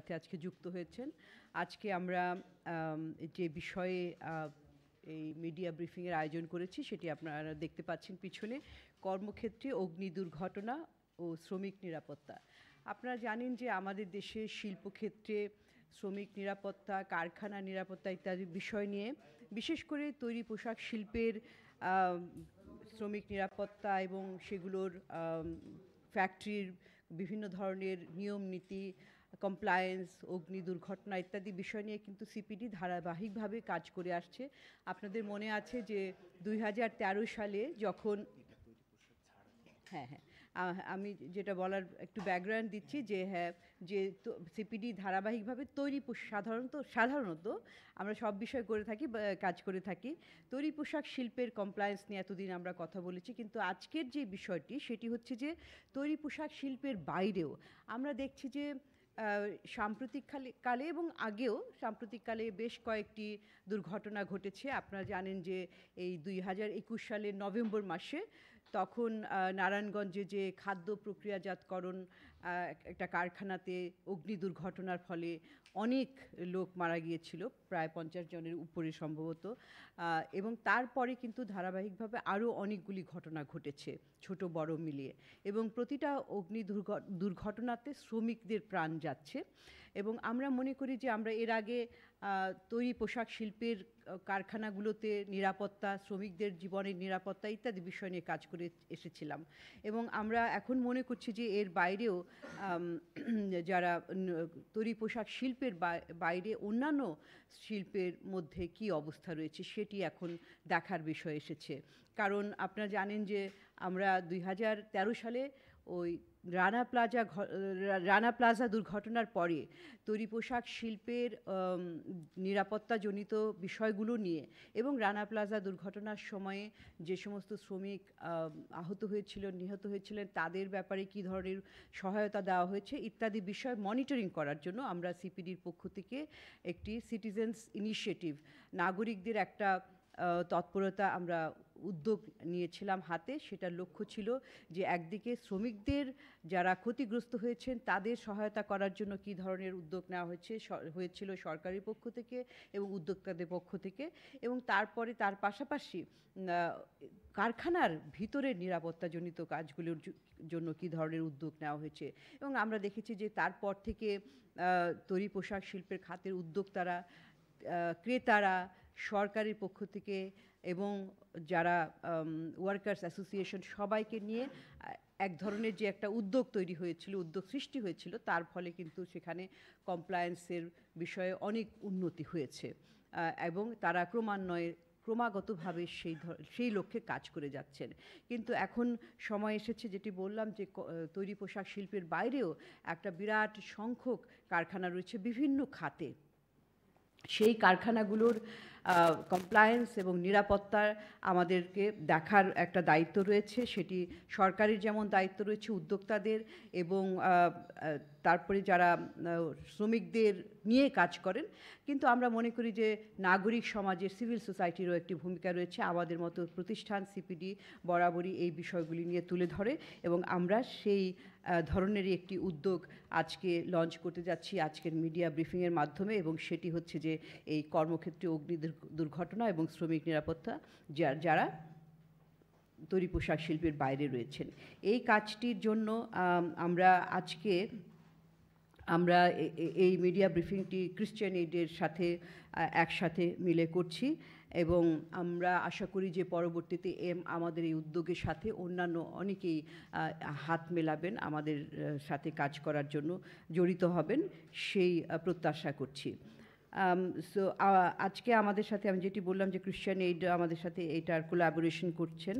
সাথে আজকে যুক্ত হয়েছেন আজকে আমরা যে বিষয়ে এই মিডিয়া ব্রিফিংয়ের আয়োজন করেছি সেটি আপনারা দেখতে পাচ্ছেন পিছনে কর্মক্ষেত্রে অগ্নি দুর্ঘটনা ও শ্রমিক নিরাপত্তা আপনারা জানেন যে আমাদের দেশে শিল্পক্ষেত্রে শ্রমিক নিরাপত্তা কারখানা নিরাপত্তা ইত্যাদি বিষয় নিয়ে বিশেষ করে তৈরি পোশাক শিল্পের শ্রমিক নিরাপত্তা এবং সেগুলোর ফ্যাক্টরির বিভিন্ন ধরনের নিয়ম নীতি কমপ্লায়েন্স অগ্নি দুর্ঘটনা ইত্যাদি বিষয় নিয়ে কিন্তু সিপিডি ধারাবাহিকভাবে কাজ করে আসছে আপনাদের মনে আছে যে দুই সালে যখন হ্যাঁ হ্যাঁ আমি যেটা বলার একটু ব্যাকগ্রাউন্ড দিচ্ছি যে হ্যাঁ যে সিপিডি ধারাবাহিকভাবে তৈরি সাধারণত সাধারণত আমরা সব বিষয় করে থাকি কাজ করে থাকি তৈরি পোশাক শিল্পের কমপ্লায়েন্স নিয়ে এতদিন আমরা কথা বলেছি কিন্তু আজকের যে বিষয়টি সেটি হচ্ছে যে তৈরি পোশাক শিল্পের বাইরেও আমরা দেখছি যে সাম্প্রতিককালে কালে এবং আগেও সাম্প্রতিককালে বেশ কয়েকটি দুর্ঘটনা ঘটেছে আপনারা জানেন যে এই দুই হাজার একুশ সালের নভেম্বর মাসে তখন নারায়ণগঞ্জে যে খাদ্য প্রক্রিয়াজাতকরণ একটা কারখানাতে অগ্নি দুর্ঘটনার ফলে অনেক লোক মারা গিয়েছিল প্রায় পঞ্চাশ জনের উপরে সম্ভবত এবং তারপরে কিন্তু ধারাবাহিকভাবে আরও অনেকগুলি ঘটনা ঘটেছে ছোট বড় মিলিয়ে এবং প্রতিটা অগ্নি দুর্ঘটনাতে শ্রমিকদের প্রাণ যাচ্ছে এবং আমরা মনে করি যে আমরা এর আগে তৈরি পোশাক শিল্পের কারখানাগুলোতে নিরাপত্তা শ্রমিকদের জীবনের নিরাপত্তা ইত্যাদি বিষয় নিয়ে কাজ করে এসেছিলাম এবং আমরা এখন মনে করছি যে এর বাইরেও যারা তৈরি পোশাক শিল্পের বাইরে অন্যান্য শিল্পের মধ্যে কি অবস্থা রয়েছে সেটি এখন দেখার বিষয় এসেছে কারণ আপনারা জানেন যে আমরা দুই সালে ওই রানা প্লাজা রানা প্লাজা দুর্ঘটনার পরে তৈরি পোশাক শিল্পের নিরাপত্তাজনিত বিষয়গুলো নিয়ে এবং রানা প্লাজা দুর্ঘটনার সময়ে যে সমস্ত শ্রমিক আহত হয়েছিল নিহত হয়েছিলেন তাদের ব্যাপারে কী ধরনের সহায়তা দেওয়া হয়েছে ইত্যাদি বিষয় মনিটরিং করার জন্য আমরা সিপিডির পক্ষ থেকে একটি সিটিজেন্স ইনিশিয়েটিভ নাগরিকদের একটা তৎপরতা আমরা উদ্যোগ নিয়েছিলাম হাতে সেটার লক্ষ্য ছিল যে একদিকে শ্রমিকদের যারা ক্ষতিগ্রস্ত হয়েছেন তাদের সহায়তা করার জন্য কি ধরনের উদ্যোগ নেওয়া হয়েছে হয়েছিল সরকারি পক্ষ থেকে এবং উদ্যোক্তাদের পক্ষ থেকে এবং তারপরে তার পাশাপাশি কারখানার ভিতরে নিরাপত্তাজনিত কাজগুলোর জন্য কি ধরনের উদ্যোগ নেওয়া হয়েছে এবং আমরা দেখেছি যে তারপর থেকে তৈরি পোশাক শিল্পের খাতের উদ্যোক্তারা ক্রেতারা সরকারের পক্ষ থেকে এবং যারা ওয়ার্কার্স অ্যাসোসিয়েশন সবাইকে নিয়ে এক ধরনের যে একটা উদ্যোগ তৈরি হয়েছিল উদ্যোগ সৃষ্টি হয়েছিল তার ফলে কিন্তু সেখানে কমপ্লায়েন্সের বিষয়ে অনেক উন্নতি হয়েছে এবং তারা ক্রমান্বয়ে ক্রমাগতভাবে সেই সেই লক্ষ্যে কাজ করে যাচ্ছেন কিন্তু এখন সময় এসেছে যেটি বললাম যে তৈরি পোশাক শিল্পের বাইরেও একটা বিরাট সংখ্যক কারখানা রয়েছে বিভিন্ন খাতে সেই কারখানাগুলোর কমপ্লায়েন্স এবং নিরাপত্তার আমাদেরকে দেখার একটা দায়িত্ব রয়েছে সেটি সরকারের যেমন দায়িত্ব রয়েছে উদ্যোক্তাদের এবং তারপরে যারা শ্রমিকদের নিয়ে কাজ করেন কিন্তু আমরা মনে করি যে নাগরিক সমাজে সিভিল সোসাইটিরও একটি ভূমিকা রয়েছে আমাদের মতো প্রতিষ্ঠান সিপিডি বরাবরই এই বিষয়গুলি নিয়ে তুলে ধরে এবং আমরা সেই ধরনেরই একটি উদ্যোগ আজকে লঞ্চ করতে যাচ্ছি আজকের মিডিয়া ব্রিফিংয়ের মাধ্যমে এবং সেটি হচ্ছে যে এই কর্মক্ষেত্রে অগ্নি দুর্ঘটনা এবং শ্রমিক নিরাপত্তা যারা তৈরি পোশাক শিল্পের বাইরে রয়েছেন এই কাজটির জন্য আমরা আজকে আমরা এই মিডিয়া ব্রিফিংটি ক্রিশ্চিয়ান এইডের সাথে একসাথে মিলে করছি এবং আমরা আশা করি যে পরবর্তীতে এম আমাদের এই উদ্যোগের সাথে অন্যান্য অনেকেই হাত মেলাবেন আমাদের সাথে কাজ করার জন্য জড়িত হবেন সেই প্রত্যাশা করছি সো আজকে আমাদের সাথে আমি যেটি বললাম যে ক্রিশ্চিয়ান এইড আমাদের সাথে এটার কোলাবোরেশন করছেন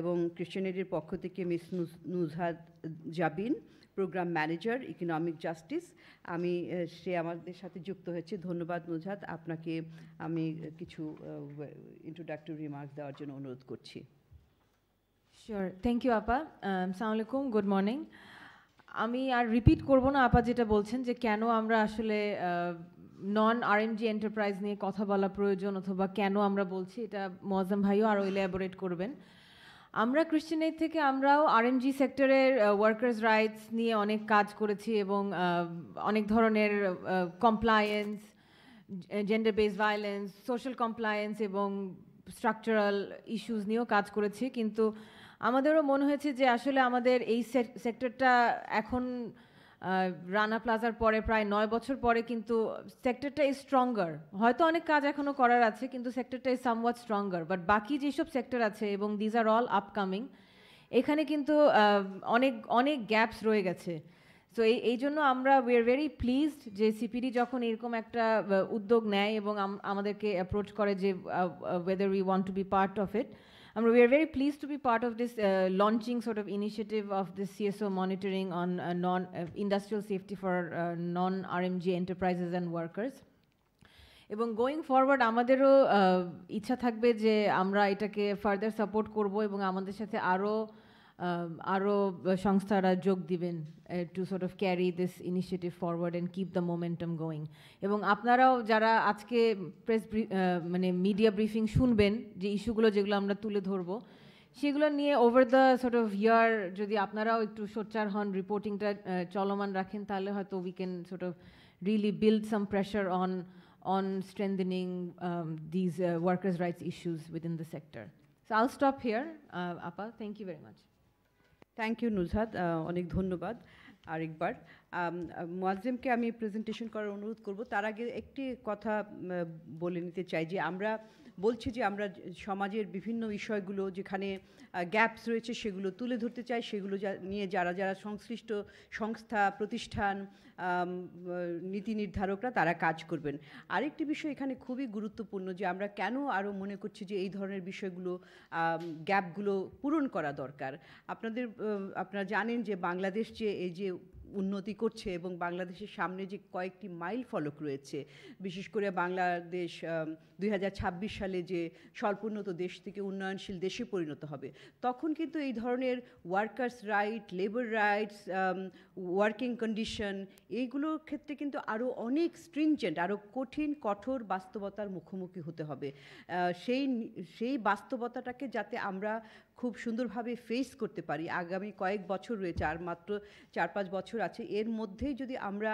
এবং ক্রিশ্চিয়ান এইডের পক্ষ থেকে Miss Nuzhat Jabin program manager economic justice আমি সে আমাদের সাথে যুক্ত হয়েছে ধন্যবাদ নুজহাত আপনাকে আমি কিছু ইন্ট্রোডাক্টরি রিমার্ক দেওয়ার জন্য অনুরোধ করছি শিওর থ্যাংক ইউ আপা um, সালাম আলাইকুম গুড মর্নিং আমি আর রিপিট করব না আপা যেটা বলছেন যে কেন আমরা আসলে নন আরএমজি এন্টারপ্রাইজ নিয়ে কথা বলা প্রয়োজন অথবা কেন আমরা বলছি এটা মোয়াজম ভাইও আরও ইলাবোরেট করবেন আমরা ক্রিশ্চিয়ান থেকে আমরাও আর জি সেক্টরের ওয়ার্কার্স রাইটস নিয়ে অনেক কাজ করেছি এবং অনেক ধরনের compliance gender base violence social compliance এবং স্ট্রাকচারাল ইস্যুস নিয়েও কাজ করেছি কিন্তু আমাদেরও মনে হয়েছে যে আসলে আমাদের এই সেক্টরটা এখন রানা প্লাজার পরে প্রায় নয় বছর পরে কিন্তু সেক্টরটা ইজ স্ট্রঙ্গার হয়তো অনেক কাজ এখনও করার আছে কিন্তু সেক্টরটা ইজ সামওয়াট স্ট্রঙ্গার বাট বাকি যেসব সেক্টর আছে এবং দিজ আর অল আপকামিং এখানে কিন্তু অনেক অনেক গ্যাপস রয়ে গেছে সো এই এই জন্য আমরা উই আর ভেরি প্লিজড যে সিপিডি যখন এরকম একটা উদ্যোগ নেয় এবং আমাদেরকে অ্যাপ্রোচ করে যে whether we want to be part of it Um, we are very pleased to be part of this uh, launching sort of initiative of the CSO monitoring on uh, non uh, industrial safety for uh, non-RMG enterprises and workers. এবং going forward আমাদেরও uh, ইচ্ছা থাকবে যে আমরা এটাকে further support করব এবং আমাদের সাথে আরও আরও সংস্থারা যোগ দিবেন to sort of carry this initiative forward and keep the momentum going এবং আপনারাও যারা আজকে প্রেস মানে মিডিয়া ব্রিফিং শুনবেন যে ইস্যুগুলো যেগুলো আমরা তুলে ধরবো সেগুলো নিয়ে over the sort of year যদি আপনারাও একটু সোচ্চার হন রিপোর্টিংটা চলমান রাখেন তাহলে হয়তো we can sort of really build some pressure on on strengthening these workers rights issues within the sector So I'll stop here, uh, Appa. Thank you very much. Thank you Nuzhat অনেক ধন্যবাদ আরেকবার মোয়াজ্জেমকে আমি প্রেজেন্টেশন করার অনুরোধ করব তার আগে একটি কথা বলে নিতে চাই যে আমরা বলছি যে আমরা সমাজের বিভিন্ন বিষয়গুলো যেখানে গ্যাপস রয়েছে সেগুলো তুলে ধরতে চাই সেগুলো নিয়ে যারা যারা সংশ্লিষ্ট সংস্থা প্রতিষ্ঠান নীতি নির্ধারকরা তারা কাজ করবেন আরেকটি বিষয় এখানে খুবই গুরুত্বপূর্ণ যে আমরা কেন আরও মনে করছি যে এই ধরনের বিষয়গুলো গ্যাপগুলো পূরণ করা দরকার আপনাদের আপনারা জানেন যে বাংলাদেশ যে এই যে উন্নতি করছে এবং বাংলাদেশের সামনে যে কয়েকটি মাইল ফলক রয়েছে বিশেষ করে বাংলাদেশ দুই সালে যে স্বল্পোন্নত দেশ থেকে উন্নয়নশীল দেশে পরিণত হবে তখন কিন্তু এই ধরনের workers right labour rights working condition এইগুলোর ক্ষেত্রে কিন্তু আরও অনেক স্ট্রিনজেন্ট আরও কঠিন কঠোর বাস্তবতার মুখোমুখি হতে হবে সেই সেই বাস্তবতাটাকে যাতে আমরা খুব সুন্দরভাবে ফেস করতে পারি আগামী কয়েক বছর রয়েছে আর মাত্র চার পাঁচ বছর আছে এর মধ্যেই যদি আমরা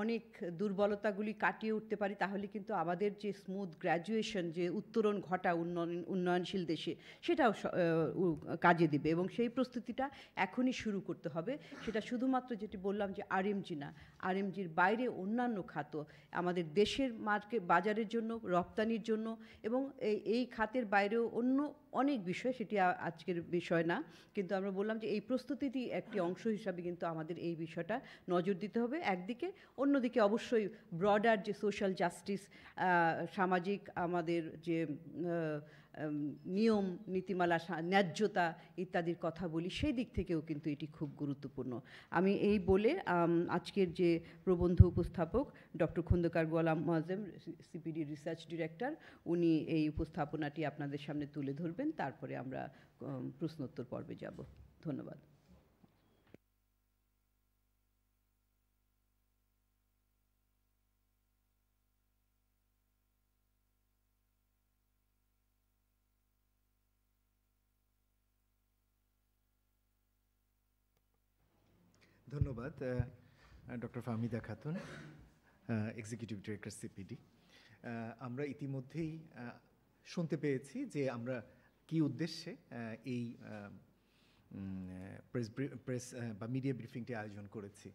অনেক দুর্বলতাগুলি কাটিয়ে উঠতে পারি তাহলে কিন্তু আমাদের যে স্মুথ গ্র্যাজুয়েশন যে উত্তরণ ঘটা উন্নয়ন উন্নয়নশীল দেশে সেটাও কাজে দেবে এবং সেই প্রস্তুতিটা এখনই শুরু করতে হবে সেটা শুধুমাত্র যেটি বললাম যে আরএমজি না আরএমজির বাইরে অন্যান্য খাত আমাদের দেশের মার্কেট বাজারের জন্য রপ্তানির জন্য এবং এই খাতের বাইরেও অন্য অনেক বিষয় সেটি আজকের বিষয় না কিন্তু আমরা বললাম যে এই প্রস্তুতিটি একটি অংশ হিসাবে কিন্তু আমাদের এই বিষয়টা নজর দিতে হবে একদিকে অন্যদিকে অবশ্যই ব্রডার যে সোশ্যাল জাস্টিস সামাজিক আমাদের যে নিয়ম নীতিমালা ন্যায্যতা ইত্যাদির কথা বলি সেই দিক থেকেও কিন্তু এটি খুব গুরুত্বপূর্ণ আমি এই বলে আজকের যে প্রবন্ধ উপস্থাপক doctor Khandakar Golam Moazzem CPD research director উনি এই উপস্থাপনাটি আপনাদের সামনে তুলে ধরবেন তারপরে আমরা প্রশ্নোত্তর পর্বে যাব ধন্যবাদ ধন্যবাদ doctor Fahmida Khatun executive director CPD আমরা ইতিমধ্যেই শুনতে পেয়েছি যে আমরা কি উদ্দেশ্যে এই প্রেস প্রেস বা মিডিয়া ব্রিফিংটি আয়োজন করেছি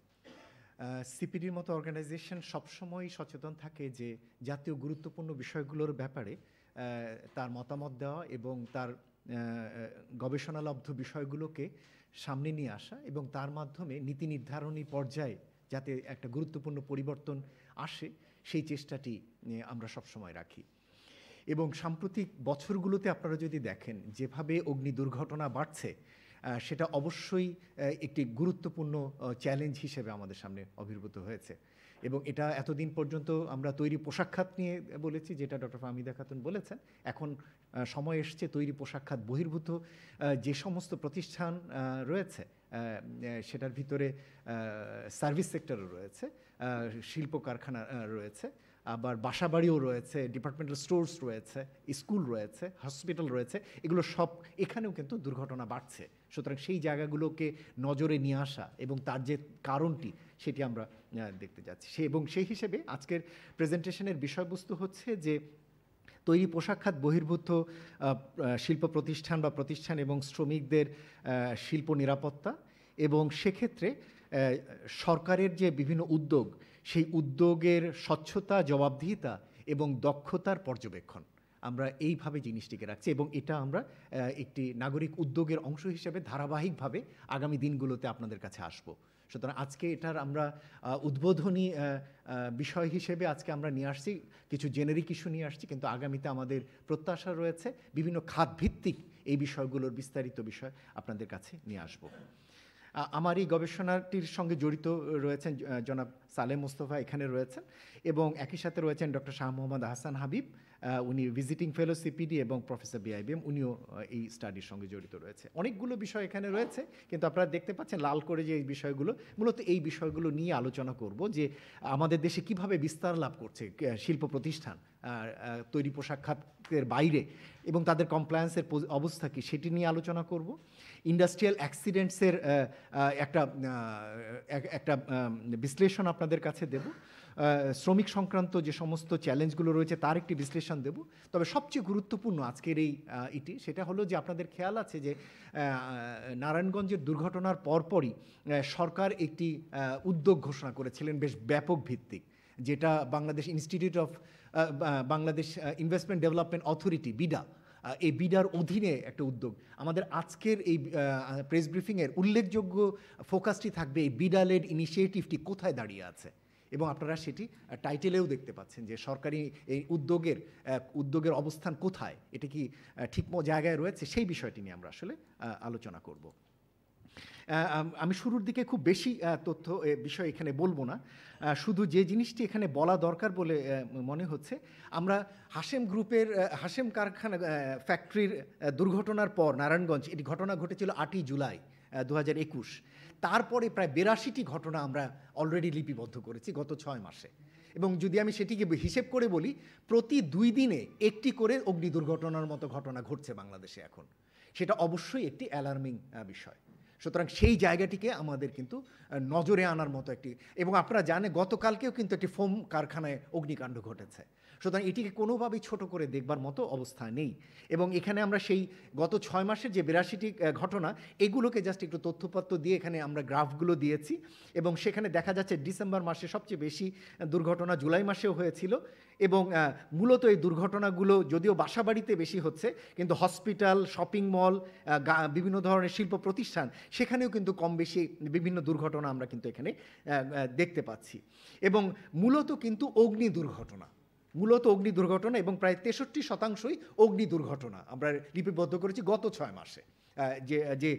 সিপিডির মতো অর্গানাইজেশন সবসময় সচেতন থাকে যে জাতীয় গুরুত্বপূর্ণ বিষয়গুলোর ব্যাপারে তার মতামত দেওয়া এবং তার গবেষণালব্ধ বিষয়গুলোকে সামনে নিয়ে আসা এবং তার মাধ্যমে নীতি নির্ধারণী পর্যায়ে যাতে একটা গুরুত্বপূর্ণ পরিবর্তন আসে সেই চেষ্টাটি আমরা সবসময় রাখি এবং সাম্প্রতিক বছরগুলোতে আপনারা যদি দেখেন যেভাবে অগ্নি দুর্ঘটনা বাড়ছে সেটা অবশ্যই একটি গুরুত্বপূর্ণ চ্যালেঞ্জ হিসেবে আমাদের সামনে অভিভূত হয়েছে এবং এটা এতদিন পর্যন্ত আমরা তৈরি পোশাক খাত নিয়ে বলেছি যেটা ডক্টর ফাহমিদা খাতুন বলেছেন এখন সময় এসছে তৈরি পোশাক খাত বহির্ভূত যে সমস্ত প্রতিষ্ঠান রয়েছে সেটার ভিতরে সার্ভিস সেক্টরও রয়েছে শিল্প কারখানা রয়েছে আবার বাসাবাড়িও রয়েছে ডিপার্টমেন্টাল স্টোর্স রয়েছে স্কুল রয়েছে হসপিটাল রয়েছে এগুলো সব এখানেও কিন্তু দুর্ঘটনা বাড়ছে সুতরাং সেই জায়গাগুলোকে নজরে নিয়ে আসা এবং তার যে কারণটি সেটি আমরা দেখতে যাচ্ছি সে এবং সেই হিসেবে আজকের প্রেজেন্টেশনের বিষয়বস্তু হচ্ছে যে তৈরি পোশাক খাত বহির্ভূত শিল্প প্রতিষ্ঠান বা প্রতিষ্ঠান এবং শ্রমিকদের শিল্প নিরাপত্তা এবং সেক্ষেত্রে সরকারের যে বিভিন্ন উদ্যোগ সেই উদ্যোগের স্বচ্ছতা জবাবদিহিতা এবং দক্ষতার পর্যবেক্ষণ আমরা এইভাবে জিনিসটিকে রাখছি এবং এটা আমরা একটি নাগরিক উদ্যোগের অংশ হিসেবে ধারাবাহিকভাবে আগামী দিনগুলোতে আপনাদের কাছে আসবো সুতরাং আজকে এটার আমরা উদ্বোধনী বিষয় হিসেবে আজকে আমরা নিয়ে আসছি কিছু জেনেরিক ইস্যু নিয়ে আসছি কিন্তু আগামীতে আমাদের প্রত্যাশা রয়েছে বিভিন্ন খাতভিত্তিক এই বিষয়গুলোর বিস্তারিত বিষয় আপনাদের কাছে নিয়ে আসব আমার এই গবেষণাটির সঙ্গে জড়িত রয়েছেন জনাব সালেম মুস্তফা এখানে রয়েছেন এবং একই সাথে রয়েছেন ডক্টর শাহ মোহাম্মদ হাসান হাবিব উনি ভিজিটিং ফেলো সিপিডি এবং প্রফেসর বিআইবিএম উনিও এই স্টাডির সঙ্গে জড়িত রয়েছে অনেকগুলো বিষয় এখানে রয়েছে কিন্তু আপনারা দেখতে পাচ্ছেন লাল করে যে এই বিষয়গুলো মূলত এই বিষয়গুলো নিয়ে আলোচনা করব যে আমাদের দেশে কিভাবে বিস্তার লাভ করছে শিল্প প্রতিষ্ঠান তৈরি পোশাক খাতের বাইরে এবং তাদের কমপ্লায়েন্সের অবস্থা কী সেটি নিয়ে আলোচনা করব ইন্ডাস্ট্রিয়াল অ্যাক্সিডেন্টসের একটা একটা বিশ্লেষণ আপনাদের কাছে দেব শ্রমিক সংক্রান্ত যে সমস্ত চ্যালেঞ্জগুলো রয়েছে তার একটি বিশ্লেষণ দেব তবে সবচেয়ে গুরুত্বপূর্ণ আজকের এই এটি সেটা হলো যে আপনাদের খেয়াল আছে যে নারায়ণগঞ্জের দুর্ঘটনার পরপরই সরকার একটি উদ্যোগ ঘোষণা করেছিলেন বেশ ব্যাপক ভিত্তিক যেটা Bangladesh institute of Bangladesh investment development authority BIDA এই বিডার অধীনে একটা উদ্যোগ আমাদের আজকের এই প্রেস ব্রিফিংয়ের উল্লেখযোগ্য ফোকাসটি থাকবে এই বিডা লেড ইনিশিয়েটিভটি কোথায় দাঁড়িয়ে আছে এবং আপনারা সেটি টাইটেলেও দেখতে পাচ্ছেন যে সরকারি এই উদ্যোগের উদ্যোগের অবস্থান কোথায় এটা কি ঠিক জায়গায় রয়েছে সেই বিষয়টি নিয়ে আমরা আসলে আলোচনা করব আমি শুরুর দিকে খুব বেশি তথ্য বিষয় এখানে বলবো না শুধু যে জিনিসটি এখানে বলা দরকার বলে মনে হচ্ছে আমরা হাসেম গ্রুপের হাসেম কারখানা ফ্যাক্টরির দুর্ঘটনার পর নারায়ণগঞ্জ এটি ঘটনা ঘটেছিল আটই জুলাই দু তারপরে প্রায় বিরাশিটি ঘটনা আমরা অলরেডি লিপিবদ্ধ করেছি গত ছয় মাসে এবং যদি আমি সেটিকে হিসেব করে বলি প্রতি দুই দিনে একটি করে অগ্নি দুর্ঘটনার মতো ঘটনা ঘটছে বাংলাদেশে এখন সেটা অবশ্যই একটি অ্যালার্মিং বিষয় সুতরাং সেই জায়গাটিকে আমাদের কিন্তু নজরে আনার মতো একটি এবং আপনারা জানে গতকালকেও কিন্তু একটি ফোম কারখানায় অগ্নিকাণ্ড ঘটেছে সুতরাং এটিকে কোনোভাবেই ছোট করে দেখবার মতো অবস্থা নেই এবং এখানে আমরা সেই গত ছয় মাসের যে বিরাশিটি ঘটনা এগুলোকে জাস্ট একটু তথ্যপত্র দিয়ে এখানে আমরা গ্রাফগুলো দিয়েছি এবং সেখানে দেখা যাচ্ছে ডিসেম্বর মাসে সবচেয়ে বেশি দুর্ঘটনা জুলাই মাসেও হয়েছিল এবং মূলত এই দুর্ঘটনাগুলো যদিও বাসাবাড়িতে বেশি হচ্ছে কিন্তু হসপিটাল শপিং মল বিভিন্ন ধরনের শিল্প প্রতিষ্ঠান সেখানেও কিন্তু কম বেশি বিভিন্ন দুর্ঘটনা আমরা কিন্তু এখানে দেখতে পাচ্ছি এবং মূলত কিন্তু অগ্নি দুর্ঘটনা মূলত অগ্নি দুর্ঘটনা এবং প্রায় তেষট্টি শতাংশই অগ্নি দুর্ঘটনা আমরা লিপিবদ্ধ করেছি গত ছয় মাসে যে যে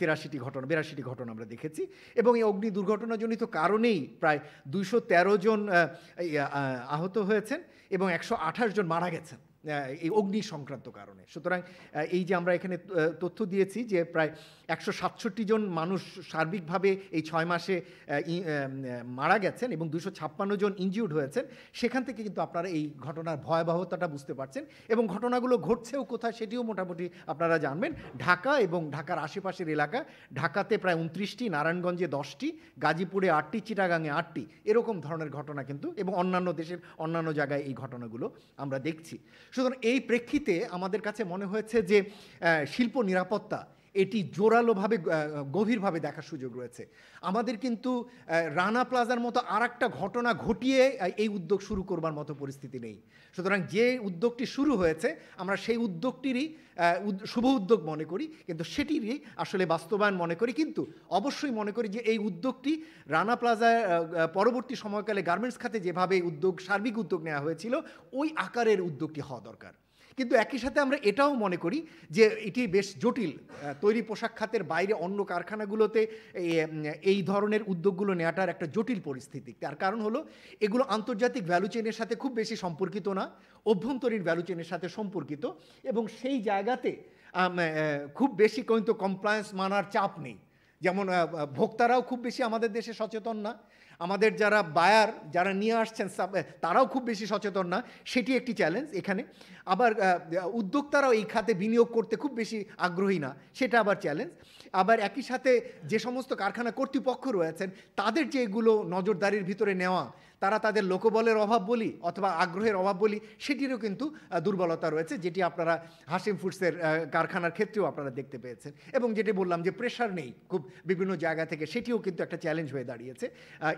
তেরাশিটি ঘটনা বিরাশিটি ঘটনা আমরা দেখেছি এবং এই অগ্নি দুর্ঘটনাজনিত কারণেই প্রায় দুইশো জন আহত হয়েছেন এবং একশো জন মারা গেছেন এই অগ্নি সংক্রান্ত কারণে সুতরাং এই যে আমরা এখানে তথ্য দিয়েছি যে প্রায় একশো সাতষট্টি জন মানুষ সার্বিকভাবে এই ছয় মাসে মারা গেছেন এবং দুশো ছাপ্পান্ন জন ইনজিউর্ড হয়েছেন সেখান থেকে কিন্তু আপনারা এই ঘটনার ভয়াবহতাটা বুঝতে পারছেন এবং ঘটনাগুলো ঘটছেও কোথায় সেটিও মোটামুটি আপনারা জানবেন ঢাকা এবং ঢাকার আশেপাশের এলাকা ঢাকাতে প্রায় উনত্রিশটি নারায়ণগঞ্জে দশটি গাজীপুরে আটটি চিটাগাঙে আটটি এরকম ধরনের ঘটনা কিন্তু এবং অন্যান্য দেশের অন্যান্য জায়গায় এই ঘটনাগুলো আমরা দেখছি সুতরাং এই প্রেক্ষিতে আমাদের কাছে মনে হয়েছে যে শিল্প নিরাপত্তা এটি জোরালোভাবে গভীরভাবে দেখার সুযোগ রয়েছে আমাদের কিন্তু রানা প্লাজার মতো আর ঘটনা ঘটিয়ে এই উদ্যোগ শুরু করবার মতো পরিস্থিতি নেই সুতরাং যে উদ্যোগটি শুরু হয়েছে আমরা সেই উদ্যোগটিরই শুভ উদ্যোগ মনে করি কিন্তু সেটিরই আসলে বাস্তবায়ন মনে করি কিন্তু অবশ্যই মনে করি যে এই উদ্যোগটি রানা প্লাজার পরবর্তী সময়কালে গার্মেন্টস খাতে যেভাবে উদ্যোগ সার্বিক উদ্যোগ নেওয়া হয়েছিল ওই আকারের উদ্যোগটি হওয়া দরকার কিন্তু একই সাথে আমরা এটাও মনে করি যে এটি বেশ জটিল তৈরি পোশাক খাতের বাইরে অন্য কারখানাগুলোতে এই ধরনের উদ্যোগগুলো নেওয়াটার একটা জটিল পরিস্থিতি তার কারণ হলো এগুলো আন্তর্জাতিক ভ্যালু চেনের সাথে খুব বেশি সম্পর্কিত না অভ্যন্তরীণ ভ্যালু চেনের সাথে সম্পর্কিত এবং সেই জায়গাতে খুব বেশি কিন্তু কমপ্লায়েন্স মানার চাপ নেই যেমন ভোক্তারাও খুব বেশি আমাদের দেশে সচেতন না আমাদের যারা বায়ার যারা নিয়ে আসছেন তারাও খুব বেশি সচেতন না সেটি একটি চ্যালেঞ্জ এখানে আবার উদ্যোক্তারাও এই খাতে বিনিয়োগ করতে খুব বেশি আগ্রহী না সেটা আবার চ্যালেঞ্জ আবার একই সাথে যে সমস্ত কারখানা কর্তৃপক্ষ রয়েছেন তাদের যে এগুলো নজরদারির ভিতরে নেওয়া তারা তাদের লোকবলের অভাব বলি অথবা আগ্রহের অভাব বলি সেটিরও কিন্তু দুর্বলতা রয়েছে যেটি আপনারা হাসিম ফুডসের কারখানার ক্ষেত্রেও আপনারা দেখতে পেয়েছেন এবং যেটি বললাম যে প্রেশার নেই খুব বিভিন্ন জায়গা থেকে সেটিও কিন্তু একটা চ্যালেঞ্জ হয়ে দাঁড়িয়েছে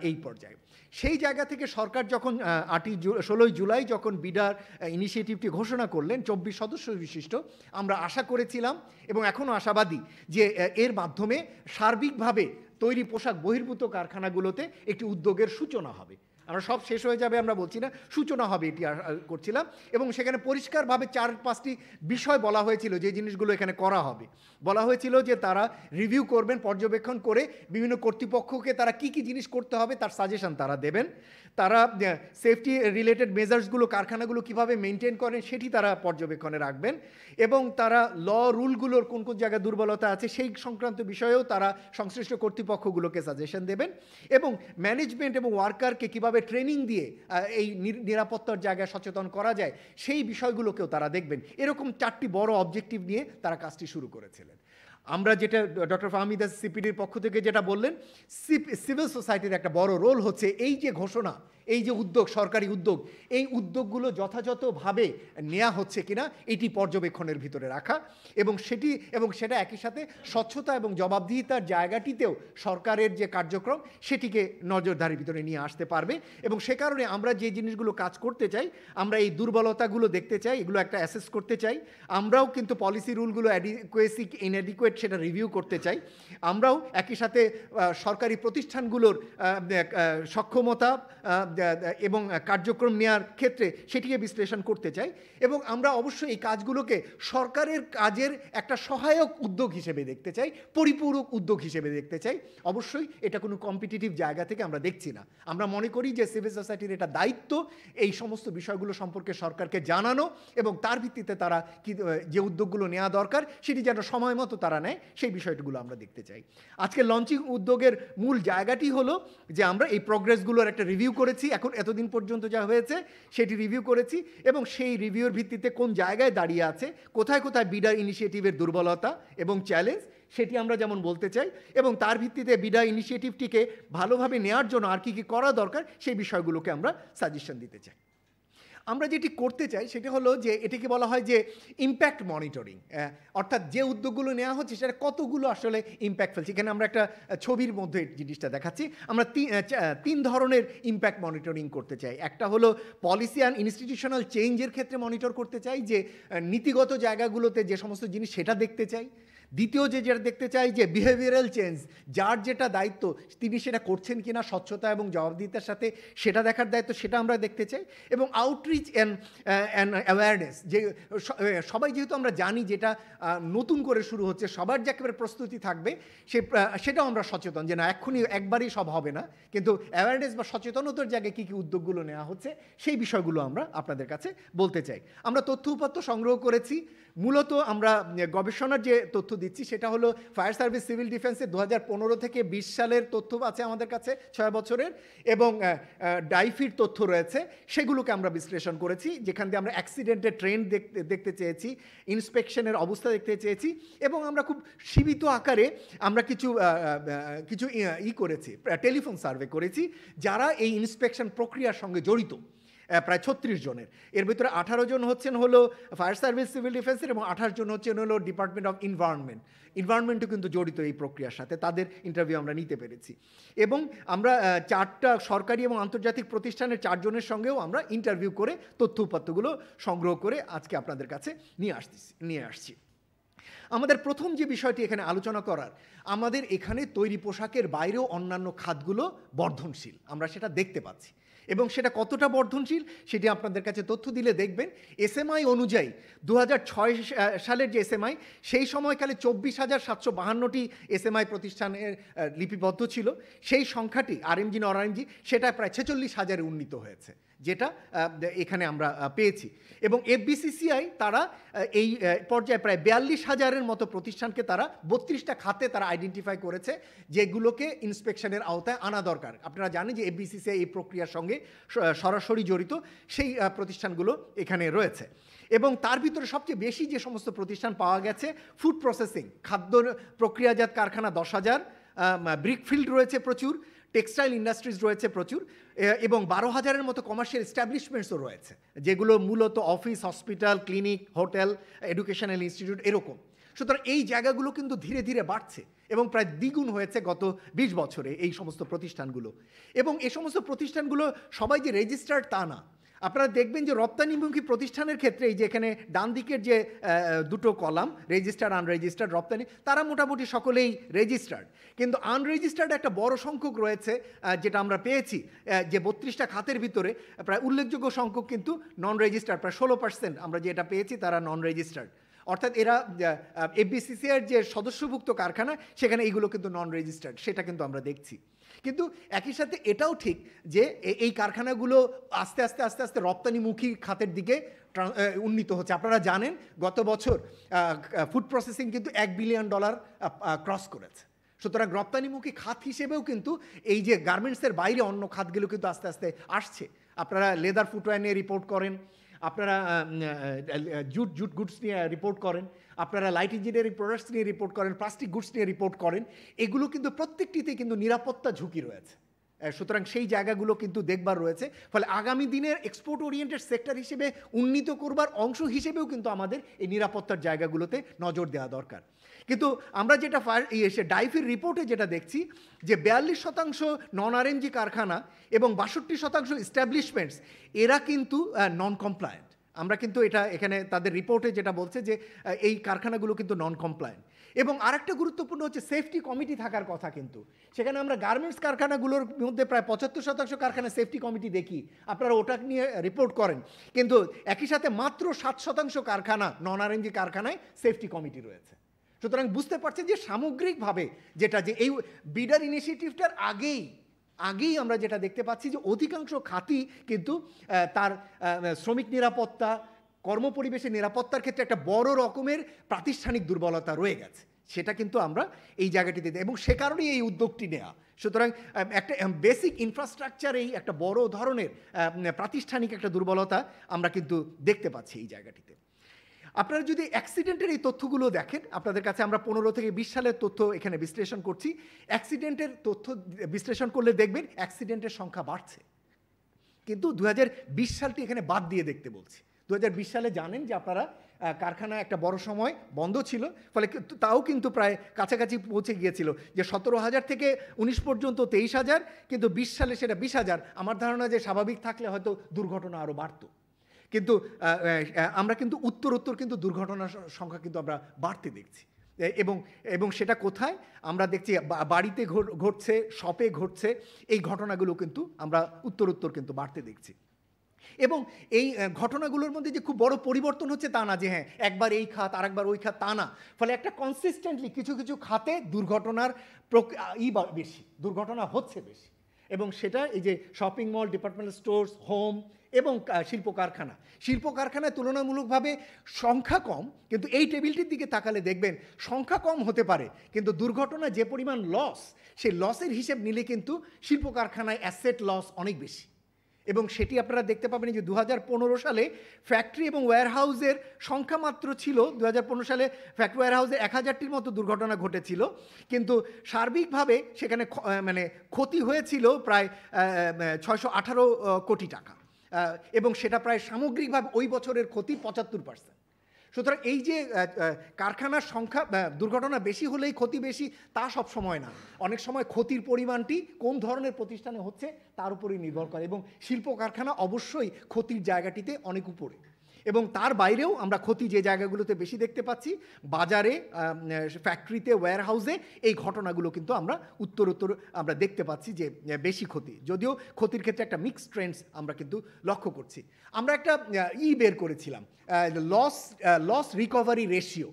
এই পর্যায়ে সেই জায়গা থেকে সরকার যখন আটই ষোলোই জুলাই যখন বিডার ইনিশিয়েটিভটি ঘোষণা করলেন চব্বিশ সদস্য বিশিষ্ট আমরা আশা করেছিলাম এবং এখনও আশাবাদী যে এর মাধ্যমে সার্বিকভাবে তৈরি পোশাক বহির্ভূত কারখানাগুলোতে একটি উদ্যোগের সূচনা হবে আমরা সব শেষ হয়ে যাবে আমরা বলছি না সূচনা হবে এটি করছিলাম এবং সেখানে পরিষ্কারভাবে চার পাঁচটি বিষয় বলা হয়েছিল যে জিনিসগুলো এখানে করা হবে বলা হয়েছিল যে তারা রিভিউ করবেন পর্যবেক্ষণ করে বিভিন্ন কর্তৃপক্ষকে তারা কি কি জিনিস করতে হবে তার সাজেশন তারা দেবেন তারা সেফটি রিলেটেড মেজার্সগুলো কারখানাগুলো কিভাবে মেনটেন করেন সেটি তারা পর্যবেক্ষণে রাখবেন এবং তারা ল রুলগুলোর কোন কোন জায়গায় দুর্বলতা আছে সেই সংক্রান্ত বিষয়েও তারা সংশ্লিষ্ট কর্তৃপক্ষগুলোকে সাজেশন দেবেন এবং ম্যানেজমেন্ট এবং ওয়ার্কারকে কীভাবে কিভাবে ট্রেনিং দিয়ে এই নিরাপত্তার জায়গায় সচেতন করা যায় সেই বিষয়গুলোকেও তারা দেখবেন এরকম চারটি বড় অবজেক্টিভ নিয়ে তারা কাজটি শুরু করেছিলেন আমরা যেটা ডক্টর ফাহমিদা সিপিডির পক্ষ থেকে যেটা বললেন সিভিল সোসাইটির একটা বড় রোল হচ্ছে এই যে ঘোষণা এই যে উদ্যোগ সরকারি উদ্যোগ এই উদ্যোগগুলো যথাযথভাবে নেওয়া হচ্ছে কিনা এটি পর্যবেক্ষণের ভিতরে রাখা এবং সেটি এবং সেটা একই সাথে স্বচ্ছতা এবং জবাবদিহিতার জায়গাটিতেও সরকারের যে কার্যক্রম সেটিকে নজরদারির ভিতরে নিয়ে আসতে পারবে এবং সে কারণে আমরা যে জিনিসগুলো কাজ করতে চাই আমরা এই দুর্বলতাগুলো দেখতে চাই এগুলো একটা অ্যাসেস করতে চাই আমরাও কিন্তু পলিসি রুলগুলো অ্যাডিকুয়েসি ইনঅ্যাডিকুয়েট সেটা রিভিউ করতে চাই আমরাও একই সাথে সরকারি প্রতিষ্ঠানগুলোর সক্ষমতা এবং কার্যক্রম নেওয়ার ক্ষেত্রে সেটিকে বিশ্লেষণ করতে চাই এবং আমরা অবশ্যই এই কাজগুলোকে সরকারের কাজের একটা সহায়ক উদ্যোগ হিসেবে দেখতে চাই পরিপূরক উদ্যোগ হিসেবে দেখতে চাই অবশ্যই এটা কোনো কম্পিটিটিভ জায়গা থেকে আমরা দেখছি না আমরা মনে করি যে সিভিল সোসাইটির এটা দায়িত্ব এই সমস্ত বিষয়গুলো সম্পর্কে সরকারকে জানানো এবং তার ভিত্তিতে তারা কি যে উদ্যোগগুলো নেওয়া দরকার সেটি যেন সময় মতো তারা নেয় সেই বিষয়টিগুলো আমরা দেখতে চাই আজকে লঞ্চিং উদ্যোগের মূল জায়গাটি হলো যে আমরা এই প্রগ্রেসগুলোর একটা রিভিউ করেছি এখন এতদিন পর্যন্ত যা হয়েছে সেটি রিভিউ করেছি এবং সেই রিভিউর ভিত্তিতে কোন জায়গায় দাঁড়িয়ে আছে কোথায় কোথায় বিডার ইনিশিয়েটিভের দুর্বলতা এবং চ্যালেঞ্জ সেটি আমরা যেমন বলতে চাই এবং তার ভিত্তিতে বিডা ইনিশিয়েটিভটিকে ভালোভাবে নেওয়ার জন্য আর কী কী করা দরকার সেই বিষয়গুলোকে আমরা সাজেশন দিতে চাই আমরা যেটি করতে চাই সেটি হলো যে এটিকে বলা হয় যে ইম্প্যাক্ট মনিটরিং অর্থাৎ যে উদ্যোগগুলো নেওয়া হচ্ছে সেটা কতগুলো আসলে ইম্প্যাক্ট ফেলছে এখানে আমরা একটা ছবির মধ্যে জিনিসটা দেখাচ্ছি আমরা তিন ধরনের ইম্প্যাক্ট মনিটরিং করতে চাই একটা হলো পলিসি অ্যান্ড ইনস্টিটিউশনাল চেঞ্জের ক্ষেত্রে মনিটর করতে চাই যে নীতিগত জায়গাগুলোতে যে সমস্ত জিনিস সেটা দেখতে চাই দ্বিতীয় যে যেটা দেখতে চাই যে বিহেভিয়ারাল চেঞ্জ যার যেটা দায়িত্ব তিনি সেটা করছেন কিনা স্বচ্ছতা এবং জবাবদিহিতার সাথে সেটা দেখার দায়িত্ব সেটা আমরা দেখতে চাই এবং আউটরিচ অ্যান্ড অ্যান্ড অ্যাওয়ারনেস যে সবাই যেহেতু আমরা জানি যেটা নতুন করে শুরু হচ্ছে সবার যে একেবারে প্রস্তুতি থাকবে সে সেটাও আমরা সচেতন যে না এক্ষুনি একবারই সব হবে না কিন্তু অ্যাওয়ারনেস বা সচেতনতার জায়গায় কী কী উদ্যোগগুলো নেওয়া হচ্ছে সেই বিষয়গুলো আমরা আপনাদের কাছে বলতে চাই আমরা তথ্য উপাত্ত সংগ্রহ করেছি মূলত আমরা গবেষণার যে তথ্য দিচ্ছি সেটা হলো ফায়ার সার্ভিস সিভিল ডিফেন্সে দু থেকে ২০ সালের তথ্য আছে আমাদের কাছে ছয় বছরের এবং ডাইফির তথ্য রয়েছে সেগুলোকে আমরা বিশ্লেষণ করেছি যেখান দিয়ে আমরা অ্যাক্সিডেন্টের ট্রেন্ড দেখতে দেখতে চেয়েছি ইন্সপেকশনের অবস্থা দেখতে চেয়েছি এবং আমরা খুব সীমিত আকারে আমরা কিছু কিছু ই করেছি টেলিফোন সার্ভে করেছি যারা এই ইন্সপেকশন প্রক্রিয়ার সঙ্গে জড়িত প্রায় ছত্রিশ জনের এর ভিতরে আঠারো জন হচ্ছেন হলো ফায়ার সার্ভিস সিভিল ডিফেন্সের এবং আঠাশ জন হচ্ছেন হলো ডিপার্টমেন্ট অফ ইনভায়রনমেন্ট ইনভায়রনমেন্টও কিন্তু জড়িত এই প্রক্রিয়ার সাথে তাদের ইন্টারভিউ আমরা নিতে পেরেছি এবং আমরা চারটা সরকারি এবং আন্তর্জাতিক প্রতিষ্ঠানের চারজনের সঙ্গেও আমরা ইন্টারভিউ করে তথ্য উপাত্তগুলো সংগ্রহ করে আজকে আপনাদের কাছে নিয়ে আসতেছি নিয়ে আসছি আমাদের প্রথম যে বিষয়টি এখানে আলোচনা করার আমাদের এখানে তৈরি পোশাকের বাইরেও অন্যান্য খাতগুলো বর্ধনশীল আমরা সেটা দেখতে পাচ্ছি এবং সেটা কতটা বর্ধনশীল সেটি আপনাদের কাছে তথ্য দিলে দেখবেন এসএমআই অনুযায়ী দু সালের যে এসএমআই সেই সময়কালে চব্বিশ হাজার সাতশো বাহান্নটি এসএমআই প্রতিষ্ঠানের লিপিবদ্ধ ছিল সেই সংখ্যাটি আরএমজি নরএমজি সেটা প্রায় ছেচল্লিশ হাজারে উন্নীত হয়েছে যেটা এখানে আমরা পেয়েছি এবং এফবিসিসিআই তারা এই পর্যায়ে প্রায় বিয়াল্লিশ হাজারের মতো প্রতিষ্ঠানকে তারা বত্রিশটা খাতে তারা আইডেন্টিফাই করেছে যেগুলোকে ইন্সপেকশনের আওতায় আনা দরকার আপনারা জানেন যে এফবিসিসিআই এই প্রক্রিয়ার সঙ্গে সরাসরি জড়িত সেই প্রতিষ্ঠানগুলো এখানে রয়েছে এবং তার ভিতরে সবচেয়ে বেশি যে সমস্ত প্রতিষ্ঠান পাওয়া গেছে ফুড প্রসেসিং খাদ্য প্রক্রিয়াজাত কারখানা দশ হাজার ব্রিকফিল্ড রয়েছে প্রচুর টেক্সটাইল ইন্ডাস্ট্রিজ রয়েছে প্রচুর এবং বারো হাজারের মতো কমার্শিয়াল এস্টাবলিশমেন্টসও রয়েছে যেগুলো মূলত office hospital clinic hotel educational institute এরকম সুতরাং এই জায়গাগুলো কিন্তু ধীরে ধীরে বাড়ছে এবং প্রায় দ্বিগুণ হয়েছে গত বিশ বছরে এই সমস্ত প্রতিষ্ঠানগুলো এবং এ সমস্ত প্রতিষ্ঠানগুলো সবাই যে রেজিস্টার্ড তা না আপনারা দেখবেন যে রপ্তানিমুখী প্রতিষ্ঠানের ক্ষেত্রে এই যে এখানে ডান দিকের যে দুটো কলাম রেজিস্টার্ড আনরেজিস্টার্ড রপ্তানি তারা মোটামুটি সকলেই রেজিস্টার্ড কিন্তু আনরেজিস্টার্ড একটা বড় সংখ্যক রয়েছে যেটা আমরা পেয়েছি যে বত্রিশটা খাতের ভিতরে প্রায় উল্লেখযোগ্য সংখ্যক কিন্তু নন রেজিস্টার্ড প্রায় ষোলো পার্সেন্ট আমরা যেটা পেয়েছি তারা নন রেজিস্টার্ড অর্থাৎ এরা এফবিসিসিআর যে সদস্যভুক্ত কারখানা সেখানে এইগুলো কিন্তু নন রেজিস্টার্ড সেটা কিন্তু আমরা দেখছি কিন্তু একই সাথে এটাও ঠিক যে এই কারখানাগুলো আস্তে আস্তে আস্তে আস্তে রপ্তানিমুখী খাতের দিকে উন্নীত হচ্ছে আপনারা জানেন গত বছর ফুড প্রসেসিং কিন্তু এক বিলিয়ন ডলার ক্রস করেছে সুতরাং রপ্তানিমুখী খাত হিসেবেও কিন্তু এই যে গার্মেন্টসের বাইরে অন্য খাতগুলো কিন্তু আস্তে আস্তে আসছে আপনারা লেদার ফুটওয়্যার নিয়ে রিপোর্ট করেন আপনারা জুট জুট গুডস নিয়ে রিপোর্ট করেন আপনারা লাইট ইঞ্জিনিয়ারিং প্রোডাক্টস নিয়ে রিপোর্ট করেন প্লাস্টিক গুডস নিয়ে রিপোর্ট করেন এগুলো কিন্তু প্রত্যেকটিতে কিন্তু নিরাপত্তা ঝুঁকি রয়েছে সুতরাং সেই জায়গাগুলো কিন্তু দেখবার রয়েছে ফলে আগামী দিনের এক্সপোর্ট ওরিয়েন্টেড সেক্টর হিসেবে উন্নীত করবার অংশ হিসেবেও কিন্তু আমাদের এই নিরাপত্তার জায়গাগুলোতে নজর দেওয়া দরকার কিন্তু আমরা যেটা ফায়ার এসে ডাইফির রিপোর্টে যেটা দেখছি যে বিয়াল্লিশ শতাংশ নন আরএমজি কারখানা এবং বাষট্টি শতাংশ এস্টাবলিশমেন্টস এরা কিন্তু নন কমপ্লায়েন্ট আমরা কিন্তু এটা এখানে তাদের রিপোর্টে যেটা বলছে যে এই কারখানাগুলো কিন্তু নন কমপ্লায়েন্ট এবং আরেকটা গুরুত্বপূর্ণ হচ্ছে সেফটি কমিটি থাকার কথা কিন্তু সেখানে আমরা গার্মেন্টস কারখানাগুলোর মধ্যে প্রায় পঁচাত্তর শতাংশ কারখানা সেফটি কমিটি দেখি আপনারা ওটা নিয়ে রিপোর্ট করেন কিন্তু একই সাথে মাত্র সাত শতাংশ কারখানা নন আরএনজি কারখানায় সেফটি কমিটি রয়েছে সুতরাং বুঝতে পারছেন যে সামগ্রিকভাবে যেটা যে এই বিডার ইনিশিয়েটিভটার আগেই আগেই আমরা যেটা দেখতে পাচ্ছি যে অধিকাংশ খাতি কিন্তু তার শ্রমিক নিরাপত্তা কর্মপরিবেশের নিরাপত্তার ক্ষেত্রে একটা বড় রকমের প্রাতিষ্ঠানিক দুর্বলতা রয়ে গেছে সেটা কিন্তু আমরা এই জায়গাটিতে এবং সে কারণেই এই উদ্যোগটি নেওয়া সুতরাং একটা বেসিক ইনফ্রাস্ট্রাকচারেই একটা বড় ধরনের প্রাতিষ্ঠানিক একটা দুর্বলতা আমরা কিন্তু দেখতে পাচ্ছি এই জায়গাটিতে আপনারা যদি অ্যাক্সিডেন্টের এই তথ্যগুলো দেখেন আপনাদের কাছে আমরা পনেরো থেকে বিশ সালের তথ্য এখানে বিশ্লেষণ করছি অ্যাক্সিডেন্টের তথ্য বিশ্লেষণ করলে দেখবেন অ্যাক্সিডেন্টের সংখ্যা বাড়ছে কিন্তু দু সালটি এখানে বাদ দিয়ে দেখতে বলছি দু বিশ সালে জানেন যে আপনারা কারখানা একটা বড় সময় বন্ধ ছিল ফলে তাও কিন্তু প্রায় কাছাকাছি পৌঁছে গিয়েছিল যে সতেরো হাজার থেকে উনিশ পর্যন্ত তেইশ হাজার কিন্তু বিশ সালে সেটা বিশ হাজার আমার ধারণা যে স্বাভাবিক থাকলে হয়তো দুর্ঘটনা আরও বাড়তো কিন্তু আমরা কিন্তু উত্তরোত্তর কিন্তু দুর্ঘটনার সংখ্যা কিন্তু আমরা বাড়তে দেখছি এবং এবং সেটা কোথায় আমরা দেখছি বাড়িতে ঘটছে শপে ঘটছে এই ঘটনাগুলো কিন্তু আমরা উত্তরোত্তর কিন্তু বাড়তে দেখছি এবং এই ঘটনাগুলোর মধ্যে যে খুব বড় পরিবর্তন হচ্ছে তা না যে হ্যাঁ একবার এই খাত আর একবার ওই খাত তা না ফলে একটা কনসিস্টেন্টলি কিছু কিছু খাতে দুর্ঘটনার ই বেশি দুর্ঘটনা হচ্ছে বেশি এবং সেটা এই যে shopping mall departmental stores home এবং শিল্প কারখানা শিল্প কারখানায় তুলনামূলকভাবে সংখ্যা কম কিন্তু এই টেবিলটির দিকে তাকালে দেখবেন সংখ্যা কম হতে পারে কিন্তু দুর্ঘটনা যে পরিমাণ লস সেই লসের হিসেব নিলে কিন্তু শিল্প কারখানায় অ্যাসেট লস অনেক বেশি এবং সেটি আপনারা দেখতে পাবেন যে দু সালে ফ্যাক্টরি এবং হাউসের সংখ্যা মাত্র ছিল দু সালে ফ্যাক্টরি হাউসে এক হাজারটির মতো দুর্ঘটনা ঘটেছিল কিন্তু সার্বিকভাবে সেখানে মানে ক্ষতি হয়েছিল প্রায় ছয়শো কোটি টাকা এবং সেটা প্রায় সামগ্রিকভাবে ওই বছরের ক্ষতি পঁচাত্তর পার্সেন্ট সুতরাং এই যে কারখানার সংখ্যা দুর্ঘটনা বেশি হলেই ক্ষতি বেশি তা সব সময় না অনেক সময় ক্ষতির পরিমাণটি কোন ধরনের প্রতিষ্ঠানে হচ্ছে তার উপরেই নির্ভর করে এবং শিল্প কারখানা অবশ্যই ক্ষতির জায়গাটিতে অনেক উপরে এবং তার বাইরেও আমরা ক্ষতি যে জায়গাগুলোতে বেশি দেখতে পাচ্ছি বাজারে ফ্যাক্টরিতে ওয়্যারহাউসে এই ঘটনাগুলো কিন্তু আমরা উত্তরোত্তর আমরা দেখতে পাচ্ছি যে বেশি ক্ষতি যদিও ক্ষতির ক্ষেত্রে একটা মিক্স ট্রেন্ডস আমরা কিন্তু লক্ষ্য করছি আমরা একটা ই বের করেছিলাম লস লস রিকভারি রেশিও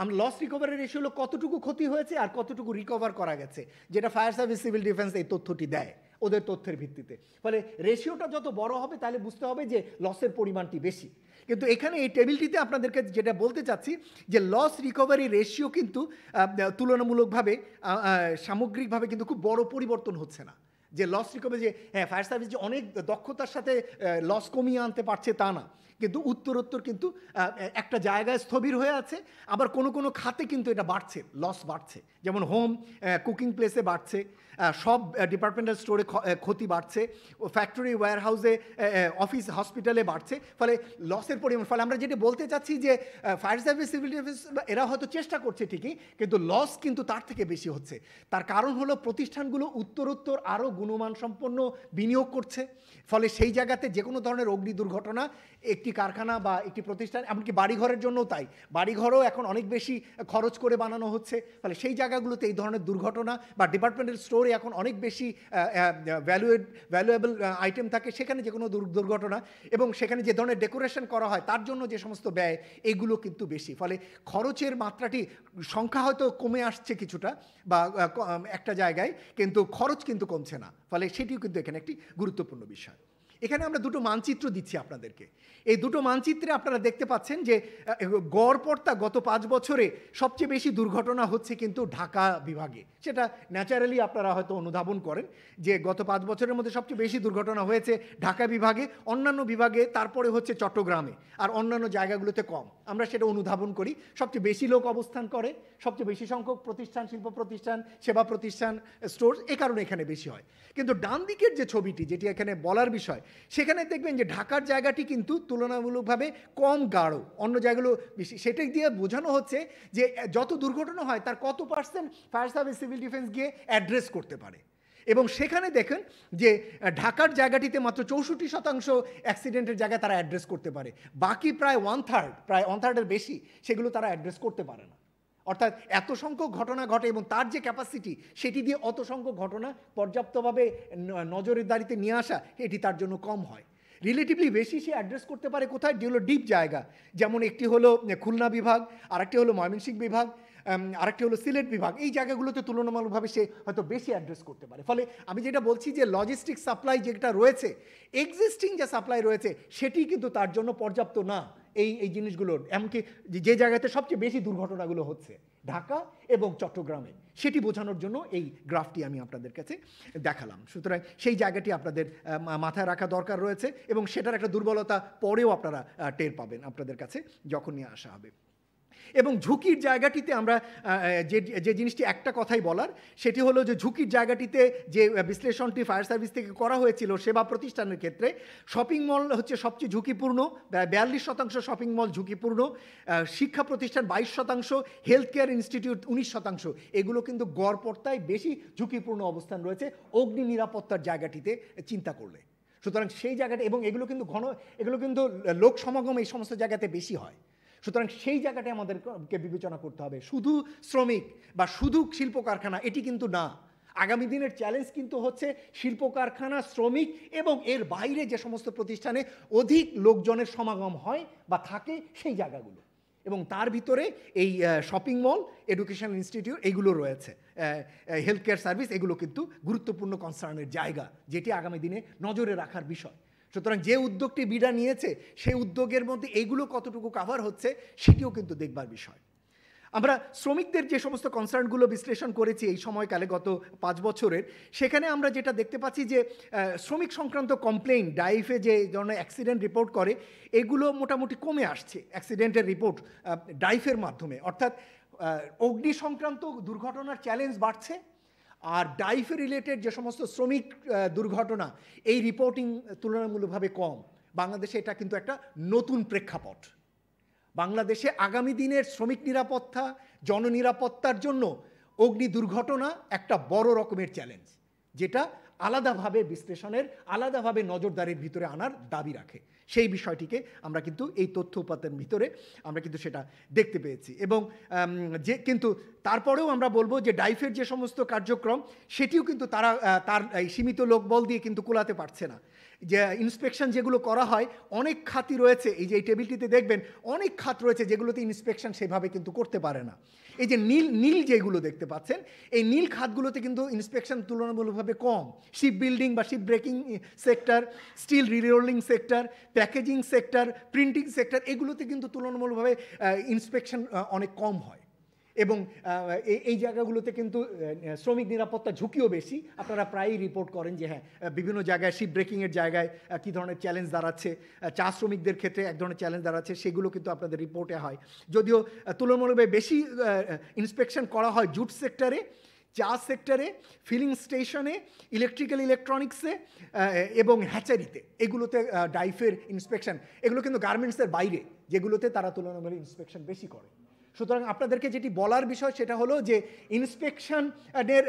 আমরা লস রিকভারি রেশিও হলো কতটুকু ক্ষতি হয়েছে আর কতটুকু রিকভার করা গেছে যেটা ফায়ার সার্ভিস সিভিল ডিফেন্স এই তথ্যটি দেয় ওদের তথ্যের ভিত্তিতে ফলে রেশিওটা যত বড় হবে তাহলে বুঝতে হবে যে লসের পরিমাণটি বেশি কিন্তু এখানে এই টেবিলটিতে আপনাদেরকে যেটা বলতে চাচ্ছি যে লস রিকভারি রেশিও কিন্তু তুলনামূলকভাবে সামগ্রিকভাবে কিন্তু খুব বড় পরিবর্তন হচ্ছে না যে লস রিকভারি যে হ্যাঁ ফায়ার সার্ভিস যে অনেক দক্ষতার সাথে লস কমিয়ে আনতে পারছে তা না কিন্তু উত্তরোত্তর কিন্তু একটা জায়গায় স্থবির হয়ে আছে আবার কোনো কোনো খাতে কিন্তু এটা বাড়ছে লস বাড়ছে যেমন হোম কুকিং প্লেসে বাড়ছে সব ডিপার্টমেন্টাল স্টোরে ক্ষতি বাড়ছে ফ্যাক্টরি হাউসে অফিস হসপিটালে বাড়ছে ফলে লসের পরিমাণ ফলে আমরা যেটা বলতে চাচ্ছি যে ফায়ার সার্ভিস সিভিল ডিফেন্স এরা হয়তো চেষ্টা করছে ঠিকই কিন্তু লস কিন্তু তার থেকে বেশি হচ্ছে তার কারণ হলো প্রতিষ্ঠানগুলো উত্তরোত্তর আরও গুণমান সম্পন্ন বিনিয়োগ করছে ফলে সেই জায়গাতে যে কোনো ধরনের অগ্নি দুর্ঘটনা একটি কারখানা বা একটি প্রতিষ্ঠান এমনকি বাড়িঘরের জন্য তাই বাড়িঘরও এখন অনেক বেশি খরচ করে বানানো হচ্ছে ফলে সেই জায়গাগুলোতে এই ধরনের দুর্ঘটনা বা ডিপার্টমেন্টাল স্টোরে এখন অনেক বেশি ভ্যালুয়েড ভ্যালুয়েবল আইটেম থাকে সেখানে যে কোনো দুর্ঘটনা এবং সেখানে যে ধরনের ডেকোরেশন করা হয় তার জন্য যে সমস্ত ব্যয় এগুলো কিন্তু বেশি ফলে খরচের মাত্রাটি সংখ্যা হয়তো কমে আসছে কিছুটা বা একটা জায়গায় কিন্তু খরচ কিন্তু কমছে না ফলে সেটিও কিন্তু এখানে একটি গুরুত্বপূর্ণ বিষয় এখানে আমরা দুটো মানচিত্র দিচ্ছি আপনাদেরকে এই দুটো মানচিত্রে আপনারা দেখতে পাচ্ছেন যে গড়পর্তা গত পাঁচ বছরে সবচেয়ে বেশি দুর্ঘটনা হচ্ছে কিন্তু ঢাকা বিভাগে সেটা ন্যাচারালি আপনারা হয়তো অনুধাবন করেন যে গত পাঁচ বছরের মধ্যে সবচেয়ে বেশি দুর্ঘটনা হয়েছে ঢাকা বিভাগে অন্যান্য বিভাগে তারপরে হচ্ছে চট্টগ্রামে আর অন্যান্য জায়গাগুলোতে কম আমরা সেটা অনুধাবন করি সবচেয়ে বেশি লোক অবস্থান করে সবচেয়ে বেশি সংখ্যক প্রতিষ্ঠান শিল্প প্রতিষ্ঠান সেবা প্রতিষ্ঠান স্টোর এ কারণে এখানে বেশি হয় কিন্তু ডান দিকের যে ছবিটি যেটি এখানে বলার বিষয় সেখানে দেখবেন যে ঢাকার জায়গাটি কিন্তু তুলনামূলকভাবে কম গাঢ় অন্য জায়গাগুলো বেশি সেটাই দিয়ে বোঝানো হচ্ছে যে যত দুর্ঘটনা হয় তার কত percent fire service civil defence গিয়ে অ্যাড্রেস করতে পারে এবং সেখানে দেখেন যে ঢাকার জায়গাটিতে মাত্র চৌষট্টি শতাংশ অ্যাক্সিডেন্টের জায়গায় তারা অ্যাড্রেস করতে পারে বাকি প্রায় ওয়ান থার্ড প্রায় ওয়ান থার্ডের বেশি সেগুলো তারা অ্যাড্রেস করতে পারে না অর্থাৎ এত সংখ্যক ঘটনা ঘটে এবং তার যে ক্যাপাসিটি সেটি দিয়ে অত সংখ্যক ঘটনা পর্যাপ্তভাবে দাঁড়িতে নিয়ে আসা এটি তার জন্য কম হয় রিলেটিভলি বেশি সে অ্যাড্রেস করতে পারে কোথায় যেগুলো ডিপ জায়গা যেমন একটি হলো খুলনা বিভাগ আরেকটি হলো ময়মনসিংহ বিভাগ আরেকটি হলো সিলেট বিভাগ এই জায়গাগুলোতে তুলনামূলকভাবে সে হয়তো বেশি অ্যাড্রেস করতে পারে ফলে আমি যেটা বলছি যে লজিস্টিক সাপ্লাই যেটা রয়েছে এক্সিস্টিং যে সাপ্লাই রয়েছে সেটি কিন্তু তার জন্য পর্যাপ্ত না এই এই জিনিসগুলোর এমনকি যে জায়গাতে সবচেয়ে বেশি দুর্ঘটনাগুলো হচ্ছে ঢাকা এবং চট্টগ্রামে সেটি বোঝানোর জন্য এই গ্রাফটি আমি আপনাদের কাছে দেখালাম সুতরাং সেই জায়গাটি আপনাদের মাথায় রাখা দরকার রয়েছে এবং সেটার একটা দুর্বলতা পরেও আপনারা টের পাবেন আপনাদের কাছে যখনই আসা হবে এবং ঝুঁকির জায়গাটিতে আমরা যে যে জিনিসটি একটা কথাই বলার সেটি হলো যে ঝুঁকির জায়গাটিতে যে বিশ্লেষণটি ফায়ার সার্ভিস থেকে করা হয়েছিল সেবা প্রতিষ্ঠানের ক্ষেত্রে শপিং মল হচ্ছে সবচেয়ে ঝুঁকিপূর্ণ বিয়াল্লিশ শতাংশ শপিং মল ঝুঁকিপূর্ণ শিক্ষা প্রতিষ্ঠান বাইশ শতাংশ হেলথ কেয়ার ইনস্টিটিউট উনিশ শতাংশ এগুলো কিন্তু গড়পড়তায় বেশি ঝুঁকিপূর্ণ অবস্থান রয়েছে অগ্নি নিরাপত্তার জায়গাটিতে চিন্তা করলে সুতরাং সেই জায়গাটা এবং এগুলো কিন্তু ঘন এগুলো কিন্তু লোক সমাগম এই সমস্ত জায়গাতে বেশি হয় সুতরাং সেই জায়গাটায় আমাদেরকে বিবেচনা করতে হবে শুধু শ্রমিক বা শুধু শিল্প কারখানা এটি কিন্তু না আগামী দিনের চ্যালেঞ্জ কিন্তু হচ্ছে শিল্প কারখানা শ্রমিক এবং এর বাইরে যে সমস্ত প্রতিষ্ঠানে অধিক লোকজনের সমাগম হয় বা থাকে সেই জায়গাগুলো এবং তার ভিতরে এই শপিং মল এডুকেশন ইনস্টিটিউট এগুলো রয়েছে হেলথ কেয়ার সার্ভিস এগুলো কিন্তু গুরুত্বপূর্ণ কনসার্নের জায়গা যেটি আগামী দিনে নজরে রাখার বিষয় সুতরাং যে উদ্যোগটি বিডা নিয়েছে সেই উদ্যোগের মধ্যে এইগুলো কতটুকু কাভার হচ্ছে সেটিও কিন্তু দেখবার বিষয় আমরা শ্রমিকদের যে সমস্ত কনসার্নগুলো বিশ্লেষণ করেছি এই সময়কালে গত পাঁচ বছরের সেখানে আমরা যেটা দেখতে পাচ্ছি যে শ্রমিক সংক্রান্ত কমপ্লেইন ডাইফে যে ধরনের অ্যাক্সিডেন্ট রিপোর্ট করে এগুলো মোটামুটি কমে আসছে অ্যাক্সিডেন্টের রিপোর্ট ডাইফের মাধ্যমে অর্থাৎ অগ্নি সংক্রান্ত দুর্ঘটনার চ্যালেঞ্জ বাড়ছে আর ডাইফে রিলেটেড যে সমস্ত শ্রমিক দুর্ঘটনা এই রিপোর্টিং তুলনামূলকভাবে কম বাংলাদেশে এটা কিন্তু একটা নতুন প্রেক্ষাপট বাংলাদেশে আগামী দিনের শ্রমিক নিরাপত্তা জননিরাপত্তার জন্য অগ্নি দুর্ঘটনা একটা বড় রকমের চ্যালেঞ্জ যেটা আলাদাভাবে বিশ্লেষণের আলাদাভাবে নজরদারির ভিতরে আনার দাবি রাখে সেই বিষয়টিকে আমরা কিন্তু এই তথ্য উপাতের ভিতরে আমরা কিন্তু সেটা দেখতে পেয়েছি এবং যে কিন্তু তারপরেও আমরা বলবো যে ডাইফের যে সমস্ত কার্যক্রম সেটিও কিন্তু তারা তার সীমিত লোকবল দিয়ে কিন্তু কোলাতে পারছে না যে ইন্সপেকশন যেগুলো করা হয় অনেক খাতি রয়েছে এই যে এই টেবিলটিতে দেখবেন অনেক খাত রয়েছে যেগুলোতে ইন্সপেকশন সেভাবে কিন্তু করতে পারে না এই যে নীল নীল যেগুলো দেখতে পাচ্ছেন এই নীল খাতগুলোতে কিন্তু ইন্সপেকশন তুলনামূলকভাবে কম শিপ বিল্ডিং বা ship breaking sector steel rerolling sector packaging sector printing sector এগুলোতে কিন্তু তুলনামূলকভাবে ইন্সপেকশন অনেক কম হয় এবং এই জায়গাগুলোতে কিন্তু শ্রমিক নিরাপত্তা ঝুঁকিও বেশি আপনারা প্রায়ই রিপোর্ট করেন যে হ্যাঁ বিভিন্ন জায়গায় শিপ ব্রেকিংয়ের জায়গায় কী ধরনের চ্যালেঞ্জ দাঁড়াচ্ছে চা শ্রমিকদের ক্ষেত্রে এক ধরনের চ্যালেঞ্জ দাঁড়াচ্ছে সেগুলো কিন্তু আপনাদের রিপোর্টে হয় যদিও তুলনামূলকভাবে বেশি ইন্সপেকশন করা হয় জুট সেক্টরে চা সেক্টরে ফিলিং স্টেশনে ইলেকট্রিক্যাল ইলেকট্রনিক্সে এবং হ্যাচারিতে এগুলোতে ডাইফের ইন্সপেকশন এগুলো কিন্তু গার্মেন্টসের বাইরে যেগুলোতে তারা তুলনামূলক ইন্সপেকশন বেশি করে সুতরাং আপনাদেরকে যেটি বলার বিষয় সেটা হলো যে ইন্সপেকশানের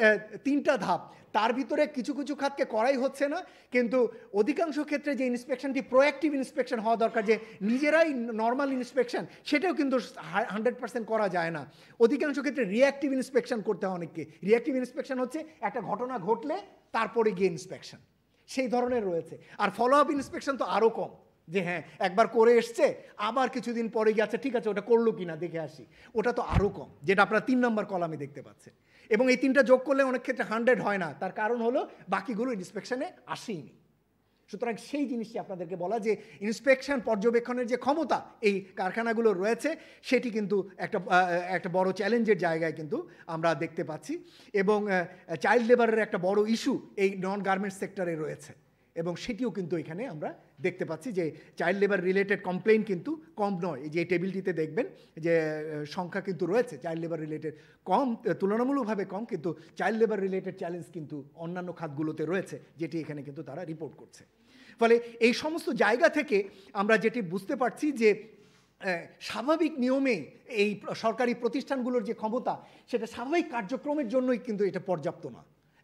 তিনটা ধাপ তার ভিতরে কিছু কিছু খাতকে করাই হচ্ছে না কিন্তু অধিকাংশ ক্ষেত্রে যে ইন্সপেকশনটি প্রোয়াক্টিভ ইন্সপেকশন হওয়া দরকার যে নিজেরাই নর্মাল ইন্সপেকশন সেটাও কিন্তু হান্ড্রেড পার্সেন্ট করা যায় না অধিকাংশ ক্ষেত্রে রিয়াক্টিভ ইন্সপেকশন করতে হয় অনেককে রিয়াক্টিভ ইন্সপেকশন হচ্ছে একটা ঘটনা ঘটলে তারপরে গিয়ে ইন্সপেকশন সেই ধরনের রয়েছে আর ফলো আপ ইন্সপেকশন তো আরও কম যে হ্যাঁ একবার করে এসছে আবার কিছুদিন পরে গিয়ে আচ্ছা ঠিক আছে ওটা করলো কি না দেখে আসি ওটা তো আরও কম যেটা আপনারা তিন নম্বর কলামে দেখতে পাচ্ছেন এবং এই তিনটা যোগ করলে অনেক ক্ষেত্রে হান্ড্রেড হয় না তার কারণ হলো বাকিগুলো ইন্সপেকশানে আসেইনি সুতরাং সেই জিনিসটি আপনাদেরকে বলা যে ইন্সপেকশন পর্যবেক্ষণের যে ক্ষমতা এই কারখানাগুলো রয়েছে সেটি কিন্তু একটা একটা বড় চ্যালেঞ্জের জায়গায় কিন্তু আমরা দেখতে পাচ্ছি এবং চাইল্ড লেবারের একটা বড় ইস্যু এই নন গার্মেন্টস সেক্টরে রয়েছে এবং সেটিও কিন্তু এখানে আমরা দেখতে পাচ্ছি যে চাইল্ড লেবার রিলেটেড কমপ্লেন কিন্তু কম নয় যে টেবিলটিতে দেখবেন যে সংখ্যা কিন্তু রয়েছে চাইল্ড লেবার রিলেটেড কম তুলনামূলকভাবে কম কিন্তু চাইল্ড লেবার রিলেটেড চ্যালেঞ্জ কিন্তু অন্যান্য খাতগুলোতে রয়েছে যেটি এখানে কিন্তু তারা রিপোর্ট করছে ফলে এই সমস্ত জায়গা থেকে আমরা যেটি বুঝতে পারছি যে স্বাভাবিক নিয়মে এই সরকারি প্রতিষ্ঠানগুলোর যে ক্ষমতা সেটা স্বাভাবিক কার্যক্রমের জন্যই কিন্তু এটা পর্যাপ্ত না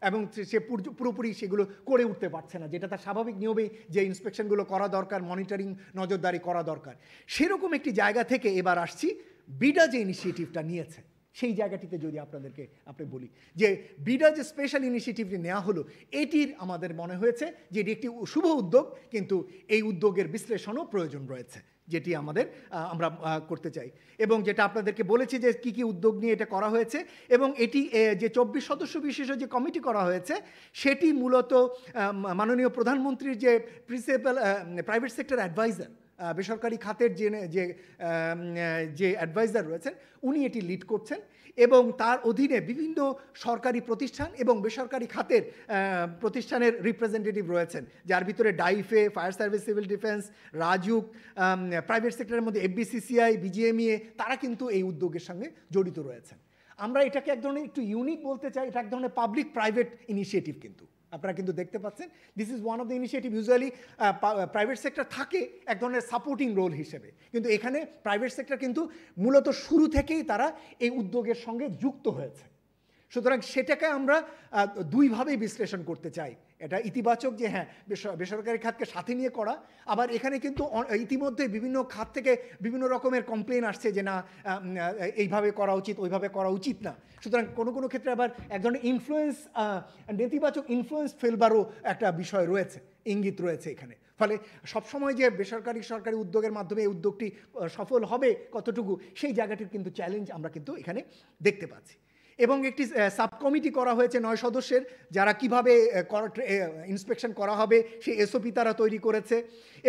এবং সে পুরোপুরি সেগুলো করে উঠতে পারছে না যেটা তার স্বাভাবিক নিয়মেই যে ইন্সপেকশনগুলো করা দরকার মনিটরিং নজরদারি করা দরকার সেরকম একটি জায়গা থেকে এবার আসছি বিডা যে ইনিশিয়েটিভটা নিয়েছে সেই জায়গাটিতে যদি আপনাদেরকে আপনি বলি যে বিডা যে স্পেশাল ইনিশিয়েটিভটি নেওয়া হলো এটির আমাদের মনে হয়েছে যে এটি একটি শুভ উদ্যোগ কিন্তু এই উদ্যোগের বিশ্লেষণও প্রয়োজন রয়েছে যেটি আমাদের আমরা করতে চাই এবং যেটা আপনাদেরকে বলেছি যে কি কি উদ্যোগ নিয়ে এটা করা হয়েছে এবং এটি যে চব্বিশ সদস্য বিশেষ যে কমিটি করা হয়েছে সেটি মূলত মাননীয় প্রধানমন্ত্রীর যে প্রিন্সিপাল প্রাইভেট সেক্টর অ্যাডভাইজার বেসরকারি খাতের যে যে যে অ্যাডভাইজার রয়েছেন উনি এটি লিড করছেন এবং তার অধীনে বিভিন্ন সরকারি প্রতিষ্ঠান এবং বেসরকারি খাতের প্রতিষ্ঠানের রিপ্রেজেন্টেটিভ রয়েছেন যার ভিতরে DIFE fire service civil defence RAJUK private সেক্টরের মধ্যে এফবিসিসিআই বিজিএমইএ e তারা কিন্তু এই উদ্যোগের সঙ্গে জড়িত রয়েছেন আমরা এটাকে এক ধরনের একটু ইউনিক বলতে চাই এটা এক ধরনের পাবলিক প্রাইভেট ইনিশিয়েটিভ কিন্তু আপনারা কিন্তু দেখতে পাচ্ছেন this is one of the initiative usually private sector থাকে এক ধরনের সাপোর্টিং রোল হিসেবে কিন্তু এখানে প্রাইভেট সেক্টর কিন্তু মূলত শুরু থেকেই তারা এই উদ্যোগের সঙ্গে যুক্ত হয়েছে সুতরাং সেটাকে আমরা দুইভাবেই বিশ্লেষণ করতে চাই এটা ইতিবাচক যে হ্যাঁ বেসরকারি খাতকে সাথে নিয়ে করা আবার এখানে কিন্তু ইতিমধ্যে বিভিন্ন খাত থেকে বিভিন্ন রকমের কমপ্লেন আসছে যে না এইভাবে করা উচিত ওইভাবে করা উচিত না সুতরাং কোনো কোনো ক্ষেত্রে আবার এক ধরনের ইনফ্লুয়েন্স নেতিবাচক ইনফ্লুয়েন্স ফেলবারও একটা বিষয় রয়েছে ইঙ্গিত রয়েছে এখানে ফলে সবসময় যে বেসরকারি সরকারি উদ্যোগের মাধ্যমে এই উদ্যোগটি সফল হবে কতটুকু সেই জায়গাটির কিন্তু চ্যালেঞ্জ আমরা কিন্তু এখানে দেখতে পাচ্ছি এবং একটি সাব কমিটি করা হয়েছে নয় সদস্যের যারা কিভাবে ইন্সপেকশন করা হবে সেই এসওপি তারা তৈরি করেছে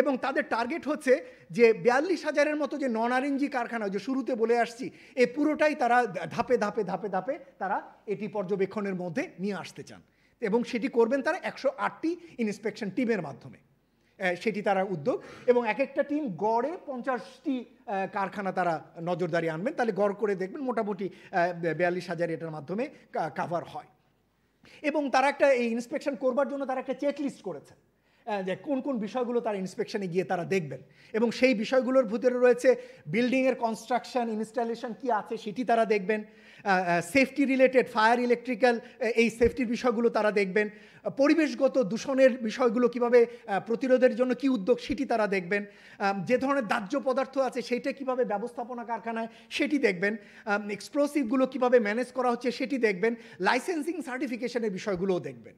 এবং তাদের টার্গেট হচ্ছে যে বিয়াল্লিশ হাজারের মতো যে নন আরএনজি কারখানা যে শুরুতে বলে আসছি এ পুরোটাই তারা ধাপে ধাপে ধাপে ধাপে তারা এটি পর্যবেক্ষণের মধ্যে নিয়ে আসতে চান এবং সেটি করবেন তারা একশো আটটি ইন্সপেকশন টিমের মাধ্যমে সেটি তারা উদ্যোগ এবং এক একটা টিম গড়ে পঞ্চাশটি কারখানা তারা নজরদারি আনবেন তাহলে গড় করে দেখবেন মোটামুটি বিয়াল্লিশ হাজার এটার মাধ্যমে কাভার হয় এবং তারা একটা এই ইন্সপেকশন করবার জন্য তারা একটা চেকলিস্ট করেছে যে কোন কোন বিষয়গুলো তার ইন্সপেকশনে গিয়ে তারা দেখবেন এবং সেই বিষয়গুলোর ভিতরে রয়েছে বিল্ডিংয়ের কনস্ট্রাকশন ইনস্টলেশন কি আছে সেটি তারা দেখবেন সেফটি রিলেটেড ফায়ার ইলেকট্রিক্যাল এই সেফটির বিষয়গুলো তারা দেখবেন পরিবেশগত দূষণের বিষয়গুলো কিভাবে প্রতিরোধের জন্য কি উদ্যোগ সেটি তারা দেখবেন যে ধরনের দাহ্য পদার্থ আছে সেটা কিভাবে ব্যবস্থাপনা কারখানায় সেটি দেখবেন এক্সপ্লোসিভগুলো কিভাবে ম্যানেজ করা হচ্ছে সেটি দেখবেন লাইসেন্সিং সার্টিফিকেশনের বিষয়গুলোও দেখবেন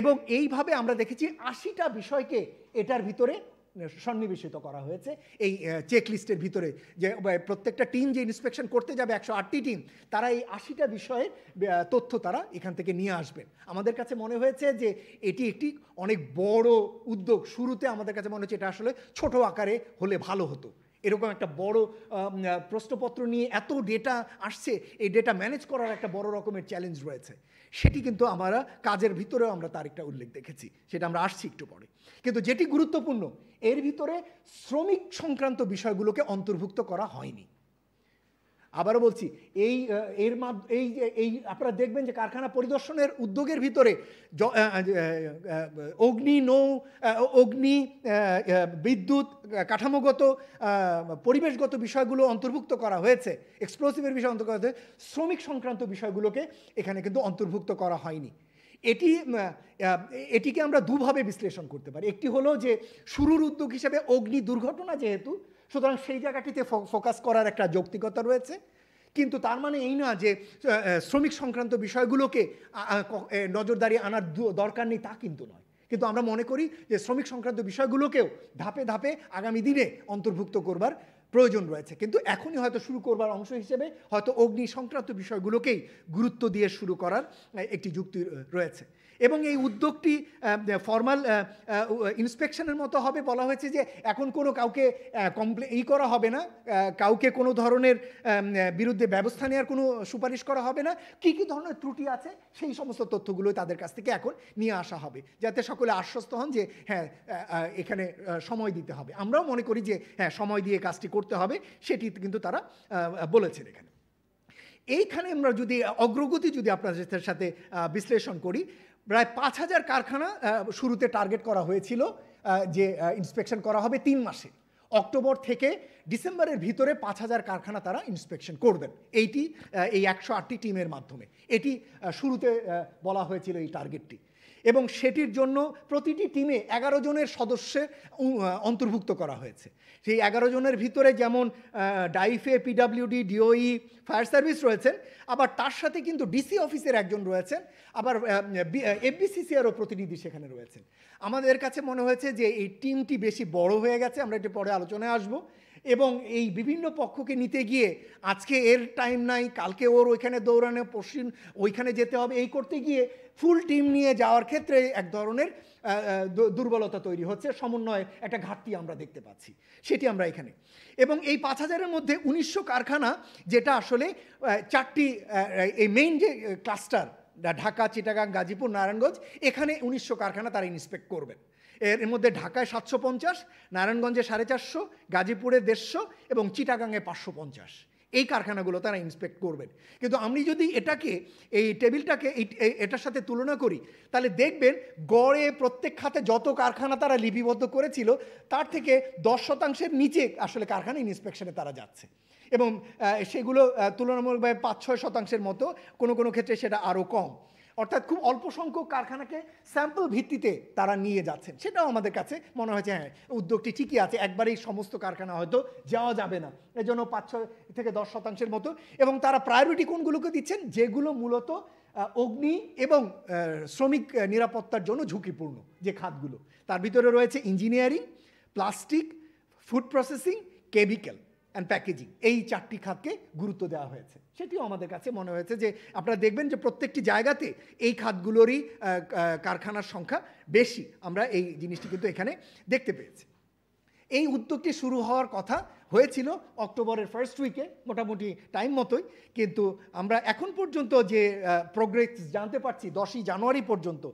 এবং এইভাবে আমরা দেখেছি আশিটা বিষয়কে এটার ভিতরে সন্নিবেশিত করা হয়েছে এই চেকলিস্টের ভিতরে যে প্রত্যেকটা টিম যে ইন্সপেকশন করতে যাবে একশো আটটি টিম তারা এই আশিটা বিষয়ের তথ্য তারা এখান থেকে নিয়ে আসবেন আমাদের কাছে মনে হয়েছে যে এটি একটি অনেক বড় উদ্যোগ শুরুতে আমাদের কাছে মনে হচ্ছে এটা আসলে ছোট আকারে হলে ভালো হতো এরকম একটা বড় প্রশ্নপত্র নিয়ে এত ডেটা আসছে এই ডেটা ম্যানেজ করার একটা বড় রকমের চ্যালেঞ্জ রয়েছে সেটি কিন্তু আমরা কাজের ভিতরেও আমরা তার একটা উল্লেখ দেখেছি সেটা আমরা আসছি একটু পরে কিন্তু যেটি গুরুত্বপূর্ণ এর ভিতরে শ্রমিক সংক্রান্ত বিষয়গুলোকে অন্তর্ভুক্ত করা হয়নি আবারও বলছি এই এর এই এই আপনারা দেখবেন যে কারখানা পরিদর্শনের উদ্যোগের ভিতরে অগ্নি নৌ অগ্নি বিদ্যুৎ কাঠামোগত পরিবেশগত বিষয়গুলো অন্তর্ভুক্ত করা হয়েছে এক্সপ্লোসিভের বিষয় অন্তর্ভুক্ত হয়েছে শ্রমিক সংক্রান্ত বিষয়গুলোকে এখানে কিন্তু অন্তর্ভুক্ত করা হয়নি এটি এটিকে আমরা দুভাবে বিশ্লেষণ করতে পারি একটি হলো যে শুরুর উদ্যোগ হিসেবে অগ্নি দুর্ঘটনা যেহেতু সুতরাং সেই জায়গাটিতে ফোকাস করার একটা যৌক্তিকতা রয়েছে কিন্তু তার মানে এই না যে শ্রমিক সংক্রান্ত বিষয়গুলোকে নজরদারি আনার দরকার নেই তা কিন্তু নয় কিন্তু আমরা মনে করি যে শ্রমিক সংক্রান্ত বিষয়গুলোকেও ধাপে ধাপে আগামী দিনে অন্তর্ভুক্ত করবার প্রয়োজন রয়েছে কিন্তু এখনই হয়তো শুরু করবার অংশ হিসেবে হয়তো অগ্নি সংক্রান্ত বিষয়গুলোকেই গুরুত্ব দিয়ে শুরু করার একটি যুক্তি রয়েছে এবং এই উদ্যোগটি ফর্মাল ইন্সপেকশনের মতো হবে বলা হয়েছে যে এখন কোনো কাউকে কমপ্লে এই করা হবে না কাউকে কোনো ধরনের বিরুদ্ধে ব্যবস্থা নেওয়ার কোনো সুপারিশ করা হবে না কি কি ধরনের ত্রুটি আছে সেই সমস্ত তথ্যগুলো তাদের কাছ থেকে এখন নিয়ে আসা হবে যাতে সকলে আশ্বস্ত হন যে হ্যাঁ এখানে সময় দিতে হবে আমরাও মনে করি যে হ্যাঁ সময় দিয়ে কাজটি করতে হবে সেটি কিন্তু তারা বলেছেন এখানে এইখানে আমরা যদি অগ্রগতি যদি আপনাদের সাথে বিশ্লেষণ করি প্রায় পাঁচ হাজার কারখানা শুরুতে টার্গেট করা হয়েছিল যে ইন্সপেকশন করা হবে তিন মাসে অক্টোবর থেকে ডিসেম্বরের ভিতরে পাঁচ হাজার কারখানা তারা ইন্সপেকশন করবেন এইটি এই একশো আটটি টিমের মাধ্যমে এটি শুরুতে বলা হয়েছিল এই টার্গেটটি এবং সেটির জন্য প্রতিটি টিমে এগারো জনের সদস্য অন্তর্ভুক্ত করা হয়েছে সেই এগারো জনের ভিতরে যেমন DIFE PWD DOE fire service রয়েছেন আবার তার সাথে কিন্তু ডিসি অফিসের একজন রয়েছেন আবার এফবিসিসিআরও প্রতিনিধি সেখানে রয়েছেন আমাদের কাছে মনে হয়েছে যে এই টিমটি বেশি বড় হয়ে গেছে আমরা এটি পরে আলোচনায় আসবো এবং এই বিভিন্ন পক্ষকে নিতে গিয়ে আজকে এর টাইম নাই কালকে ওর ওইখানে দৌড়ানো পশ্চিম ওইখানে যেতে হবে এই করতে গিয়ে ফুল টিম নিয়ে যাওয়ার ক্ষেত্রে এক ধরনের দুর্বলতা তৈরি হচ্ছে সমন্বয়ের একটা ঘাটতি আমরা দেখতে পাচ্ছি সেটি আমরা এখানে এবং এই পাঁচ হাজারের মধ্যে উনিশশো কারখানা যেটা আসলে চারটি এই মেইন যে ক্লাস্টার ঢাকা চিটাগাং গাজীপুর নারায়ণগঞ্জ এখানে উনিশশো কারখানা তারা ইন্সপেক্ট করবেন এর মধ্যে ঢাকায় সাতশো পঞ্চাশ নারায়ণগঞ্জে সাড়ে চারশো গাজীপুরে দেড়শো এবং চিটাগাঙে পাঁচশো পঞ্চাশ এই কারখানাগুলো তারা ইন্সপেক্ট করবেন কিন্তু আমি যদি এটাকে এই টেবিলটাকে এটার সাথে তুলনা করি তাহলে দেখবেন গড়ে প্রত্যেক খাতে যত কারখানা তারা লিপিবদ্ধ করেছিল তার থেকে দশ শতাংশের নিচে আসলে কারখানা ইন্সপেকশনে তারা যাচ্ছে এবং সেগুলো তুলনামূলকভাবে পাঁচ ছয় শতাংশের মতো কোনো কোনো ক্ষেত্রে সেটা আরও কম অর্থাৎ খুব অল্প সংখ্যক কারখানাকে স্যাম্পল ভিত্তিতে তারা নিয়ে যাচ্ছেন সেটাও আমাদের কাছে মনে হয়েছে হ্যাঁ উদ্যোগটি ঠিকই আছে একবারেই সমস্ত কারখানা হয়তো যাওয়া যাবে না এজন্য পাঁচ ছয় থেকে দশ শতাংশের মতো এবং তারা প্রায়োরিটি কোনগুলোকে দিচ্ছেন যেগুলো মূলত অগ্নি এবং শ্রমিক নিরাপত্তার জন্য ঝুঁকিপূর্ণ যে খাতগুলো তার ভিতরে রয়েছে engineering plastic food processing chemical and packaging এই চারটি খাতকে গুরুত্ব দেওয়া হয়েছে সেটিও আমাদের কাছে মনে হয়েছে যে আপনারা দেখবেন যে প্রত্যেকটি জায়গাতে এই খাতগুলোরই কারখানার সংখ্যা বেশি আমরা এই জিনিসটি কিন্তু এখানে দেখতে পেয়েছি এই উদ্যোগটি শুরু হওয়ার কথা হয়েছিল অক্টোবরের ফার্স্ট উইকে মোটামুটি টাইম মতোই কিন্তু আমরা এখন পর্যন্ত যে প্রোগ্রেস জানতে পারছি দশই জানুয়ারি পর্যন্ত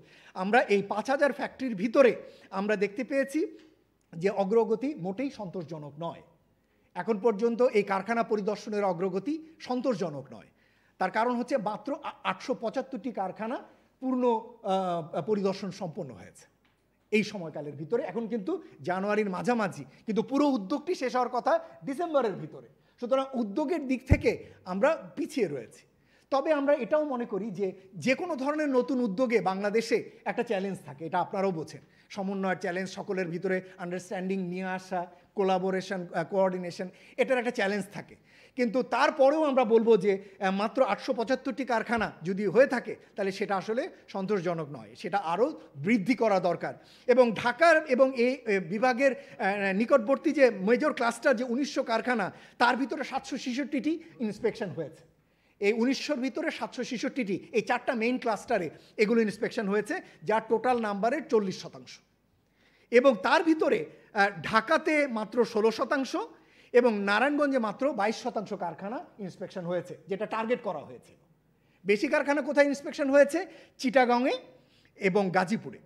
আমরা এই পাঁচ হাজার ফ্যাক্টরির ভিতরে আমরা দেখতে পেয়েছি যে অগ্রগতি মোটেই সন্তোষজনক নয় এখন পর্যন্ত এই কারখানা পরিদর্শনের অগ্রগতি সন্তোষজনক নয় তার কারণ হচ্ছে মাত্র আটশো পঁচাত্তরটি কারখানা পূর্ণ পরিদর্শন সম্পন্ন হয়েছে এই সময়কালের ভিতরে এখন কিন্তু জানুয়ারির মাঝামাঝি কিন্তু পুরো উদ্যোগটি শেষ হওয়ার কথা ডিসেম্বরের ভিতরে সুতরাং উদ্যোগের দিক থেকে আমরা পিছিয়ে রয়েছি তবে আমরা এটাও মনে করি যে যে কোনো ধরনের নতুন উদ্যোগে বাংলাদেশে একটা চ্যালেঞ্জ থাকে এটা আপনারাও বোঝেন সমন্বয় চ্যালেঞ্জ সকলের ভিতরে আন্ডারস্ট্যান্ডিং নিয়ে আসা কোলাবোরেশন কোঅর্ডিনেশন এটার একটা চ্যালেঞ্জ থাকে কিন্তু তারপরেও আমরা বলবো যে মাত্র আটশো পঁচাত্তরটি কারখানা যদি হয়ে থাকে তাহলে সেটা আসলে সন্তোষজনক নয় সেটা আরও বৃদ্ধি করা দরকার এবং ঢাকার এবং এই বিভাগের নিকটবর্তী যে মেজর ক্লাস্টার যে উনিশশো কারখানা তার ভিতরে সাতশো ছেষট্টিটি ইন্সপেকশন হয়েছে এই উনিশশোর ভিতরে সাতশো ছেষট্টিটি এই চারটা মেইন ক্লাস্টারে এগুলো ইন্সপেকশন হয়েছে যার টোটাল নাম্বারের চল্লিশ শতাংশ এবং তার ভিতরে ঢাকাতে মাত্র ষোলো শতাংশ এবং নারায়ণগঞ্জে মাত্র বাইশ শতাংশ কারখানা ইন্সপেকশন হয়েছে যেটা টার্গেট করা হয়েছে বেশি কারখানা কোথায় ইন্সপেকশন হয়েছে চিটাগাঁওয়ে এবং গাজীপুরে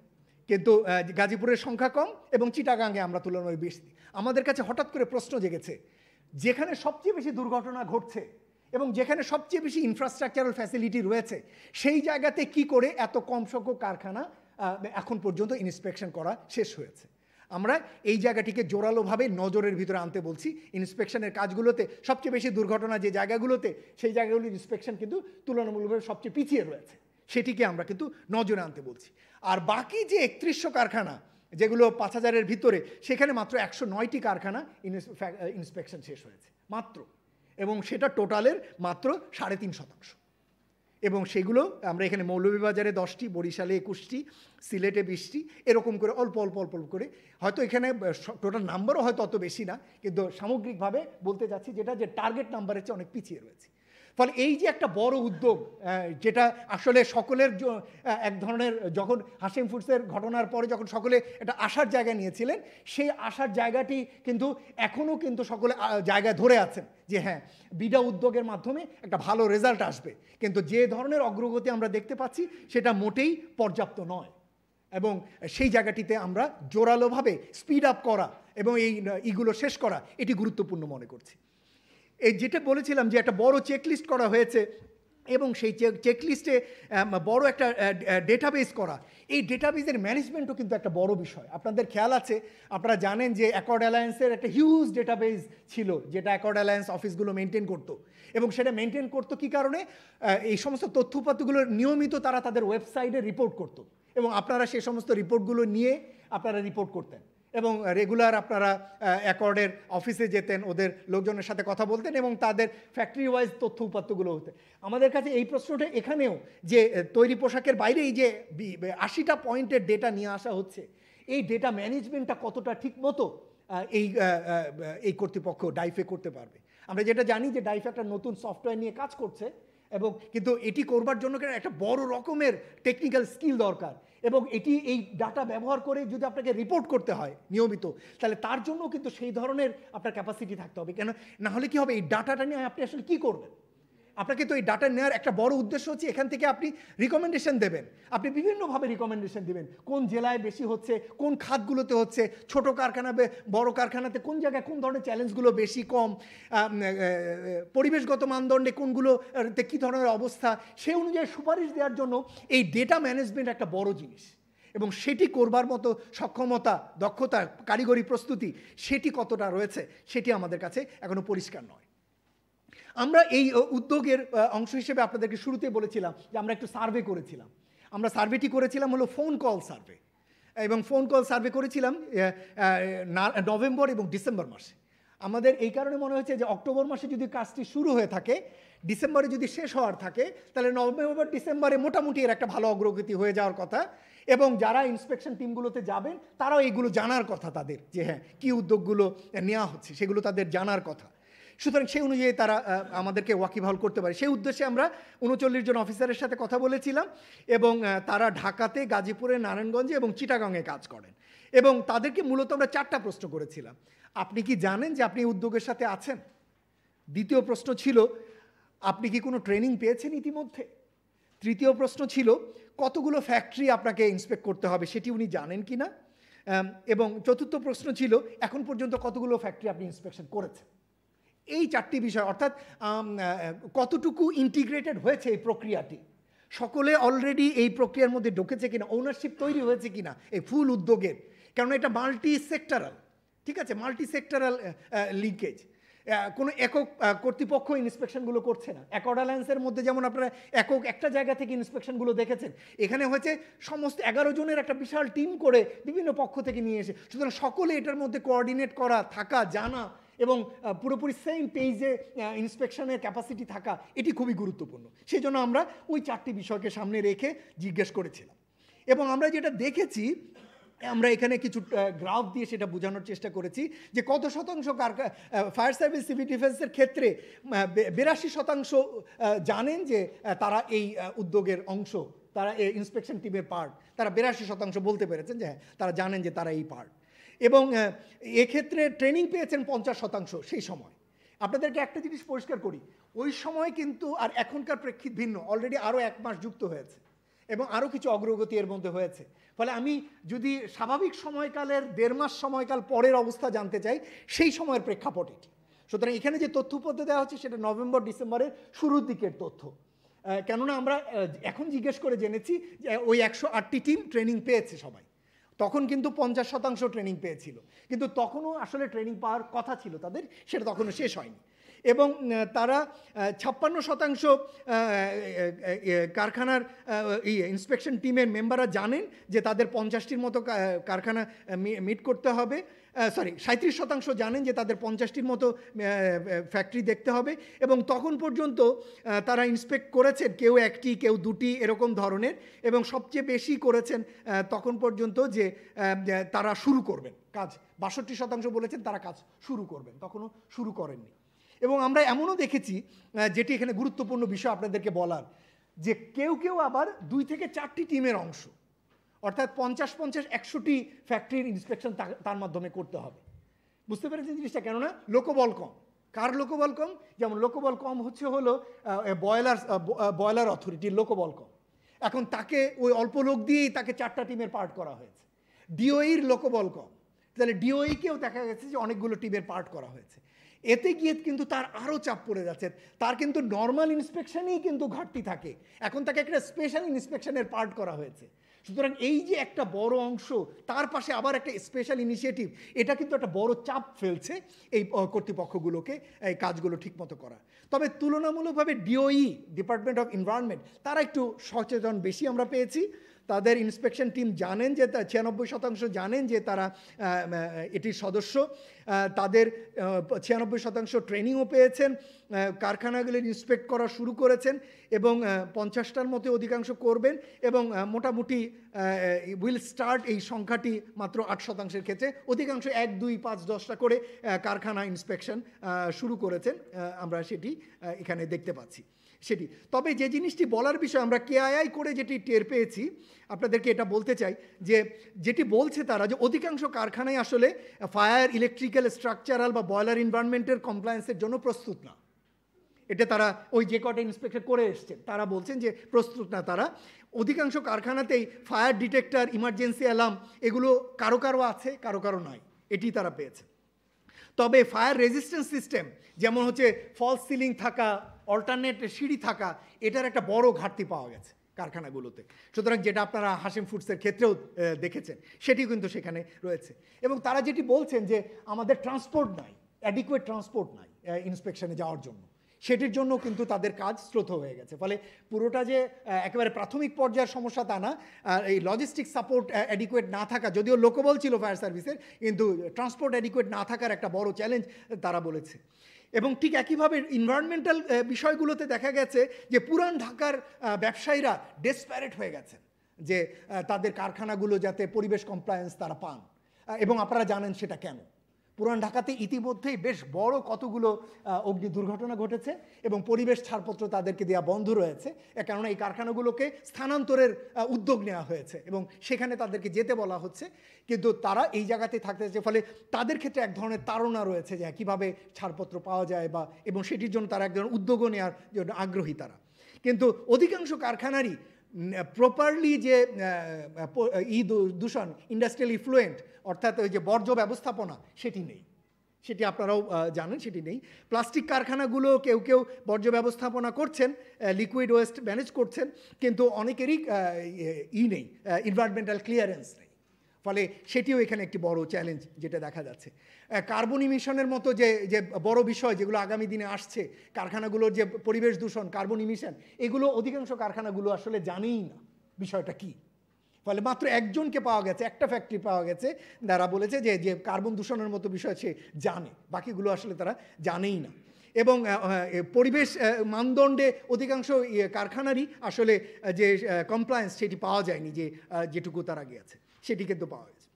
কিন্তু গাজীপুরের সংখ্যা কম এবং চিটাগাঙে আমরা তুলনায় বেশি আমাদের কাছে হঠাৎ করে প্রশ্ন জেগেছে যেখানে সবচেয়ে বেশি দুর্ঘটনা ঘটছে এবং যেখানে সবচেয়ে বেশি ইনফ্রাস্ট্রাকচারাল ফ্যাসিলিটি রয়েছে সেই জায়গাতে কি করে এত কম সংখ্যক কারখানা এখন পর্যন্ত ইন্সপেকশন করা শেষ হয়েছে আমরা এই জায়গাটিকে জোরালোভাবে নজরের ভিতরে আনতে বলছি ইন্সপেকশনের কাজগুলোতে সবচেয়ে বেশি দুর্ঘটনা যে জায়গাগুলোতে সেই জায়গাগুলোর ইন্সপেকশন কিন্তু তুলনামূলকভাবে সবচেয়ে পিছিয়ে রয়েছে সেটিকে আমরা কিন্তু নজরে আনতে বলছি আর বাকি যে একত্রিশশো কারখানা যেগুলো পাঁচ হাজারের ভিতরে সেখানে মাত্র একশো নয়টি কারখানা ইন্সপেকশন শেষ হয়েছে মাত্র এবং সেটা টোটালের মাত্র সাড়ে তিন শতাংশ এবং সেগুলো আমরা এখানে মৌলভীবাজারে দশটি বরিশালে একুশটি সিলেটে বিশটি এরকম করে অল্প অল্প অল্প অল্প করে হয়তো এখানে টোটাল নাম্বারও হয়তো অত বেশি না কিন্তু সামগ্রিকভাবে বলতে যাচ্ছি যেটা যে টার্গেট নাম্বারের চেয়ে অনেক পিছিয়ে রয়েছে ফলে এই যে একটা বড় উদ্যোগ যেটা আসলে সকলের এক ধরনের যখন হাসিম ফুডসের ঘটনার পরে যখন সকলে একটা আসার জায়গা নিয়েছিলেন সেই আসার জায়গাটি কিন্তু এখনও কিন্তু সকলে জায়গায় ধরে আছেন যে হ্যাঁ বিডা উদ্যোগের মাধ্যমে একটা ভালো রেজাল্ট আসবে কিন্তু যে ধরনের অগ্রগতি আমরা দেখতে পাচ্ছি সেটা মোটেই পর্যাপ্ত নয় এবং সেই জায়গাটিতে আমরা জোরালোভাবে স্পিড আপ করা এবং এই ইগুলো শেষ করা এটি গুরুত্বপূর্ণ মনে করছি এই যেটা বলেছিলাম যে একটা বড় চেকলিস্ট করা হয়েছে এবং সেই চেকলিস্টে বড় একটা ডেটাবেস করা এই ডেটাবেসের ম্যানেজমেন্টও কিন্তু একটা বড় বিষয় আপনাদের খেয়াল আছে আপনারা জানেন যে অ্যাকর্ড অ্যালায়েন্সের একটা হিউজ ডেটাবেস ছিল যেটা অ্যাকর্ড অ্যালায়েন্স অফিসগুলো মেনটেন করতো এবং সেটা মেনটেন করতো কি কারণে এই সমস্ত তথ্যপাতগুলো নিয়মিত তারা তাদের ওয়েবসাইটে রিপোর্ট করতো এবং আপনারা সেই সমস্ত রিপোর্টগুলো নিয়ে আপনারা রিপোর্ট করতেন এবং রেগুলার আপনারা অ্যাকর্ডের অফিসে যেতেন ওদের লোকজনের সাথে কথা বলতেন এবং তাদের ফ্যাক্টরি ওয়াইজ তথ্য উপাত্তগুলো হতে আমাদের কাছে এই প্রশ্নটা এখানেও যে তৈরি পোশাকের বাইরেই যে আশিটা পয়েন্টের ডেটা নিয়ে আসা হচ্ছে এই ডেটা ম্যানেজমেন্টটা কতটা ঠিক মতো এই এই কর্তৃপক্ষ ডাইফে করতে পারবে আমরা যেটা জানি যে ডাইফে একটা নতুন সফটওয়্যার নিয়ে কাজ করছে এবং কিন্তু এটি করবার জন্য কেন একটা বড় রকমের টেকনিক্যাল স্কিল দরকার এবং এটি এই ডাটা ব্যবহার করে যদি আপনাকে রিপোর্ট করতে হয় নিয়মিত তাহলে তার জন্য কিন্তু সেই ধরনের আপনার ক্যাপাসিটি থাকতে হবে কেন না হলে কি হবে এই ডাটাটা নিয়ে আপনি আসলে কি করবেন আপনাকে তো এই ডাটা নেওয়ার একটা বড় উদ্দেশ্য হচ্ছে এখান থেকে আপনি রিকমেন্ডেশন দেবেন আপনি বিভিন্নভাবে রিকমেন্ডেশন দেবেন কোন জেলায় বেশি হচ্ছে কোন খাতগুলোতে হচ্ছে ছোট কারখানা বড় কারখানাতে কোন জায়গায় কোন ধরনের চ্যালেঞ্জগুলো বেশি কম পরিবেশগত মানদণ্ডে কোনগুলোতে কী ধরনের অবস্থা সেই অনুযায়ী সুপারিশ দেওয়ার জন্য এই ডেটা ম্যানেজমেন্ট একটা বড় জিনিস এবং সেটি করবার মতো সক্ষমতা দক্ষতা কারিগরি প্রস্তুতি সেটি কতটা রয়েছে সেটি আমাদের কাছে এখনও পরিষ্কার নয় আমরা এই উদ্যোগের অংশ হিসেবে আপনাদেরকে শুরুতে বলেছিলাম যে আমরা একটু সার্ভে করেছিলাম আমরা সার্ভেটি করেছিলাম হলো ফোন কল সার্ভে এবং ফোন কল সার্ভে করেছিলাম নভেম্বর এবং ডিসেম্বর মাসে আমাদের এই কারণে মনে হয়েছে যে অক্টোবর মাসে যদি কাজটি শুরু হয়ে থাকে ডিসেম্বরে যদি শেষ হওয়ার থাকে তাহলে নভেম্বর ডিসেম্বরে মোটামুটি এর একটা ভালো অগ্রগতি হয়ে যাওয়ার কথা এবং যারা ইন্সপেকশন টিমগুলোতে যাবেন তারাও এইগুলো জানার কথা তাদের যে হ্যাঁ কী উদ্যোগগুলো নেওয়া হচ্ছে সেগুলো তাদের জানার কথা সুতরাং সেই অনুযায়ী তারা আমাদেরকে ওয়াকিবহল করতে পারে সেই উদ্দেশ্যে আমরা উনচল্লিশ জন অফিসারের সাথে কথা বলেছিলাম এবং তারা ঢাকাতে গাজীপুরে নারায়ণগঞ্জে এবং চিটাগাংয়ে কাজ করেন এবং তাদেরকে মূলত আমরা চারটা প্রশ্ন করেছিলাম আপনি কি জানেন যে আপনি উদ্যোগের সাথে আছেন দ্বিতীয় প্রশ্ন ছিল আপনি কি কোনো ট্রেনিং পেয়েছেন ইতিমধ্যে তৃতীয় প্রশ্ন ছিল কতগুলো ফ্যাক্টরি আপনাকে ইন্সপেক্ট করতে হবে সেটি উনি জানেন কি না এবং চতুর্থ প্রশ্ন ছিল এখন পর্যন্ত কতগুলো ফ্যাক্টরি আপনি ইন্সপেকশন করেছেন এই চারটি বিষয় অর্থাৎ কতটুকু ইন্টিগ্রেটেড হয়েছে এই প্রক্রিয়াটি সকলে অলরেডি এই প্রক্রিয়ার মধ্যে ঢুকেছে কিনা ওনারশিপ তৈরি হয়েছে কিনা এই ফুল উদ্যোগের কারণ এটা মাল্টি সেক্টরাল ঠিক আছে মাল্টি সেক্টরাল লিঙ্কেজ কোনো একক কর্তৃপক্ষ ইন্সপেকশনগুলো করছে না এক অ্যালায়েন্সের মধ্যে যেমন আপনারা একক একটা জায়গা থেকে ইন্সপেকশনগুলো দেখেছেন এখানে হয়েছে সমস্ত এগারো জনের একটা বিশাল টিম করে বিভিন্ন পক্ষ থেকে নিয়ে এসে সুতরাং সকলে এটার মধ্যে কোঅর্ডিনেট করা থাকা জানা এবং পুরোপুরি সেম পেজে ইন্সপেকশনের ক্যাপাসিটি থাকা এটি খুবই গুরুত্বপূর্ণ সেই জন্য আমরা ওই চারটি বিষয়কে সামনে রেখে জিজ্ঞেস করেছিলাম এবং আমরা যেটা দেখেছি আমরা এখানে কিছু গ্রাফ দিয়ে সেটা বোঝানোর চেষ্টা করেছি যে কত শতাংশ কার ফায়ার সার্ভিস সিভিল ডিফেন্সের ক্ষেত্রে বিরাশি শতাংশ জানেন যে তারা এই উদ্যোগের অংশ তারা ইন্সপেকশন টিমের পার্ট তারা বিরাশি শতাংশ বলতে পেরেছেন যে হ্যাঁ তারা জানেন যে তারা এই পার্ট এবং এক্ষেত্রে ট্রেনিং পেয়েছেন পঞ্চাশ শতাংশ সেই সময় আপনাদেরকে একটা জিনিস পরিষ্কার করি ওই সময় কিন্তু আর এখনকার প্রেক্ষিত ভিন্ন অলরেডি আরও এক মাস যুক্ত হয়েছে এবং আরও কিছু অগ্রগতি এর মধ্যে হয়েছে ফলে আমি যদি স্বাভাবিক সময়কালের দেড় মাস সময়কাল পরের অবস্থা জানতে চাই সেই সময়ের প্রেক্ষাপট এটি সুতরাং এখানে যে তথ্য পদ্ধতি দেওয়া হচ্ছে সেটা নভেম্বর ডিসেম্বরের শুরুর দিকের তথ্য কেননা আমরা এখন জিজ্ঞেস করে জেনেছি যে ওই একশো আটটি টিম ট্রেনিং পেয়েছে সবাই তখন কিন্তু পঞ্চাশ শতাংশ ট্রেনিং পেয়েছিল কিন্তু তখনও আসলে ট্রেনিং পাওয়ার কথা ছিল তাদের সেটা তখনও শেষ হয়নি এবং তারা ছাপ্পান্ন শতাংশ কারখানার ইন্সপেকশন টিমের মেম্বাররা জানেন যে তাদের পঞ্চাশটির মতো কারখানা মিট করতে হবে সরি সাঁত্রিশ শতাংশ জানেন যে তাদের পঞ্চাশটির মতো ফ্যাক্টরি দেখতে হবে এবং তখন পর্যন্ত তারা ইন্সপেক্ট করেছেন কেউ একটি কেউ দুটি এরকম ধরনের এবং সবচেয়ে বেশি করেছেন তখন পর্যন্ত যে তারা শুরু করবেন কাজ বাষট্টি শতাংশ বলেছেন তারা কাজ শুরু করবেন তখনও শুরু করেননি এবং আমরা এমনও দেখেছি যেটি এখানে গুরুত্বপূর্ণ বিষয় আপনাদেরকে বলার যে কেউ কেউ আবার দুই থেকে চারটি টিমের অংশ অর্থাৎ পঞ্চাশ পঞ্চাশ একশোটি ফ্যাক্টরির ইন্সপেকশন তার মাধ্যমে করতে হবে বুঝতে পেরেছেন জিনিসটা কেননা লোকবল কম কার লোকবল কম যেমন লোকবল কম হচ্ছে হলো বয়লার বয়লার অথরিটির লোকবল কম এখন তাকে ওই অল্প লোক দিয়েই তাকে চারটা টিমের পার্ট করা হয়েছে ডিওইর লোকবল কম তাহলে ডিওইকেও দেখা গেছে যে অনেকগুলো টিমের পার্ট করা হয়েছে এতে গিয়ে কিন্তু তার আরও চাপ পড়ে যাচ্ছে তার কিন্তু নর্মাল ইন্সপেকশনেই কিন্তু ঘাটতি থাকে এখন তাকে একটা স্পেশাল ইন্সপেকশনের পার্ট করা হয়েছে সুতরাং এই যে একটা বড় অংশ তার পাশে আবার একটা স্পেশাল ইনিশিয়েটিভ এটা কিন্তু একটা বড় চাপ ফেলছে এই কর্তৃপক্ষগুলোকে এই কাজগুলো ঠিকমতো করা তবে তুলনামূলকভাবে ডিওই ডিপার্টমেন্ট অফ এনভায়রনমেন্ট তারা একটু সচেতন বেশি আমরা পেয়েছি তাদের ইন্সপেকশন টিম জানেন যে ছিয়ানব্বই শতাংশ জানেন যে তারা এটির সদস্য তাদের ছিয়ানব্বই শতাংশ ট্রেনিংও পেয়েছেন কারখানাগুলির ইন্সপেক্ট করা শুরু করেছেন এবং পঞ্চাশটার মতো অধিকাংশ করবেন এবং মোটামুটি উইল স্টার্ট এই সংখ্যাটি মাত্র আট শতাংশের ক্ষেত্রে অধিকাংশ এক দুই পাঁচ দশটা করে কারখানা ইন্সপেকশন শুরু করেছেন আমরা সেটি এখানে দেখতে পাচ্ছি সেটি তবে যে জিনিসটি বলার বিষয় আমরা কেআইআই করে যেটি টের পেয়েছি আপনাদেরকে এটা বলতে চাই যে যেটি বলছে তারা যে অধিকাংশ কারখানায় আসলে ফায়ার ইলেকট্রিক্যাল স্ট্রাকচারাল বা বয়লার ইনভারনমেন্টের কমপ্লায়েন্সের জন্য প্রস্তুত না এটা তারা ওই যে কটা ইন্সপেক্টর করে এসছে তারা বলছেন যে প্রস্তুত না তারা অধিকাংশ কারখানাতেই ফায়ার ডিটেক্টর ইমার্জেন্সি অ্যালার্ম এগুলো কারো কারো আছে কারো কারো নয় এটি তারা পেয়েছে তবে ফায়ার রেজিস্ট্যান্স সিস্টেম যেমন হচ্ছে ফলস সিলিং থাকা অল্টারনেট সিঁড়ি থাকা এটার একটা বড় ঘাটতি পাওয়া গেছে কারখানাগুলোতে সুতরাং যেটা আপনারা হাসিম ফুডসের ক্ষেত্রেও দেখেছেন সেটিও কিন্তু সেখানে রয়েছে এবং তারা যেটি বলছেন যে আমাদের ট্রান্সপোর্ট নাই অ্যাডিকুয়েট ট্রান্সপোর্ট নাই ইন্সপেকশনে যাওয়ার জন্য সেটির জন্য কিন্তু তাদের কাজ শ্রোত হয়ে গেছে ফলে পুরোটা যে একেবারে প্রাথমিক পর্যায়ের সমস্যা তা না এই লজিস্টিক সাপোর্ট অ্যাডিকুয়েট না থাকা যদিও লোকবল ছিল ফায়ার সার্ভিসের কিন্তু ট্রান্সপোর্ট অ্যাডিকুয়েট না থাকার একটা বড় চ্যালেঞ্জ তারা বলেছে এবং ঠিক একইভাবে ইনভায়রনমেন্টাল বিষয়গুলোতে দেখা গেছে যে পুরান ঢাকার ব্যবসায়ীরা ডেসপ্যারেট হয়ে গেছে যে তাদের কারখানাগুলো যাতে পরিবেশ কমপ্লায়েন্স তারা পান এবং আপনারা জানেন সেটা কেন পুরান ঢাকাতে ইতিমধ্যেই বেশ বড় কতগুলো অগ্নি দুর্ঘটনা ঘটেছে এবং পরিবেশ ছাড়পত্র তাদেরকে দেওয়া বন্ধ রয়েছে কেননা এই কারখানাগুলোকে স্থানান্তরের উদ্যোগ নেওয়া হয়েছে এবং সেখানে তাদেরকে যেতে বলা হচ্ছে কিন্তু তারা এই জায়গাতে থাকতে চাইছে ফলে তাদের ক্ষেত্রে এক ধরনের তারণা রয়েছে যে হ্যাঁ, কীভাবে ছাড়পত্র পাওয়া যায় বা এবং সেটির জন্য তারা এক ধরনের উদ্যোগও নেওয়ার জন্য আগ্রহী তারা কিন্তু অধিকাংশ কারখানারই প্রপারলি যে ই দূষণ ইন্ডাস্ট্রিয়াল ইফ্লুয়েন্ট অর্থাৎ ওই যে বর্জ্য ব্যবস্থাপনা সেটি নেই সেটি আপনারাও জানেন সেটি নেই প্লাস্টিক কারখানাগুলো কেউ কেউ বর্জ্য ব্যবস্থাপনা করছেন লিকুইড ওয়েস্ট ম্যানেজ করছেন কিন্তু অনেকেরই ই নেই এনভায়রনমেন্টাল ক্লিয়ারেন্স ফলে সেটিও এখানে একটি বড় চ্যালেঞ্জ যেটা দেখা যাচ্ছে কার্বন ইমিশনের মতো যে যে বড় বিষয় যেগুলো আগামী দিনে আসছে কারখানাগুলোর যে পরিবেশ দূষণ কার্বন ইমিশন এগুলো অধিকাংশ কারখানাগুলো আসলে জানেই না বিষয়টা কী ফলে মাত্র একজনকে পাওয়া গেছে একটা ফ্যাক্টরি পাওয়া গেছে যারা বলেছে যে যে কার্বন দূষণের মতো বিষয় সে জানে বাকিগুলো আসলে তারা জানেই না এবং পরিবেশ মানদণ্ডে অধিকাংশ ইয়ে কারখানারই আসলে যে কমপ্লায়েন্স সেটি পাওয়া যায়নি যে যেটুকু তারা গিয়েছে সেটি কিন্তু পাওয়া গেছে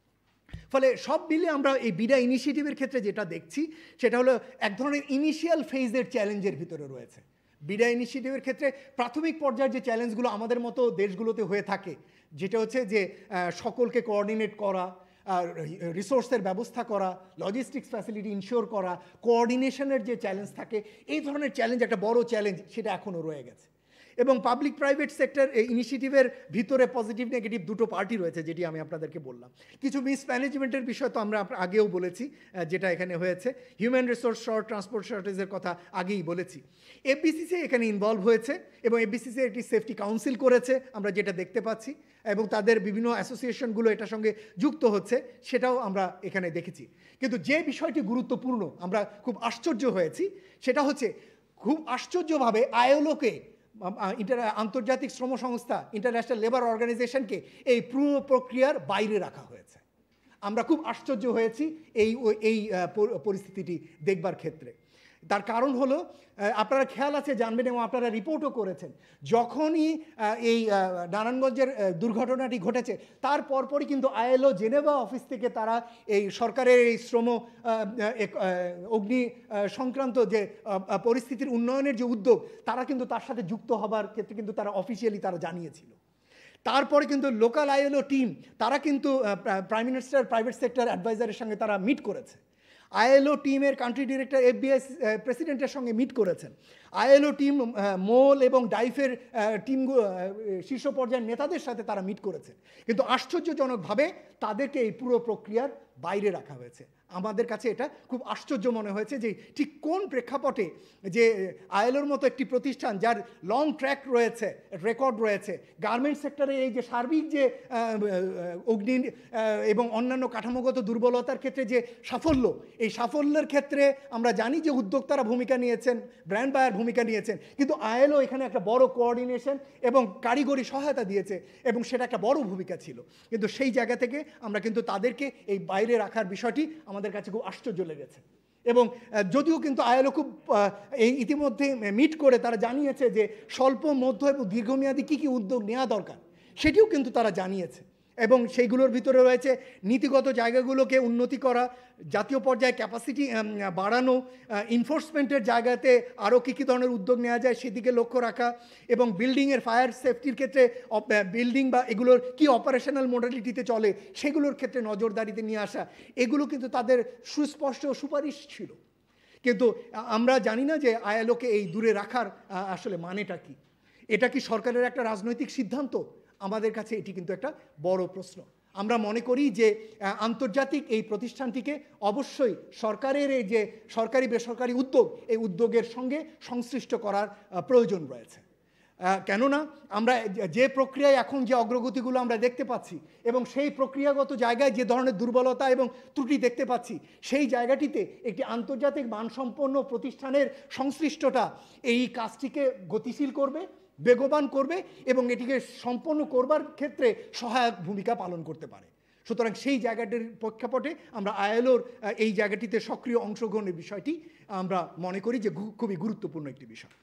ফলে সব মিলে আমরা এই বিডা ইনিশিয়েটিভের ক্ষেত্রে যেটা দেখছি সেটা হলো এক ধরনের ইনিশিয়াল ফেজের চ্যালেঞ্জের ভিতরে রয়েছে বিডা ইনিশিয়েটিভের ক্ষেত্রে প্রাথমিক পর্যায়ের যে চ্যালেঞ্জগুলো আমাদের মতো দেশগুলোতে হয়ে থাকে যেটা হচ্ছে যে সকলকে কোঅর্ডিনেট করা রিসোর্সের ব্যবস্থা করা লজিস্টিক্স ফ্যাসিলিটি ইনশিওর করা কোঅর্ডিনেশনের যে চ্যালেঞ্জ থাকে এই ধরনের চ্যালেঞ্জ একটা বড় চ্যালেঞ্জ সেটা এখনও রয়ে গেছে এবং পাবলিক প্রাইভেট সেক্টর এই ইনিশিয়েটিভের ভিতরে পজিটিভ নেগেটিভ দুটো পার্টি রয়েছে যেটি আমি আপনাদেরকে বললাম কিছু মিসম্যানেজমেন্টের বিষয় তো আমরা আগেও বলেছি যেটা এখানে হয়েছে হিউম্যান রিসোর্স শর্ট ট্রান্সপোর্ট শর্টেজের কথা আগেই বলেছি এফবিসিসি এখানে ইনভলভ হয়েছে এবং এফবিসিসি একটি সেফটি কাউন্সিল করেছে আমরা যেটা দেখতে পাচ্ছি এবং তাদের বিভিন্ন অ্যাসোসিয়েশনগুলো এটার সঙ্গে যুক্ত হচ্ছে সেটাও আমরা এখানে দেখেছি কিন্তু যে বিষয়টি গুরুত্বপূর্ণ আমরা খুব আশ্চর্য হয়েছি সেটা হচ্ছে খুব আশ্চর্যভাবে আয়োলোকে ইন্টার আন্তর্জাতিক শ্রম সংস্থা ইন্টারন্যাশনাল লেবার অর্গানাইজেশনকে এই পুরো প্রক্রিয়ার বাইরে রাখা হয়েছে আমরা খুব আশ্চর্য হয়েছি এই এই পরিস্থিতিটি দেখবার ক্ষেত্রে তার কারণ হলো আপনারা খেয়াল আছে জানবেন এবং আপনারা রিপোর্টও করেছেন যখনই এই নারায়ণগঞ্জের দুর্ঘটনাটি ঘটেছে তার পরপরই কিন্তু আইএলও জেনেভা অফিস থেকে তারা এই সরকারের এই শ্রম অগ্নি সংক্রান্ত যে পরিস্থিতির উন্নয়নের যে উদ্যোগ তারা কিন্তু তার সাথে যুক্ত হবার ক্ষেত্রে কিন্তু তারা অফিসিয়ালি তারা জানিয়েছিল তারপরে কিন্তু লোকাল আইএলও টিম তারা কিন্তু প্রাইম মিনিস্টার প্রাইভেট সেক্টর অ্যাডভাইজারের সঙ্গে তারা মিট করেছে আইএলও টিমের কান্ট্রি ডিরেক্টর এফবিআই প্রেসিডেন্টের সঙ্গে মিট করেছেন আইএলও টিম মোল এবং ডাইফের টিম শীর্ষ পর্যায়ের নেতাদের সাথে তারা মিট করেছে কিন্তু আশ্চর্যজনকভাবে তাদেরকে এই পুরো প্রক্রিয়ার বাইরে রাখা হয়েছে আমাদের কাছে এটা খুব আশ্চর্য মনে হয়েছে যে ঠিক কোন প্রেক্ষাপটে যে আয়েলোর মতো একটি প্রতিষ্ঠান যার লং ট্র্যাক রয়েছে রেকর্ড রয়েছে গার্মেন্টস সেক্টরে এই যে সার্বিক যে অগ্নি এবং অন্যান্য কাঠামোগত দুর্বলতার ক্ষেত্রে যে সাফল্য এই সাফল্যের ক্ষেত্রে আমরা জানি যে উদ্যোক্তারা ভূমিকা নিয়েছেন ব্র্যান্ড বায়ার ভূমিকা নিয়েছেন কিন্তু আয়েলও এখানে একটা বড় কোঅর্ডিনেশন এবং কারিগরি সহায়তা দিয়েছে এবং সেটা একটা বড় ভূমিকা ছিল কিন্তু সেই জায়গা থেকে আমরা কিন্তু তাদেরকে এই বাইরে রাখার বিষয়টি আমাদের কাছে খুব আশ্চর্য লেগেছে এবং যদিও কিন্তু আয়ালো খুব এই ইতিমধ্যে মিট করে তারা জানিয়েছে যে স্বল্প মধ্য এবং দীর্ঘমেয়াদী কী কী উদ্যোগ নেওয়া দরকার সেটিও কিন্তু তারা জানিয়েছে এবং সেইগুলোর ভিতরে রয়েছে নীতিগত জায়গাগুলোকে উন্নতি করা জাতীয় পর্যায়ে ক্যাপাসিটি বাড়ানো ইনফোর্সমেন্টের জায়গাতে আরও কী কী ধরনের উদ্যোগ নেওয়া যায় সেদিকে লক্ষ্য রাখা এবং বিল্ডিংয়ের ফায়ার সেফটির ক্ষেত্রে বিল্ডিং বা এগুলোর কি অপারেশনাল মোডালিটিতে চলে সেগুলোর ক্ষেত্রে নজরদারিতে নিয়ে আসা এগুলো কিন্তু তাদের সুস্পষ্ট সুপারিশ ছিল কিন্তু আমরা জানি না যে আয়ালোকে এই দূরে রাখার আসলে মানেটা কি এটা কি সরকারের একটা রাজনৈতিক সিদ্ধান্ত আমাদের কাছে এটি কিন্তু একটা বড় প্রশ্ন আমরা মনে করি যে আন্তর্জাতিক এই প্রতিষ্ঠানটিকে অবশ্যই সরকারের এই যে সরকারি বেসরকারি উদ্যোগ এই উদ্যোগের সঙ্গে সংশ্লিষ্ট করার প্রয়োজন রয়েছে কেননা আমরা যে প্রক্রিয়ায় এখন যে অগ্রগতিগুলো আমরা দেখতে পাচ্ছি এবং সেই প্রক্রিয়াগত জায়গায় যে ধরনের দুর্বলতা এবং ত্রুটি দেখতে পাচ্ছি সেই জায়গাটিতে একটি আন্তর্জাতিক মানসম্পন্ন প্রতিষ্ঠানের সংশ্লিষ্টটা এই কাজটিকে গতিশীল করবে বেগবান করবে এবং এটিকে সম্পন্ন করবার ক্ষেত্রে সহায়ক ভূমিকা পালন করতে পারে সুতরাং সেই জায়গাটির প্রেক্ষাপটে আমরা আয়েলোর এই জায়গাটিতে সক্রিয় অংশগ্রহণের বিষয়টি আমরা মনে করি যে খুবই গুরুত্বপূর্ণ একটি বিষয়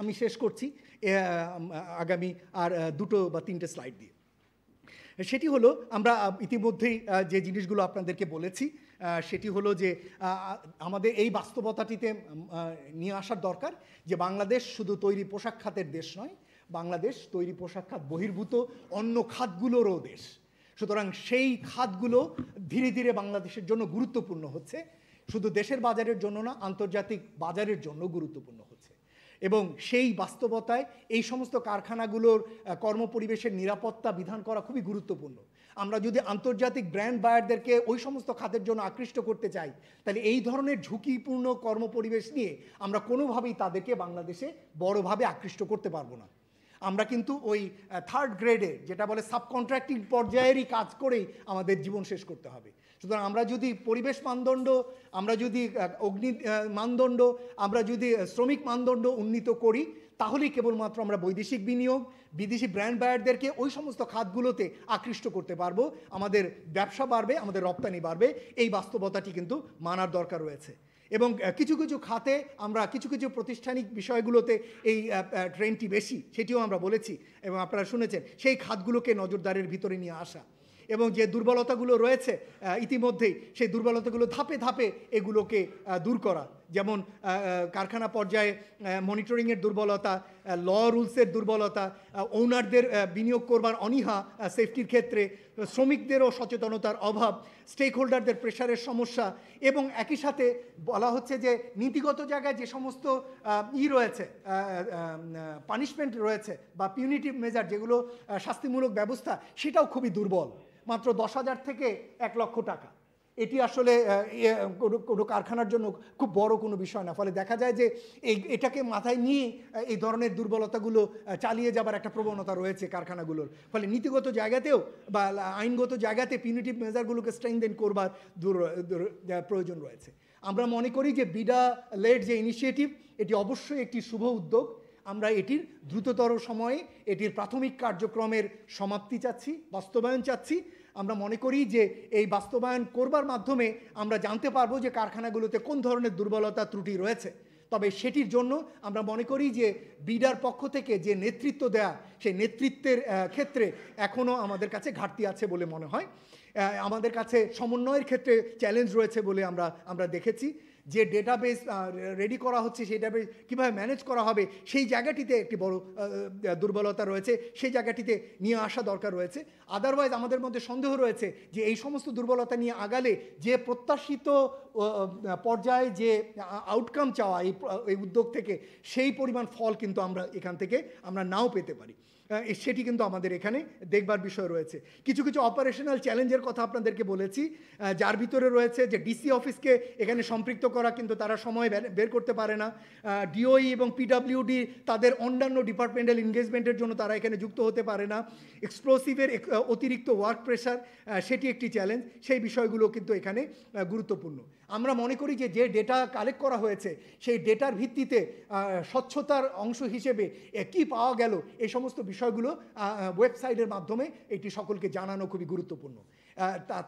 আমি শেষ করছি আগামী আর দুটো বা তিনটে স্লাইড দিয়ে সেটি হলো আমরা ইতিমধ্যেই যে জিনিসগুলো আপনাদেরকে বলেছি সেটি হলো যে আমাদের এই বাস্তবতাটিতে নিয়ে আসার দরকার যে বাংলাদেশ শুধু তৈরি পোশাক খাতের দেশ নয় বাংলাদেশ তৈরি পোশাক খাত বহির্ভূত অন্য খাতগুলোরও দেশ সুতরাং সেই খাতগুলো ধীরে ধীরে বাংলাদেশের জন্য গুরুত্বপূর্ণ হচ্ছে শুধু দেশের বাজারের জন্য না আন্তর্জাতিক বাজারের জন্য গুরুত্বপূর্ণ হচ্ছে এবং সেই বাস্তবতায় এই সমস্ত কারখানাগুলোর কর্মপরিবেশের নিরাপত্তা বিধান করা খুবই গুরুত্বপূর্ণ আমরা যদি আন্তর্জাতিক ব্র্যান্ড বায়ারদেরকে ওই সমস্ত খাতের জন্য আকৃষ্ট করতে চাই তাহলে এই ধরনের ঝুঁকিপূর্ণ কর্মপরিবেশ নিয়ে আমরা কোনোভাবেই তাদেরকে বাংলাদেশে বড়ভাবে আকৃষ্ট করতে পারবো না আমরা কিন্তু ওই থার্ড গ্রেডে যেটা বলে সাব কন্ট্রাক্টিং পর্যায়েরই কাজ করেই আমাদের জীবন শেষ করতে হবে সুতরাং আমরা যদি পরিবেশ মানদণ্ড আমরা যদি অগ্নি মানদণ্ড আমরা যদি শ্রমিক মানদণ্ড উন্নীত করি তাহলেই কেবলমাত্র আমরা বৈদেশিক বিনিয়োগ বিদেশি ব্র্যান্ড বায়ারদেরকে ওই সমস্ত খাতগুলোতে আকৃষ্ট করতে পারবো আমাদের ব্যবসা বাড়বে আমাদের রপ্তানি বাড়বে এই বাস্তবতাটি কিন্তু মানার দরকার রয়েছে এবং কিছু কিছু খাতে আমরা কিছু কিছু প্রতিষ্ঠানিক বিষয়গুলোতে এই ট্রেনটি বেশি সেটিও আমরা বলেছি এবং আপনারা শুনেছেন সেই খাতগুলোকে নজরদারের ভিতরে নিয়ে আসা এবং যে দুর্বলতাগুলো রয়েছে ইতিমধ্যেই সেই দুর্বলতাগুলো ধাপে ধাপে এগুলোকে দূর করা যেমন কারখানা পর্যায়ে মনিটরিংয়ের দুর্বলতা ল রুলসের দুর্বলতা ওনারদের বিনিয়োগ করবার অনীহা সেফটির ক্ষেত্রে শ্রমিকদেরও সচেতনতার অভাব স্টেক হোল্ডারদের প্রেশারের সমস্যা এবং একই সাথে বলা হচ্ছে যে নীতিগত জায়গায় যে সমস্ত ই রয়েছে পানিশমেন্ট রয়েছে বা পিউনিটিভ মেজার যেগুলো শাস্তিমূলক ব্যবস্থা সেটাও খুবই দুর্বল মাত্র দশ হাজার থেকে এক লক্ষ টাকা এটি আসলে কোনো কারখানার জন্য খুব বড় কোনো বিষয় না ফলে দেখা যায় যে এই এটাকে মাথায় নিয়ে এই ধরনের দুর্বলতাগুলো চালিয়ে যাবার একটা প্রবণতা রয়েছে কারখানাগুলোর ফলে নীতিগত জায়গাতেও বা আইনগত জায়গাতে পিনিটিভ মেজারগুলোকে স্ট্রেংদেন করবার প্রয়োজন রয়েছে আমরা মনে করি যে বিডা লেট যে ইনিশিয়েটিভ এটি অবশ্যই একটি শুভ উদ্যোগ আমরা এটির দ্রুততর সময়ে এটির প্রাথমিক কার্যক্রমের সমাপ্তি চাচ্ছি বাস্তবায়ন চাচ্ছি আমরা মনে করি যে এই বাস্তবায়ন করবার মাধ্যমে আমরা জানতে পারবো যে কারখানাগুলোতে কোন ধরনের দুর্বলতা ত্রুটি রয়েছে তবে সেটির জন্য আমরা মনে করি যে বিডার পক্ষ থেকে যে নেতৃত্ব দেয়া সেই নেতৃত্বের ক্ষেত্রে এখনও আমাদের কাছে ঘাটতি আছে বলে মনে হয় আমাদের কাছে সমন্বয়ের ক্ষেত্রে চ্যালেঞ্জ রয়েছে বলে আমরা আমরা দেখেছি যে ডেটাবেস রেডি করা হচ্ছে সেই ডেটাবেস কীভাবে ম্যানেজ করা হবে সেই জায়গাটিতে একটি বড় দুর্বলতা রয়েছে সেই জায়গাটিতে নিয়ে আসা দরকার রয়েছে আদারওয়াইজ আমাদের মধ্যে সন্দেহ রয়েছে যে এই সমস্ত দুর্বলতা নিয়ে আগালে যে প্রত্যাশিত পর্যায়ে যে আউটকাম চাওয়া এই উদ্যোগ থেকে সেই পরিমাণ ফল কিন্তু আমরা এখান থেকে আমরা নাও পেতে পারি সেটি কিন্তু আমাদের এখানে দেখবার বিষয় রয়েছে কিছু কিছু অপারেশনাল চ্যালেঞ্জের কথা আপনাদেরকে বলেছি যার ভিতরে রয়েছে যে ডিসি অফিসকে এখানে সম্পৃক্ত করা কিন্তু তারা সময় বের করতে পারে না ডিওই e এবং পিডাব্লিউডি তাদের অন্যান্য ডিপার্টমেন্টাল ইনগেজমেন্টের জন্য তারা এখানে যুক্ত হতে পারে না এক্সপ্লোসিভের অতিরিক্ত ওয়ার্ক প্রেশার সেটি একটি চ্যালেঞ্জ সেই বিষয়গুলো কিন্তু এখানে গুরুত্বপূর্ণ আমরা মনে করি যে যে ডেটা কালেক্ট করা হয়েছে সেই ডেটার ভিত্তিতে স্বচ্ছতার অংশ হিসেবে কি পাওয়া গেল এই সমস্ত বিষয়গুলো ওয়েবসাইটের মাধ্যমে এটি সকলকে জানানো খুবই গুরুত্বপূর্ণ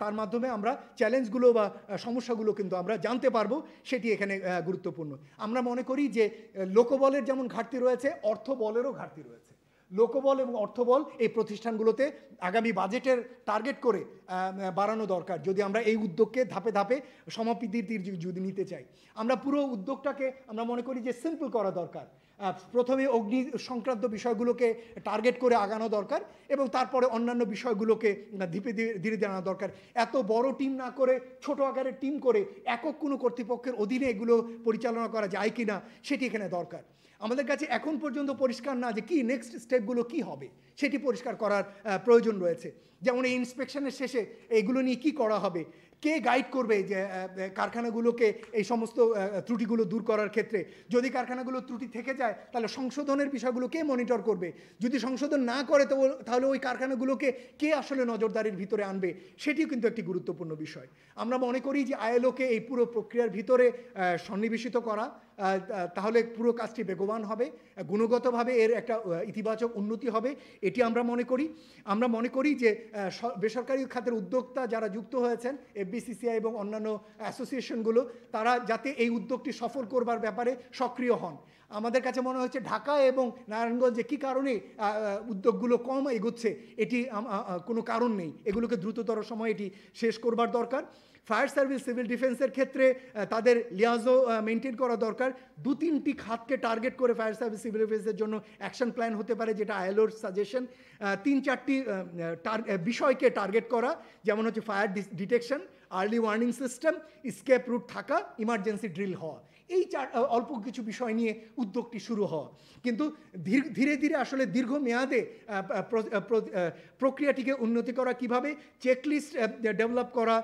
তার মাধ্যমে আমরা চ্যালেঞ্জগুলো বা সমস্যাগুলো কিন্তু আমরা জানতে পারবো সেটি এখানে গুরুত্বপূর্ণ আমরা মনে করি যে লোকবলের যেমন ঘাটতি রয়েছে অর্থবলেরও ঘাটতি রয়েছে লোকবল এবং অর্থবল এই প্রতিষ্ঠানগুলোতে আগামী বাজেটের টার্গেট করে বাড়ানো দরকার যদি আমরা এই উদ্যোগকে ধাপে ধাপে সমাপ্তির যদি নিতে চাই আমরা পুরো উদ্যোগটাকে আমরা মনে করি যে সিম্পল করা দরকার প্রথমে অগ্নি সংক্রান্ত বিষয়গুলোকে টার্গেট করে আগানো দরকার এবং তারপরে অন্যান্য বিষয়গুলোকে ধীপে ধীরে ধীরে আনা দরকার এত বড় টিম না করে ছোট আকারের টিম করে একক কোনো কর্তৃপক্ষের অধীনে এগুলো পরিচালনা করা যায় কি না সেটি এখানে দরকার আমাদের কাছে এখন পর্যন্ত পরিষ্কার না যে কি নেক্সট স্টেপগুলো কি হবে সেটি পরিষ্কার করার প্রয়োজন রয়েছে যেমন এই ইন্সপেকশনের শেষে এইগুলো নিয়ে কি করা হবে কে গাইড করবে যে কারখানাগুলোকে এই সমস্ত ত্রুটিগুলো দূর করার ক্ষেত্রে যদি কারখানাগুলো ত্রুটি থেকে যায় তাহলে সংশোধনের বিষয়গুলো কে মনিটর করবে যদি সংশোধন না করে তো তাহলে ওই কারখানাগুলোকে কে আসলে নজরদারির ভিতরে আনবে সেটিও কিন্তু একটি গুরুত্বপূর্ণ বিষয় আমরা মনে করি যে আইএলওকে এই পুরো প্রক্রিয়ার ভিতরে সন্নিবেশিত করা তাহলে পুরো কাজটি বেগবান হবে গুণগতভাবে এর একটা ইতিবাচক উন্নতি হবে এটি আমরা মনে করি আমরা মনে করি যে বেসরকারি খাতের উদ্যোক্তা যারা যুক্ত হয়েছেন এফবিসিসিআই এবং অন্যান্য অ্যাসোসিয়েশনগুলো তারা যাতে এই উদ্যোগটি সফল করবার ব্যাপারে সক্রিয় হন আমাদের কাছে মনে হচ্ছে ঢাকা এবং নারায়ণগঞ্জে কী কারণে উদ্যোগগুলো কম এগোচ্ছে এটি কোনো কারণ নেই এগুলোকে দ্রুততর সময় এটি শেষ করবার দরকার ফায়ার সার্ভিস সিভিল ডিফেন্সের ক্ষেত্রে তাদের লিয়াজো মেনটেন করা দরকার দু তিনটি খাতকে টার্গেট করে ফায়ার সার্ভিস সিভিল ডিফেন্সের জন্য অ্যাকশন প্ল্যান হতে পারে যেটা আইএলওর সাজেশন তিন চারটি বিষয়কে টার্গেট করা যেমন হচ্ছে fire detection early warning system escape route থাকা ইমার্জেন্সি ড্রিল হওয়া এই চার অল্প কিছু বিষয় নিয়ে উদ্যোগটি শুরু হওয়া কিন্তু ধীরে ধীরে আসলে দীর্ঘ মেয়াদে প্রক্রিয়াটিকে উন্নতি করা কিভাবে চেকলিস্ট ডেভেলপ করা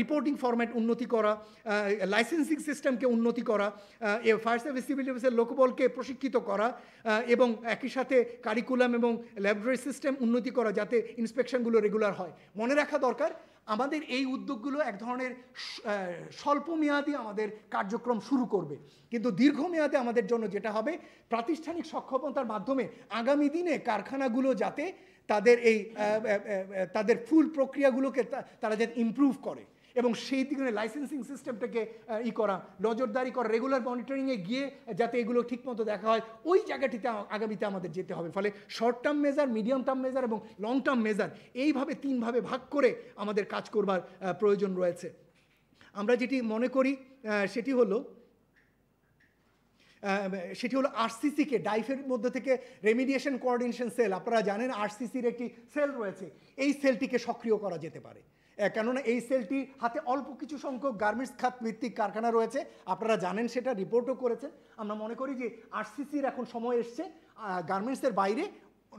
রিপোর্টিং ফরম্যাট উন্নতি করা লাইসেন্সিং সিস্টেমকে উন্নতি করা ফায়ার সার্ভিস সিভিল ডিফেন্সের লোকবলকে প্রশিক্ষিত করা এবং একই সাথে কারিকুলাম এবং ল্যাবরেটরি সিস্টেম উন্নতি করা যাতে ইন্সপেকশনগুলো রেগুলার হয় মনে রাখা দরকার আমাদের এই উদ্যোগগুলো এক ধরনের স্বল্পমেয়াদী আমাদের কার্যক্রম শুরু করবে কিন্তু দীর্ঘমেয়াদে আমাদের জন্য যেটা হবে প্রাতিষ্ঠানিক সক্ষমতার মাধ্যমে আগামী দিনে কারখানাগুলো যাতে তাদের এই তাদের ফুল প্রক্রিয়াগুলোকে তারা যাতে ইম্প্রুভ করে এবং সেই দিকে লাইসেন্সিং সিস্টেমটাকে ই করা নজরদারি করা রেগুলার মনিটরিংয়ে গিয়ে যাতে এগুলো ঠিকমতো দেখা হয় ওই জায়গাটিতে আগামীতে আমাদের যেতে হবে ফলে short term measure medium term measure এবং লং টার্ম মেজার এইভাবে তিনভাবে ভাগ করে আমাদের কাজ করবার প্রয়োজন রয়েছে আমরা যেটি মনে করি সেটি হলো সেটি হলো আরসিসিকে ডাইফের মধ্যে থেকে রেমিডিয়েশন কোঅর্ডিনেশন সেল আপনারা জানেন আরসিসির একটি সেল রয়েছে এই সেলটিকে সক্রিয় করা যেতে পারে কেননা এই সেলটি হাতে অল্প কিছু সংখ্যক গার্মেন্টস খাত ভিত্তিক কারখানা রয়েছে আপনারা জানেন সেটা রিপোর্টও করেছেন আমরা মনে করি যে আরসিসির এখন সময় এসছে গার্মেন্টসের বাইরে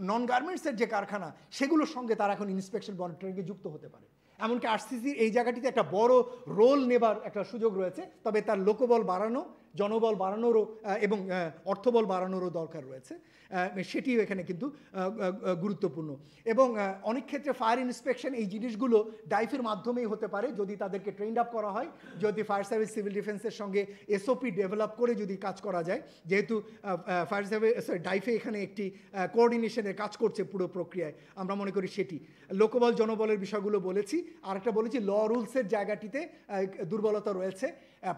নন গার্মেন্টসের যে কারখানা সেগুলোর সঙ্গে তারা এখন ইন্সপেকশন মনিটরিংয়ে যুক্ত হতে পারে এমনকি আরসিসির এই জায়গাটিতে একটা বড় রোল নেবার একটা সুযোগ রয়েছে তবে তার লোকবল বাড়ানো জনবল বাড়ানোরও এবং অর্থবল বাড়ানোরও দরকার রয়েছে সেটিও এখানে কিন্তু গুরুত্বপূর্ণ এবং অনেক ক্ষেত্রে ফায়ার ইন্সপেকশন এই জিনিসগুলো ডাইফের মাধ্যমেই হতে পারে যদি তাদেরকে ট্রেন্ড আপ করা হয় যদি ফায়ার সার্ভিস সিভিল ডিফেন্সের সঙ্গে এসওপি ডেভেলপ করে যদি কাজ করা যায় যেহেতু ফায়ার সার্ভিস ডাইফে এখানে একটি কোঅর্ডিনেশনের কাজ করছে পুরো প্রক্রিয়ায় আমরা মনে করি সেটি লোকবল জনবলের বিষয়গুলো বলেছি আর একটা বলেছি ল রুলসের জায়গাটিতে দুর্বলতা রয়েছে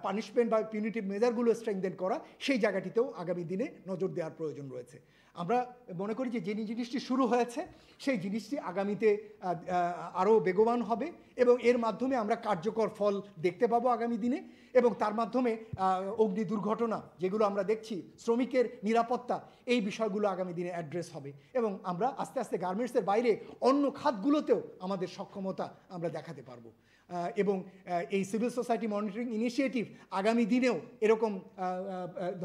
পানিশমেন্ট বা পিউনিটিভ মেজারগুলো স্ট্রেংদেন করা সেই জায়গাটিতেও আগামী দিনে নজর দেওয়ার প্রয়োজন রয়েছে আমরা মনে করি যে যিনি জিনিসটি শুরু হয়েছে সেই জিনিসটি আগামীতে আরও বেগবান হবে এবং এর মাধ্যমে আমরা কার্যকর ফল দেখতে পাবো আগামী দিনে এবং তার মাধ্যমে অগ্নি দুর্ঘটনা যেগুলো আমরা দেখছি শ্রমিকের নিরাপত্তা এই বিষয়গুলো আগামী দিনে অ্যাড্রেস হবে এবং আমরা আস্তে আস্তে গার্মেন্টসের বাইরে অন্য খাতগুলোতেও আমাদের সক্ষমতা আমরা দেখাতে পারবো এবং এই সিভিল সোসাইটি মনিটরিং ইনিশিয়েটিভ আগামী দিনেও এরকম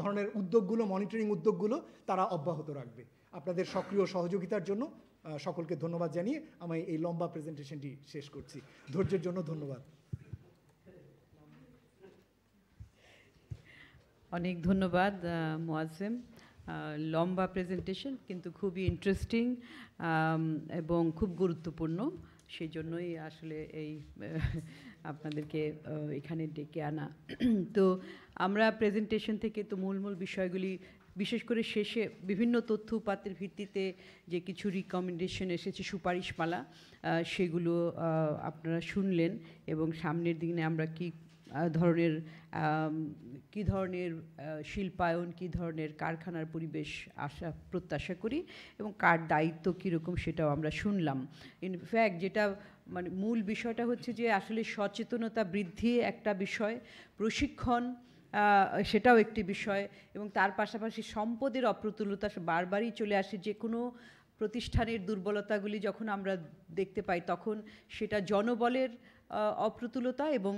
ধরনের উদ্যোগগুলো মনিটরিং উদ্যোগগুলো তারা অব্যাহত রাখবে আপনাদের সক্রিয় সহযোগিতার জন্য সকলকে ধন্যবাদ জানিয়ে আমি এই লম্বা প্রেজেন্টেশনটি শেষ করছি ধৈর্যের জন্য ধন্যবাদ অনেক ধন্যবাদ মোয়াজেম লম্বা প্রেজেন্টেশন কিন্তু খুবই ইন্টারেস্টিং এবং খুব গুরুত্বপূর্ণ সেই জন্যই আসলে এই আপনাদেরকে এখানে ডেকে আনা তো আমরা প্রেজেন্টেশন থেকে তো মূল মূল বিষয়গুলি বিশেষ করে শেষে বিভিন্ন তথ্য উপাত্রের ভিত্তিতে যে কিছু রিকমেন্ডেশন এসেছে সুপারিশমালা সেগুলো আপনারা শুনলেন এবং সামনের দিনে আমরা কি ধরনের কি ধরনের শিল্পায়ন কি ধরনের কারখানার পরিবেশ আশা প্রত্যাশা করি এবং কার দায়িত্ব কীরকম সেটাও আমরা শুনলাম ইনফ্যাক্ট যেটা মানে মূল বিষয়টা হচ্ছে যে আসলে সচেতনতা বৃদ্ধি একটা বিষয় প্রশিক্ষণ সেটাও একটি বিষয় এবং তার পাশাপাশি সম্পদের অপ্রতুলতা বারবারই চলে আসে যে কোনো প্রতিষ্ঠানের দুর্বলতাগুলি যখন আমরা দেখতে পাই তখন সেটা জনবলের অপ্রতুলতা এবং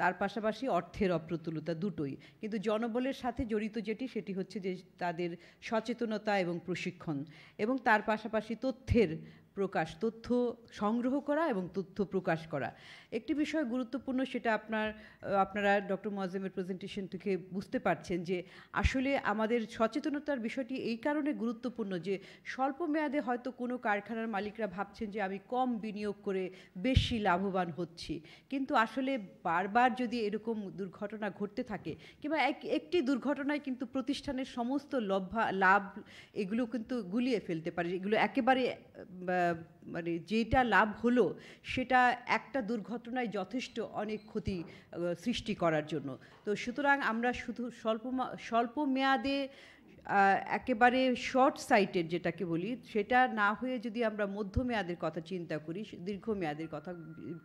তার পাশাপাশি অর্থের অপ্রতুলতা দুটোই কিন্তু জনবলের সাথে জড়িত যেটি সেটি হচ্ছে যে তাদের সচেতনতা এবং প্রশিক্ষণ এবং তার পাশাপাশি তথ্যের প্রকাশ তথ্য সংগ্রহ করা এবং তথ্য প্রকাশ করা একটি বিষয় গুরুত্বপূর্ণ সেটা আপনার আপনারা ডক্টর মোয়াজ্জেমের প্রেজেন্টেশন থেকে বুঝতে পারছেন যে আসলে আমাদের সচেতনতার বিষয়টি এই কারণে গুরুত্বপূর্ণ যে স্বল্প মেয়াদে হয়তো কোনো কারখানার মালিকরা ভাবছেন যে আমি কম বিনিয়োগ করে বেশি লাভবান হচ্ছি কিন্তু আসলে বারবার যদি এরকম দুর্ঘটনা ঘটতে থাকে কিংবা এক একটি দুর্ঘটনায় কিন্তু প্রতিষ্ঠানের সমস্ত লভ্যা লাভ এগুলো কিন্তু গুলিয়ে ফেলতে পারে এগুলো একেবারে মানে যেটা লাভ হলো সেটা একটা দুর্ঘটনায় যথেষ্ট অনেক ক্ষতি সৃষ্টি করার জন্য তো সুতরাং আমরা শুধু স্বল্প স্বল্প মেয়াদে একেবারে শর্ট সাইটেড যেটাকে বলি সেটা না হয়ে যদি আমরা মধ্যমেয়াদের কথা চিন্তা করি দীর্ঘমেয়াদের কথা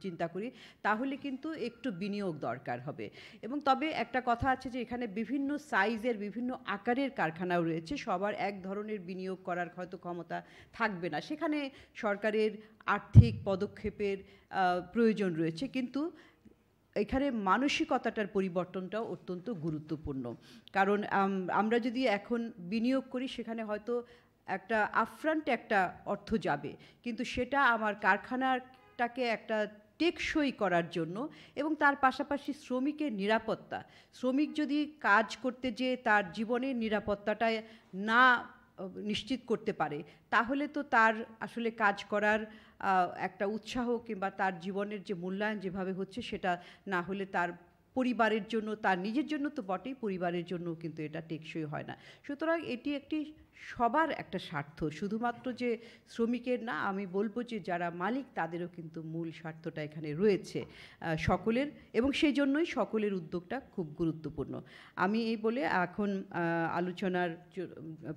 চিন্তা করি তাহলে কিন্তু একটু বিনিয়োগ দরকার হবে এবং তবে একটা কথা আছে যে এখানে বিভিন্ন সাইজের বিভিন্ন আকারের কারখানাও রয়েছে সবার এক ধরনের বিনিয়োগ করার হয়তো ক্ষমতা থাকবে না সেখানে সরকারের আর্থিক পদক্ষেপের প্রয়োজন রয়েছে কিন্তু এখানে মানসিকতাটার পরিবর্তনটাও অত্যন্ত গুরুত্বপূর্ণ কারণ আমরা যদি এখন বিনিয়োগ করি সেখানে হয়তো একটা আফ্রান্ট একটা অর্থ যাবে কিন্তু সেটা আমার কারখানাটাকে একটা টেকসই করার জন্য এবং তার পাশাপাশি শ্রমিকের নিরাপত্তা শ্রমিক যদি কাজ করতে যে তার জীবনের নিরাপত্তাটায় না নিশ্চিত করতে পারে তাহলে তো তার আসলে কাজ করার একটা উৎসাহ কিংবা তার জীবনের যে মূল্যায়ন যেভাবে হচ্ছে সেটা না হলে তার পরিবারের জন্য তার নিজের জন্য তো বটেই পরিবারের জন্য কিন্তু এটা টেকসই হয় না সুতরাং এটি একটি সবার একটা স্বার্থ শুধুমাত্র যে শ্রমিকের না আমি বলবো যে যারা মালিক তাদেরও কিন্তু মূল স্বার্থটা এখানে রয়েছে সকলের এবং সেই জন্যই সকলের উদ্যোগটা খুব গুরুত্বপূর্ণ আমি এই বলে এখন আলোচনার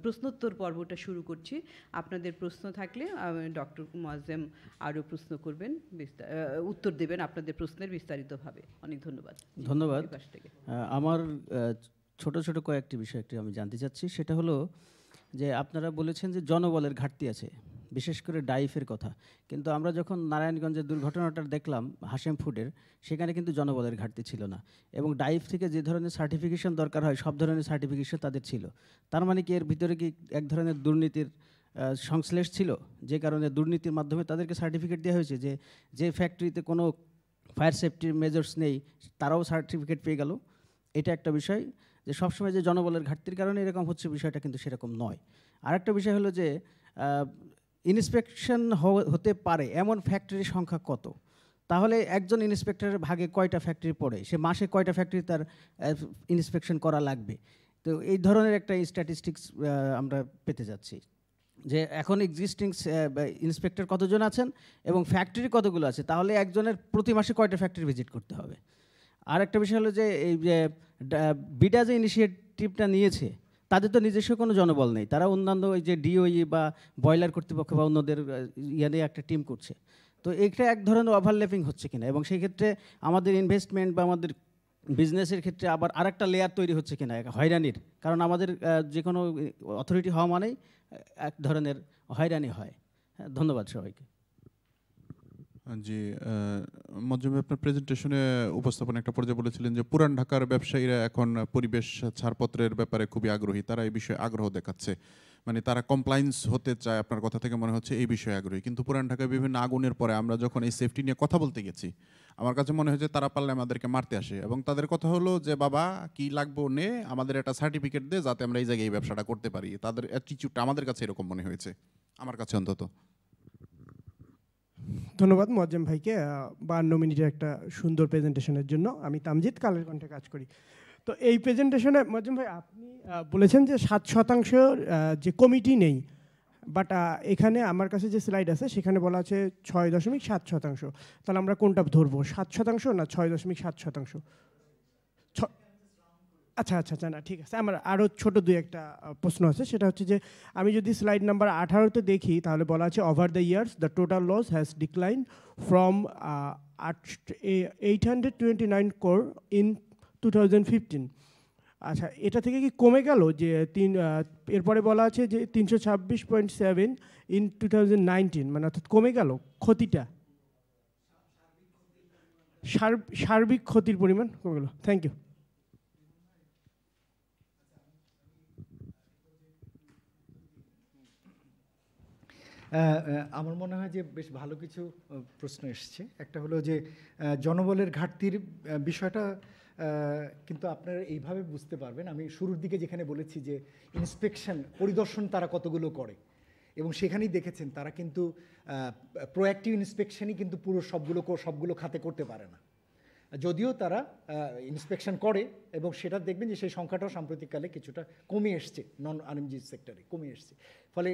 প্রশ্নোত্তর পর্বটা শুরু করছি আপনাদের প্রশ্ন থাকলে ডক্টর মোয়াজেম আরও প্রশ্ন করবেন বিস্তার উত্তর দেবেন আপনাদের প্রশ্নের বিস্তারিতভাবে অনেক ধন্যবাদ ধন্যবাদ আমার ছোট ছোট কয়েকটি বিষয় একটি আমি জানতে চাচ্ছি সেটা হলো যে আপনারা বলেছেন যে জনবলের ঘাটতি আছে বিশেষ করে ডাইফের কথা কিন্তু আমরা যখন নারায়ণগঞ্জের দুর্ঘটনাটা দেখলাম হাসেম ফুডের সেখানে কিন্তু জনবলের ঘাটতি ছিল না এবং ডাইফ থেকে যে ধরনের সার্টিফিকেশন দরকার হয় সব ধরনের সার্টিফিকেশন তাদের ছিল তার মানে কি এর ভিতরে কি এক ধরনের দুর্নীতির সংশ্লেষ ছিল যে কারণে দুর্নীতির মাধ্যমে তাদেরকে সার্টিফিকেট দেওয়া হয়েছে যে যে ফ্যাক্টরিতে কোনো ফায়ার সেফটির মেজার্স নেই তারাও সার্টিফিকেট পেয়ে গেল এটা একটা বিষয় যে সবসময় যে জনবলের ঘাটতির কারণে এরকম হচ্ছে বিষয়টা কিন্তু সেরকম নয় আরেকটা বিষয় হলো যে ইন্সপেকশন হতে পারে এমন ফ্যাক্টরির সংখ্যা কত তাহলে একজন ইন্সপেক্টরের ভাগে কয়টা ফ্যাক্টরি পড়ে সে মাসে কয়টা ফ্যাক্টরি তার ইন্সপেকশন করা লাগবে তো এই ধরনের একটা স্ট্যাটিস্টিক্স আমরা পেতে যাচ্ছি যে এখন এক্সিস্টিং ইন্সপেক্টর কতজন আছেন এবং ফ্যাক্টরি কতগুলো আছে তাহলে একজনের প্রতি মাসে কয়টা ফ্যাক্টরি ভিজিট করতে হবে আর একটা বিষয় হলো যে এই যে বিডা যে ইনিশিয়েটিভটা নিয়েছে তাদের তো নিজস্ব কোনো জনবল নেই তারা অন্যান্য ওই যে ডিওই e বা বয়লার কর্তৃপক্ষ বা অন্যদের ইয়ে নিয়ে একটা টিম করছে তো এইটা এক ধরনের ওভারল্যাপিং হচ্ছে কিনা এবং সেই ক্ষেত্রে আমাদের ইনভেস্টমেন্ট বা আমাদের বিজনেসের ক্ষেত্রে আবার আরেকটা লেয়ার তৈরি হচ্ছে কিনা হয়রানির কারণ আমাদের যে কোনো অথরিটি হওয়া মানেই এক ধরনের হয়রানি হয় হ্যাঁ, ধন্যবাদ সবাইকে জি মজুমে আপনার প্রেজেন্টেশনে উপস্থাপন একটা পর্যায়ে বলেছিলেন যে পুরান ঢাকার ব্যবসায়ীরা এখন পরিবেশ ছাড়পত্রের ব্যাপারে খুবই আগ্রহী তারা এই বিষয়ে আগ্রহ দেখাচ্ছে মানে তারা কমপ্লাইন্স হতে চায় আপনার কথা থেকে মনে হচ্ছে এই বিষয়ে আগ্রহী কিন্তু পুরান ঢাকায় বিভিন্ন আগুনের পরে আমরা যখন এই সেফটি নিয়ে কথা বলতে গেছি আমার কাছে মনে হয়েছে তারা পারলে আমাদেরকে মারতে আসে এবং তাদের কথা হলো যে বাবা কি লাগবো নে আমাদের একটা সার্টিফিকেট দে যাতে আমরা এই জায়গায় এই ব্যবসাটা করতে পারি তাদের অ্যাটিচিউডটা আমাদের কাছে এরকম মনে হয়েছে আমার কাছে অন্তত ধন্যবাদ মোয়াজ্জেম ভাইকে বান্ন মিনিটের একটা সুন্দর প্রেজেন্টেশনের জন্য আমি তামজিদ কালের কণ্ঠে কাজ করি তো এই প্রেজেন্টেশনে মোয়াজ্জেম ভাই আপনি বলেছেন যে সাত শতাংশ যে কমিটি নেই বাট এখানে আমার কাছে যে স্লাইড আছে সেখানে বলা আছে ছয় দশমিক সাত শতাংশ তাহলে আমরা কোনটা ধরবো সাত শতাংশ না ছয় দশমিক সাত শতাংশ আচ্ছা আচ্ছা আচ্ছা না ঠিক আছে আমার আরও ছোট দুই একটা প্রশ্ন আছে সেটা হচ্ছে যে আমি যদি স্লাইড নাম্বার আঠারোতে দেখি তাহলে বলা আছে over the years the total loss has decline from eight hundred twenty nine crore in two thousand fifteen আচ্ছা এটা থেকে কি কমে গেল যে তিন এরপরে বলা আছে যে তিনশো ছাব্বিশ point seven in two thousand nineteen মানে অর্থাৎ কমে গেল ক্ষতিটা সার্বিক ক্ষতির পরিমাণ কমে গেল থ্যাংক ইউ আমার মনে হয় যে বেশ ভালো কিছু প্রশ্ন এসছে একটা হলো যে জনবলের ঘাটতির বিষয়টা কিন্তু আপনারা এইভাবে বুঝতে পারবেন আমি শুরুর দিকে যেখানে বলেছি যে ইন্সপেকশন পরিদর্শন তারা কতগুলো করে এবং সেখানেই দেখেছেন তারা কিন্তু প্রোয়াক্টিভ ইন্সপেকশনই কিন্তু পুরো সবগুলো সবগুলো খাতে করতে পারে না যদিও তারা ইন্সপেকশন করে এবং সেটা দেখবেন যে সেই সংখ্যাটাও সাম্প্রতিককালে কিছুটা কমে এসছে নন এমজি সেক্টরে কমে এসছে ফলে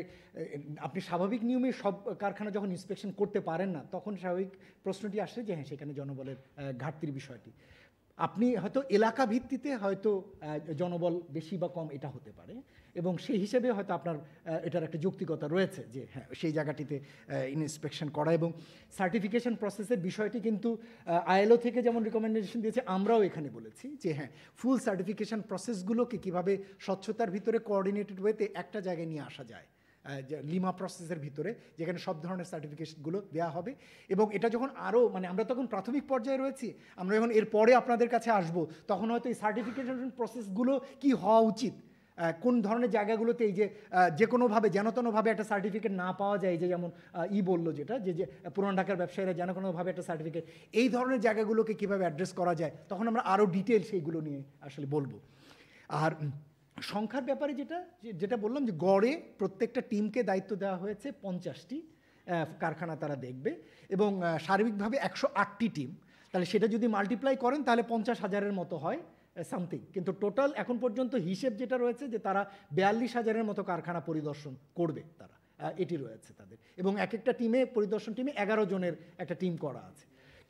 আপনি স্বাভাবিক নিয়মে সব কারখানা যখন ইন্সপেকশন করতে পারেন না তখন স্বাভাবিক প্রশ্নটি আসে যে হ্যাঁ সেখানে জনবলের ঘাটতির বিষয়টি আপনি হয়তো এলাকা ভিত্তিতে হয়তো জনবল বেশি বা কম এটা হতে পারে এবং সেই হিসেবে হয়তো আপনার এটার একটা যৌক্তিকতা রয়েছে যে হ্যাঁ সেই জায়গাটিতে ইন্সপেকশন করা এবং সার্টিফিকেশন প্রসেসের বিষয়টি কিন্তু আইএলও থেকে যেমন রিকমেন্ডেশন দিয়েছে আমরাও এখানে বলেছি যে হ্যাঁ ফুল সার্টিফিকেশন প্রসেসগুলোকে কীভাবে স্বচ্ছতার ভিতরে কোঅর্ডিনেটেড ওয়েতে একটা জায়গায় নিয়ে আসা যায় লিমা প্রসেসের ভিতরে যেখানে সব ধরনের সার্টিফিকেশনগুলো দেওয়া হবে এবং এটা যখন আরও মানে আমরা তখন প্রাথমিক পর্যায়ে রয়েছি আমরা যখন এরপরে আপনাদের কাছে আসব তখন হয়তো এই সার্টিফিকেশন প্রসেসগুলো কি হওয়া উচিত কোন ধরনের জায়গাগুলোতে এই যে যে কোনোভাবে যেন তেনভাবে একটা সার্টিফিকেট না পাওয়া যায় যে যেমন ই বললো যেটা যে যে পুরান ঢাকার ব্যবসায়ীরা যেন কোনোভাবে একটা সার্টিফিকেট এই ধরনের জায়গাগুলোকে কীভাবে অ্যাড্রেস করা যায় তখন আমরা আরও ডিটেল সেইগুলো নিয়ে আসলে বলবো আর সংখ্যার ব্যাপারে যেটা যেটা বললাম যে গড়ে প্রত্যেকটা টিমকে দায়িত্ব দেওয়া হয়েছে পঞ্চাশটি কারখানা তারা দেখবে এবং সার্বিকভাবে একশো আটটি টিম তাহলে সেটা যদি মাল্টিপ্লাই করেন তাহলে পঞ্চাশ হাজারের মতো হয় সামথিং uh, কিন্তু টোটাল এখন পর্যন্ত হিসেব যেটা রয়েছে যে তারা বিয়াল্লিশ হাজারের মতো কারখানা পরিদর্শন করবে তারা এটি রয়েছে তাদের এবং এক একটা টিমে পরিদর্শন টিমে এগারো জনের একটা টিম করা আছে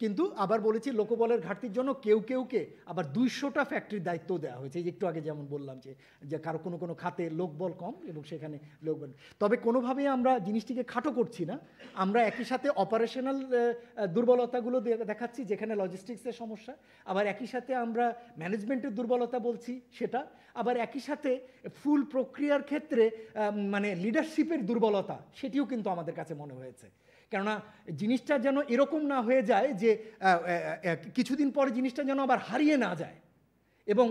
কিন্তু আবার বলেছি লোকবলের ঘাটতির জন্য কেউ কেউকে আবার দুইশোটা ফ্যাক্টরির দায়িত্ব দেওয়া হয়েছে একটু আগে যেমন বললাম যে যে কারো কোনো কোনো খাতে লোকবল কম এবং সেখানে লোকবল তবে কোনোভাবেই আমরা জিনিসটিকে খাটো করছি না আমরা একই সাথে অপারেশনাল দুর্বলতাগুলো দেখাচ্ছি যেখানে লজিস্টিক্সের সমস্যা আবার একই সাথে আমরা ম্যানেজমেন্টের দুর্বলতা বলছি সেটা আবার একই সাথে ফুল প্রক্রিয়ার ক্ষেত্রে মানে লিডারশিপের দুর্বলতা সেটিও কিন্তু আমাদের কাছে মনে হয়েছে কেননা জিনিসটা যেন এরকম না হয়ে যায় যে কিছুদিন পরে জিনিসটা যেন আবার হারিয়ে না যায় এবং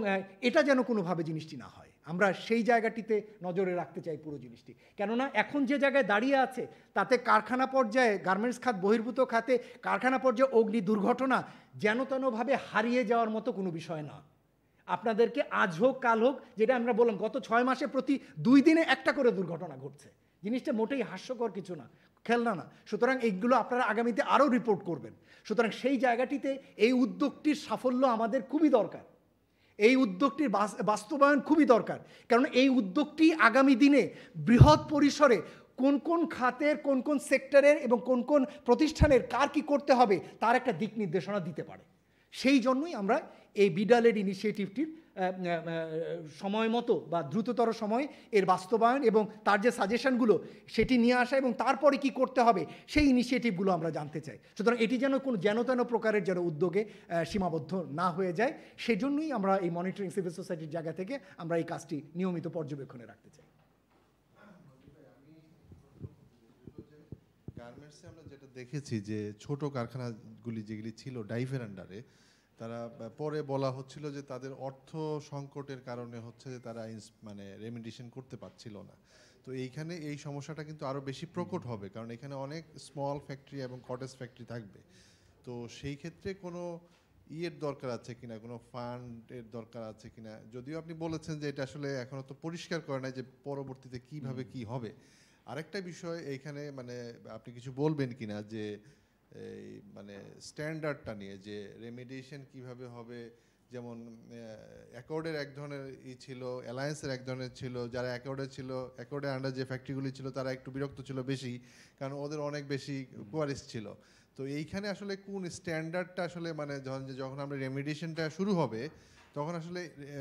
এটা যেন কোনোভাবে জিনিসটি না হয় আমরা সেই জায়গাটিতে নজরে রাখতে চাই পুরো জিনিসটি কেননা এখন যে জায়গায় দাঁড়িয়ে আছে তাতে কারখানা পর্যায়ে গার্মেন্টস খাত বহির্ভূত খাতে কারখানা পর্যায়ে অগ্নি দুর্ঘটনা যেন তেনভাবে হারিয়ে যাওয়ার মতো কোনো বিষয় না আপনাদেরকে আজ হোক কাল হোক যেটা আমরা বললাম গত ছয় মাসে প্রতি দুই দিনে একটা করে দুর্ঘটনা ঘটছে জিনিসটা মোটেই হাস্যকর কিছু না খেলনা না সুতরাং এইগুলো আপনারা আগামীতে আরও রিপোর্ট করবেন সুতরাং সেই জায়গাটিতে এই উদ্যোগটির সাফল্য আমাদের খুবই দরকার এই উদ্যোগটির বাস্তবায়ন খুবই দরকার কারণ এই উদ্যোগটি আগামী দিনে বৃহৎ পরিসরে কোন কোন খাতের কোন কোন সেক্টরের এবং কোন কোন প্রতিষ্ঠানের কার কী করতে হবে তার একটা দিক নির্দেশনা দিতে পারে সেই জন্যই আমরা এই বিডালের ইনিশিয়েটিভটির সময় মতো বা দ্রুততর সময় এর বাস্তবায়ন এবং তার যে সাজেশনগুলো সেটি নিয়ে আসা এবং তারপরে কি করতে হবে সেই ইনিশিয়েটিভগুলো আমরা জানতে চাই সুতরাং এটি যেন কোনো যেন তেন প্রকারের যেন উদ্যোগে সীমাবদ্ধ না হয়ে যায় সেজন্যই আমরা এই মনিটরিং সিভিল সোসাইটির জায়গা থেকে আমরা এই কাজটি নিয়মিত পর্যবেক্ষণে রাখতে চাই গার্মেন্টসে আমরা যেটা দেখেছি যে ছোট কারখানাগুলি যেগুলি ছিল ডাইভের আন্ডারে তারা পরে বলা হচ্ছিল যে তাদের অর্থ সংকটের কারণে হচ্ছে যে তারা মানে রেমিডিশন করতে পারছিল না তো এইখানে এই সমস্যাটা কিন্তু আরও বেশি প্রকট হবে কারণ এখানে অনেক স্মল ফ্যাক্টরি এবং কটেজ ফ্যাক্টরি থাকবে তো সেই ক্ষেত্রে কোনো ইয়ের দরকার আছে কিনা কোনো ফান্ডের দরকার আছে কিনা যদিও আপনি বলেছেন যে এটা আসলে এখনও তো পরিষ্কার করে নাই যে পরবর্তীতে কিভাবে কি হবে আরেকটা বিষয় এইখানে মানে আপনি কিছু বলবেন কিনা যে এই মানে স্ট্যান্ডার্ডটা নিয়ে যে রেমিডিয়েশন কিভাবে হবে যেমন অ্যাকর্ডের এক ধরনের ই ছিল অ্যালায়েন্সের এক ধরনের ছিল যারা অ্যাকর্ডে ছিল অ্যাকর্ডের আন্ডার যে ফ্যাক্টরিগুলি ছিল তারা একটু বিরক্ত ছিল বেশি কারণ ওদের অনেক বেশি কোয়ারিস ছিল তো এইখানে আসলে কোন স্ট্যান্ডার্ডটা আসলে মানে ধরেন যে যখন আমরা রেমিডিয়েশনটা শুরু হবে তখন আসলে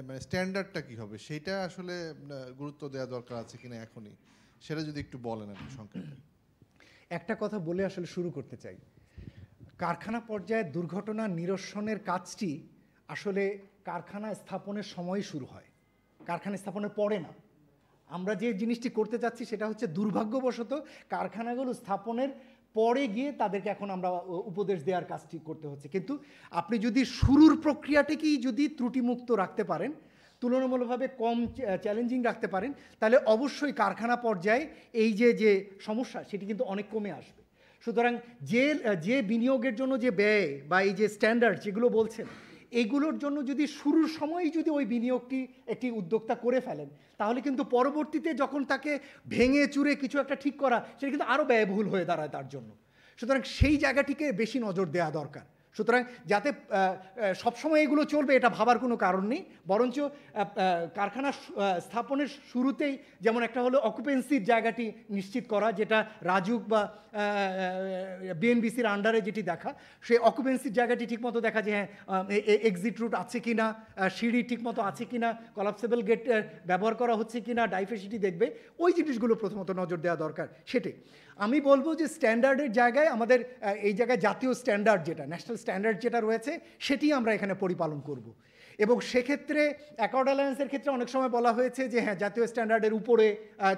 মানে স্ট্যান্ডার্ডটা কী হবে সেটা আসলে গুরুত্ব দেওয়া দরকার আছে কিনা এখনই সেটা যদি একটু বলেন একটু সংক্ষেপে একটা কথা বলে আসলে শুরু করতে চাই কারখানা পর্যায়ে দুর্ঘটনা নিরসনের কাজটি আসলে কারখানা স্থাপনের সময় শুরু হয় কারখানা স্থাপনের পরে না আমরা যে জিনিসটি করতে চাচ্ছি সেটা হচ্ছে দুর্ভাগ্যবশত কারখানাগুলো স্থাপনের পরে গিয়ে তাদেরকে এখন আমরা উপদেশ দেওয়ার কাজটি করতে হচ্ছে কিন্তু আপনি যদি শুরুর প্রক্রিয়াটিকেই যদি ত্রুটিমুক্ত রাখতে পারেন তুলনামূলকভাবে কম চ্যালেঞ্জিং রাখতে পারেন তাহলে অবশ্যই কারখানা পর্যায়ে এই যে যে সমস্যা সেটি কিন্তু অনেক কমে আসবে সুতরাং যে যে বিনিয়োগের জন্য যে ব্যয় বা এই যে স্ট্যান্ডার্ড যেগুলো বলছেন এগুলোর জন্য যদি শুরুর সময়ই যদি ওই বিনিয়োগটি একটি উদ্যোক্তা করে ফেলেন তাহলে কিন্তু পরবর্তীতে যখন তাকে ভেঙে চুরে কিছু একটা ঠিক করা সেটা কিন্তু আরও ব্যয়বহুল হয়ে দাঁড়ায় তার জন্য সুতরাং সেই জায়গাটিকে বেশি নজর দেওয়া দরকার সুতরাং যাতে সবসময় এগুলো চলবে এটা ভাবার কোনো কারণ নেই বরঞ্চ কারখানা স্থাপনের শুরুতেই যেমন একটা হলো অকুপেন্সির জায়গাটি নিশ্চিত করা যেটা রাজুক বা বিএনবিসির আন্ডারে যেটি দেখা সেই অকুপেন্সির জায়গাটি ঠিকমতো দেখা যে হ্যাঁ এক্সিট রুট আছে কি না সিঁড়ি ঠিকমতো আছে কি না কলাপসেবল গেট ব্যবহার করা হচ্ছে কি না ডাইফেসিটি দেখবে ওই জিনিসগুলো প্রথমত নজর দেওয়া দরকার সেটাই আমি বলবো যে স্ট্যান্ডার্ডের জায়গায় আমাদের এই জায়গায় জাতীয় স্ট্যান্ডার্ড যেটা ন্যাশনাল স্ট্যান্ডার্ড যেটা রয়েছে সেটি আমরা এখানে পরিপালন করব এবং সেক্ষেত্রে অ্যাকাউন্ট অ্যালায়েন্সের ক্ষেত্রে অনেক সময় বলা হয়েছে যে হ্যাঁ জাতীয় স্ট্যান্ডার্ডের উপরে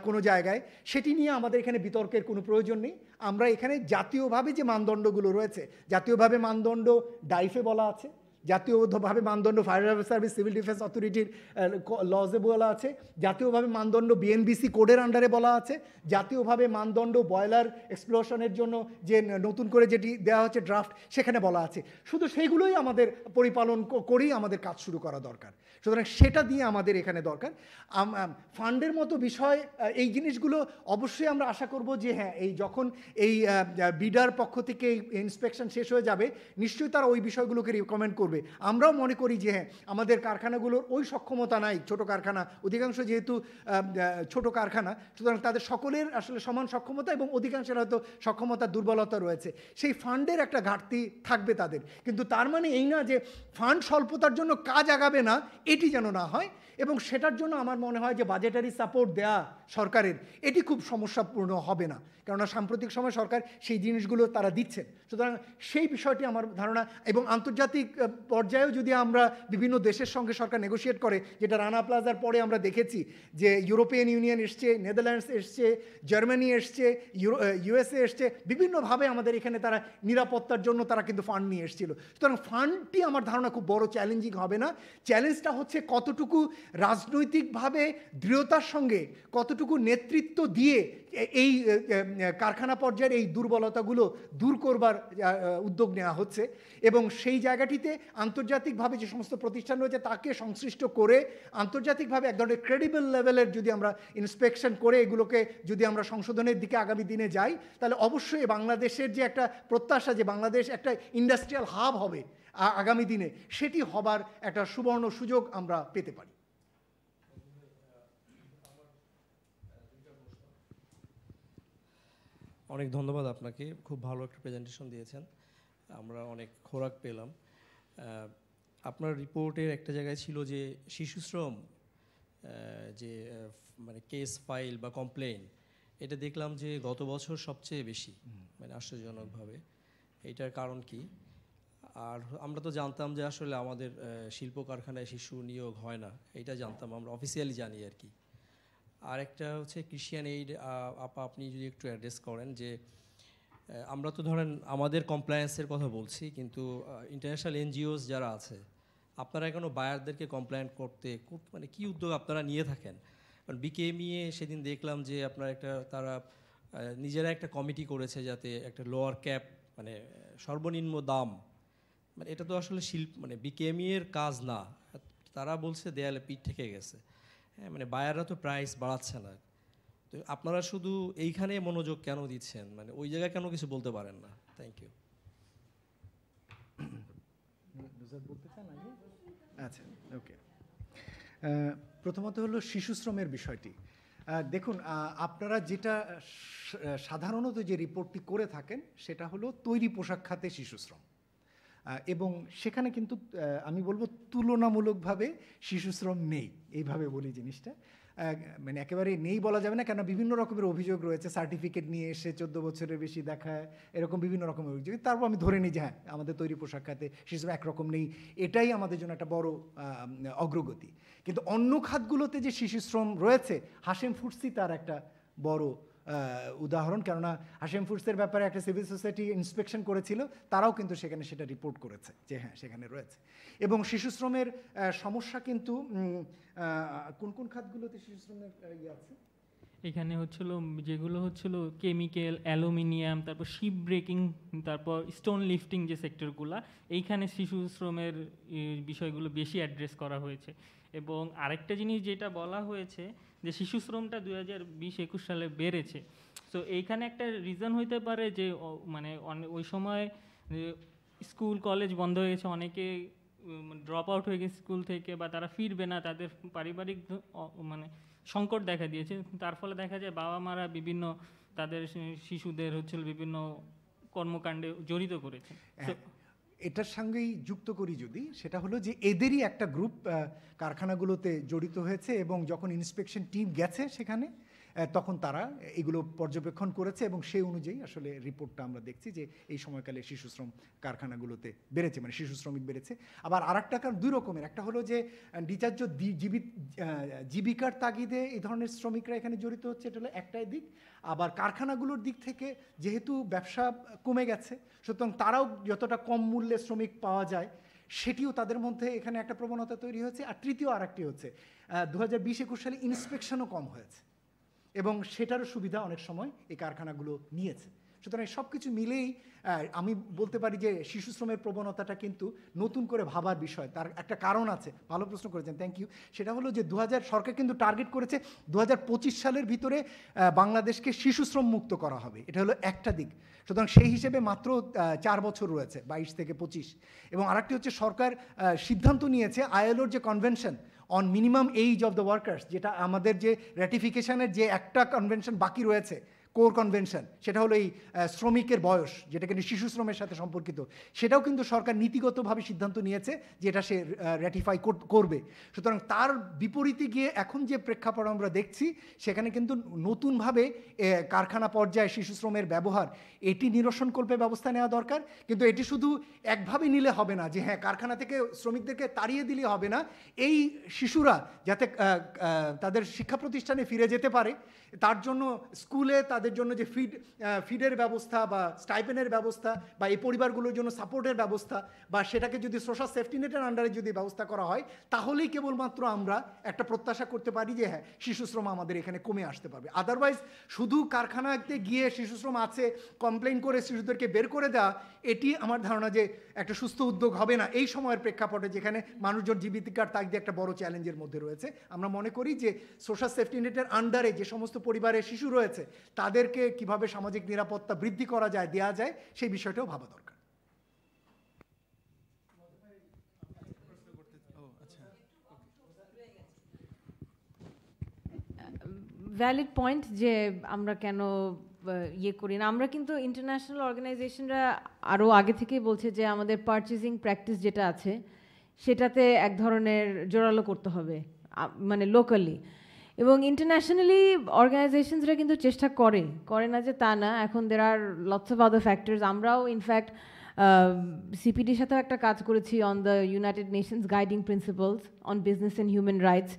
কোনো জায়গায় সেটি নিয়ে আমাদের এখানে বিতর্কের কোনো প্রয়োজন নেই আমরা এখানে জাতীয়ভাবে যে মানদণ্ডগুলো রয়েছে জাতীয়ভাবে মানদণ্ড ডাইফে বলা আছে জাতীয়ভাবে মানদণ্ড ফায়ার সার্ভিস সিভিল ডিফেন্স অথরিটির লজে বলা আছে জাতীয়ভাবে মানদণ্ড বিএনবিসি কোডের আন্ডারে বলা আছে জাতীয়ভাবে মানদণ্ড বয়লার এক্সপ্লোশনের জন্য যে নতুন করে যেটি দেওয়া হচ্ছে ড্রাফট সেখানে বলা আছে শুধু সেইগুলোই আমাদের পরিপালন করেই আমাদের কাজ শুরু করা দরকার সুতরাং সেটা দিয়ে আমাদের এখানে দরকার ফান্ডের মতো বিষয় এই জিনিসগুলো অবশ্যই আমরা আশা করব যে হ্যাঁ এই যখন এই বিডার পক্ষ থেকে ইন্সপেকশন শেষ হয়ে যাবে নিশ্চয়ই তারা ওই বিষয়গুলোকে রিকমেন্ড করবে করবে আমরাও মনে করি যে হ্যাঁ আমাদের কারখানাগুলোর ওই সক্ষমতা নাই ছোট কারখানা অধিকাংশ যেহেতু ছোট কারখানা সুতরাং তাদের সকলের আসলে সমান সক্ষমতা এবং অধিকাংশের হয়তো সক্ষমতা দুর্বলতা রয়েছে সেই ফান্ডের একটা ঘাটতি থাকবে তাদের কিন্তু তার মানে এই না যে ফান্ড স্বল্পতার জন্য কাজ আগাবে না এটি যেন না হয় এবং সেটার জন্য আমার মনে হয় যে বাজেটারি সাপোর্ট দেয়া সরকারের এটি খুব সমস্যাপূর্ণ হবে না কেননা সাম্প্রতিক সময় সরকার সেই জিনিসগুলো তারা দিচ্ছে সুতরাং সেই বিষয়টি আমার ধারণা এবং আন্তর্জাতিক পর্যায়েও যদি আমরা বিভিন্ন দেশের সঙ্গে সরকার নেগোসিয়েট করে যেটা রানা প্লাজার পরে আমরা দেখেছি যে ইউরোপিয়ান ইউনিয়ন এসছে নেদারল্যান্ডস এসছে জার্মানি এসছে ইউএসএ এসছে বিভিন্নভাবে আমাদের এখানে তারা নিরাপত্তার জন্য তারা কিন্তু ফান্ড নিয়ে এসেছিল সুতরাং ফান্ডটি আমার ধারণা খুব বড় চ্যালেঞ্জিং হবে না চ্যালেঞ্জটা হচ্ছে কতটুকু রাজনৈতিকভাবে দৃঢ়তার সঙ্গে কতটুকু নেতৃত্ব দিয়ে এই কারখানা পর্যায়ের এই দুর্বলতাগুলো দূর করবার উদ্যোগ নেওয়া হচ্ছে এবং সেই জায়গাটিতে আন্তর্জাতিকভাবে যে সমস্ত প্রতিষ্ঠান রয়েছে তাকে সংশ্লিষ্ট করে আন্তর্জাতিকভাবে এক ধরনের ক্রেডিবল লেভেলের যদি আমরা ইন্সপেকশন করে এগুলোকে যদি আমরা সংশোধনের দিকে আগামী দিনে যাই তাহলে অবশ্যই বাংলাদেশের যে একটা প্রত্যাশা যে বাংলাদেশ একটা ইন্ডাস্ট্রিয়াল হাব হবে আগামী দিনে সেটি হবার একটা সুবর্ণ সুযোগ আমরা পেতে পারি অনেক ধন্যবাদ আপনাকে খুব ভালো একটা প্রেজেন্টেশন দিয়েছেন আমরা অনেক খোরাক পেলাম আপনার রিপোর্টের একটা জায়গায় ছিল যে শিশু শ্রম যে মানে কেস ফাইল বা কমপ্লেন এটা দেখলাম যে গত বছর সবচেয়ে বেশি মানে আশ্চর্যজনকভাবে এটার কারণ কি আর আমরা তো জানতাম যে আসলে আমাদের শিল্প কারখানায় শিশু নিয়োগ হয় না এটা জানতাম আমরা অফিসিয়ালি জানি আর কি আর একটা হচ্ছে ক্রিশ্চিয়ান এইড আপা আপনি যদি একটু অ্যাড্রেস করেন যে আমরা তো ধরেন আমাদের কমপ্লায়েন্সের কথা বলছি কিন্তু ইন্টারন্যাশনাল এনজিওস যারা আছে আপনারা এখনও বায়ারদেরকে কমপ্লেন করতে মানে কি উদ্যোগ আপনারা নিয়ে থাকেন কারণ বিকেএমইয়ে e সেদিন দেখলাম যে আপনার একটা তারা নিজেরা একটা কমিটি করেছে যাতে একটা লোয়ার ক্যাপ মানে সর্বনিম্ন দাম মানে এটা তো আসলে শিল্প মানে বিকেএমইয়ের e কাজ না তারা বলছে দেয়ালে পিঠ থেকে গেছে হ্যাঁ মানে বায়াররা তো প্রাইস বাড়াচ্ছে না তো আপনারা শুধু এইখানে মনোযোগ কেন দিচ্ছেন মানে ওই জায়গায় কেন কিছু বলতে পারেন না থ্যাংক ইউ আচ্ছা ওকে প্রথমত হলো শিশু শ্রমের বিষয়টি দেখুন আপনারা যেটা সাধারণত যে রিপোর্টটি করে থাকেন সেটা হলো তৈরি পোশাক খাতে শিশু শ্রম এবং সেখানে কিন্তু আমি বলবো তুলনামূলকভাবে শিশুশ্রম নেই এইভাবে বলি জিনিসটা মানে একেবারে নেই বলা যাবে না কেন বিভিন্ন রকমের অভিযোগ রয়েছে সার্টিফিকেট নিয়ে এসে চোদ্দো বছরের বেশি দেখায় এরকম বিভিন্ন রকমের অভিযোগ তারপর আমি ধরে নিই যে হ্যাঁ আমাদের তৈরি পোশাক খাতে শিশু একরকম নেই এটাই আমাদের জন্য একটা বড় অগ্রগতি কিন্তু অন্য খাতগুলোতে যে শিশুশ্রম রয়েছে হাসেম ফুটসি তার একটা বড় উদাহরণ কেননা হাশেম ফুডসের ব্যাপারে একটা সিভিল সোসাইটি ইন্সপেকশন করেছিল তারাও কিন্তু সেখানে সেটা রিপোর্ট করেছে যে হ্যাঁ সেখানে রয়েছে এবং শিশুশ্রমের সমস্যা কিন্তু কোন কোন খাতগুলোতে শিশুশ্রমের ইয়ে আছে এখানে হচ্ছিল যেগুলো হচ্ছিল কেমিক্যাল অ্যালুমিনিয়াম তারপর শিপ ব্রেকিং তারপর স্টোন লিফটিং যে সেক্টরগুলো এইখানে শিশু শ্রমের বিষয়গুলো বেশি অ্যাড্রেস করা হয়েছে এবং আরেকটা জিনিস যেটা বলা হয়েছে যে শিশু শ্রমটা দু হাজার বিশ একুশ সালে বেড়েছে তো এইখানে একটা রিজন হইতে পারে যে মানে ওই সময় স্কুল কলেজ বন্ধ হয়ে গেছে অনেকে ড্রপ আউট হয়ে গেছে স্কুল থেকে বা তারা ফিরবে না তাদের পারিবারিক মানে সংকট দেখা দিয়েছে তার ফলে দেখা যায় বাবা মারা বিভিন্ন তাদের শিশুদের হচ্ছে বিভিন্ন কর্মকাণ্ডে জড়িত করেছে হ্যাঁ, এটার সঙ্গেই যুক্ত করি যদি সেটা হলো যে এদেরই একটা গ্রুপ কারখানাগুলোতে জড়িত হয়েছে এবং যখন ইন্সপেকশন টিম গেছে সেখানে তখন তারা এগুলো পর্যবেক্ষণ করেছে এবং সেই অনুযায়ী আসলে রিপোর্টটা আমরা দেখছি যে এই সময়কালে শিশু শ্রম কারখানাগুলোতে বেড়েছে মানে শিশু শ্রমিক বেড়েছে আবার আর একটা কারণ দুই রকমের একটা হলো যে ডিচার্য জীবিত জীবিকার তাগিদে এই ধরনের শ্রমিকরা এখানে জড়িত হচ্ছে এটা হলো একটাই দিক আবার কারখানাগুলোর দিক থেকে যেহেতু ব্যবসা কমে গেছে সুতরাং তারাও যতটা কম মূল্যে শ্রমিক পাওয়া যায় সেটিও তাদের মধ্যে এখানে একটা প্রবণতা তৈরি হয়েছে আর তৃতীয় আরেকটি হচ্ছে দু হাজার বিশ একুশ সালে ইন্সপেকশনও কম হয়েছে এবং সেটারও সুবিধা অনেক সময় এই কারখানাগুলো নিয়েছে সুতরাং সব কিছু মিলেই আমি বলতে পারি যে শিশু শ্রমের প্রবণতাটা কিন্তু নতুন করে ভাবার বিষয় তার একটা কারণ আছে ভালো প্রশ্ন করেছেন থ্যাংক ইউ সেটা হলো যে দু সরকার কিন্তু টার্গেট করেছে দু সালের ভিতরে বাংলাদেশকে শিশু শ্রম মুক্ত করা হবে এটা হলো একটা দিক সুতরাং সেই হিসেবে মাত্র চার বছর রয়েছে বাইশ থেকে পঁচিশ এবং আরেকটি হচ্ছে সরকার সিদ্ধান্ত নিয়েছে আইএলওর যে convention on minimum age of the workers যেটা আমাদের যে র্যাটিফিকেশনের যে একটা কনভেনশন বাকি রয়েছে কোর কনভেনশন সেটা হলো এই শ্রমিকের বয়স যেটা কিন্তু শিশু শ্রমের সাথে সম্পর্কিত সেটাও কিন্তু সরকার নীতিগতভাবে সিদ্ধান্ত নিয়েছে যে এটা সে র্যাটিফাই করবে সুতরাং তার বিপরীতে গিয়ে এখন যে প্রেক্ষাপট আমরা দেখছি সেখানে কিন্তু নতুনভাবে কারখানা পর্যায়ে শিশু শ্রমের ব্যবহার এটি নিরসনকল্পে ব্যবস্থা নেওয়া দরকার কিন্তু এটি শুধু একভাবে নিলে হবে না যে হ্যাঁ কারখানা থেকে শ্রমিকদেরকে তাড়িয়ে দিলে হবে না এই শিশুরা যাতে তাদের শিক্ষা প্রতিষ্ঠানে ফিরে যেতে পারে তার জন্য স্কুলে তাদের জন্য যে ফিড ফিডের ব্যবস্থা বা স্টাইপেনের ব্যবস্থা বা এই পরিবারগুলোর জন্য সাপোর্টের ব্যবস্থা বা সেটাকে যদি সোশ্যাল সেফটি নেটের আন্ডারে যদি ব্যবস্থা করা হয় তাহলেই কেবলমাত্র আমরা একটা প্রত্যাশা করতে পারি যে হ্যাঁ শিশুশ্রম আমাদের এখানে কমে আসতে পারবে আদারওয়াইজ শুধু কারখানাতে গিয়ে শিশুশ্রম আছে কমপ্লেন করে শিশুদেরকে বের করে দেওয়া এটি আমার ধারণা যে একটা সুস্থ উদ্যোগ হবে না এই সময়ের প্রেক্ষাপটে যেখানে মানুষজন জীবিকার দিয়ে একটা বড় চ্যালেঞ্জের মধ্যে রয়েছে আমরা মনে করি যে সোশ্যাল সেফটি নেটের আন্ডারে যে সমস্ত পরিবারে শিশু রয়েছে তাদেরকে কিভাবে সামাজিক নিরাপত্তা বৃদ্ধি করা যায় দেওয়া যায় সেই বিষয়টাও ভাবা দরকার ভ্যালিড পয়েন্ট যে আমরা কেন ইয়ে করি না আমরা কিন্তু ইন্টারন্যাশনাল অর্গানাইজেশনরা আরও আগে থেকেই বলছে যে আমাদের পারচেজিং প্র্যাকটিস যেটা আছে সেটাতে এক ধরনের জোরালো করতে হবে মানে লোকালি এবং ইন্টারন্যাশনালি অর্গানাইজেশনসরা কিন্তু চেষ্টা করে করে না যে তা না এখন দের আর লটস অফ আদার ফ্যাক্টরস আমরাও ইনফ্যাক্ট সিপিডির um, সাথেও একটা কাজ করেছি on the United Nations guiding principles on business and human rights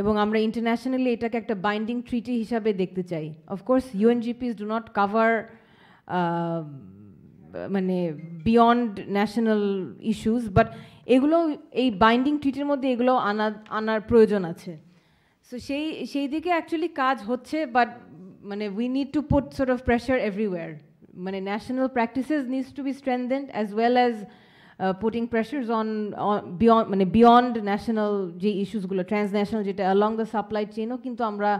এবং আমরা ইন্টারন্যাশনালি এটাকে একটা বাইন্ডিং ট্রিটি হিসাবে দেখতে চাই of course UNGPs do not cover মানে বিয়ন্ড ন্যাশনাল ইস্যুস বাট এগুলো এই বাইন্ডিং ট্রিটির মধ্যে এগুলো আনা আনার প্রয়োজন আছে সো সেই সেই দিকে অ্যাকচুয়ালি কাজ হচ্ছে বাট মানে we need to put sort of pressure everywhere মানে national practices needs to be strengthened as well as putting pressures on beyond মানে বিয়ন্ড ন্যাশনাল যে ইস্যুসগুলো ট্রান্সন্যাশনাল যেটা অলং দ্য সাপ্লাই চেনও কিন্তু আমরা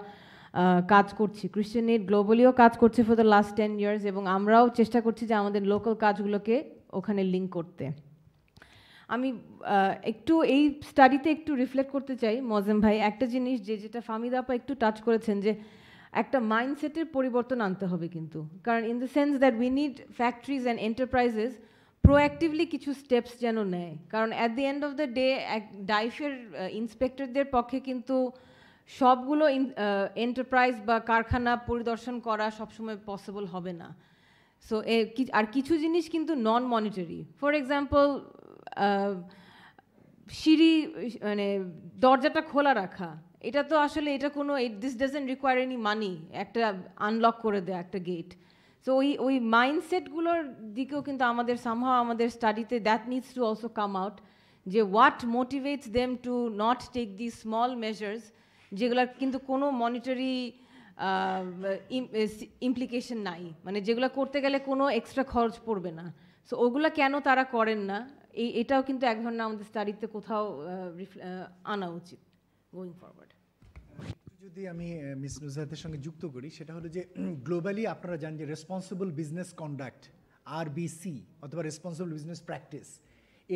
কাজ করছি ক্রিশ্চিয়ান এইড গ্লোবালিও কাজ করছে for the last ten years এবং আমরাও চেষ্টা করছি যে আমাদের লোকাল কাজগুলোকে ওখানে লিঙ্ক করতে আমি একটু এই স্টাডিতে একটু রিফ্লেক্ট করতে চাই মজেম ভাই একটা জিনিস যে যেটা ফামিদা আপা একটু টাচ করেছেন যে একটা মাইন্ডসেটের পরিবর্তন আনতে হবে কিন্তু কারণ in the sense that we need factories and enterprises proactively কিছু স্টেপস যেন নেয় কারণ at the end of the day এক ডাইফের ইন্সপেক্টরদের পক্ষে কিন্তু সবগুলো এন্টারপ্রাইজ বা কারখানা পরিদর্শন করা সবসময় পসিবল হবে না সো আর কিছু জিনিস কিন্তু নন মনিটারি ফর এক্সাম্পল সিঁড়ি মানে দরজাটা খোলা রাখা এটা তো আসলে এটা কোনো this doesn't require any money একটা আনলক করে দেয় একটা গেট সো ওই ওই মাইন্ডসেটগুলোর দিকেও কিন্তু আমাদের সামহাও আমাদের স্টাডিতে that needs to also come out যে what motivates them to not take the small measures যেগুলোর কিন্তু কোনো মনিটারি ইমপ্লিকেশন নাই মানে যেগুলো করতে গেলে কোনো এক্সট্রা খরচ পড়বে না সো ওগুলো কেন তারা করেন না এই এটাও কিন্তু এক ধরনের আমাদের স্টাডিতে কোথাও আনা উচিত গোয়িং ফরওয়ার্ড যদি আমি মিস নুজরাতের সঙ্গে যুক্ত করি সেটা হলো যে গ্লোবালি আপনারা জানেন যে রেসপন্সিবল বিজনেস কন্ডাক্ট আরবিসি অথবা রেসপন্সিবল বিজনেস প্র্যাকটিস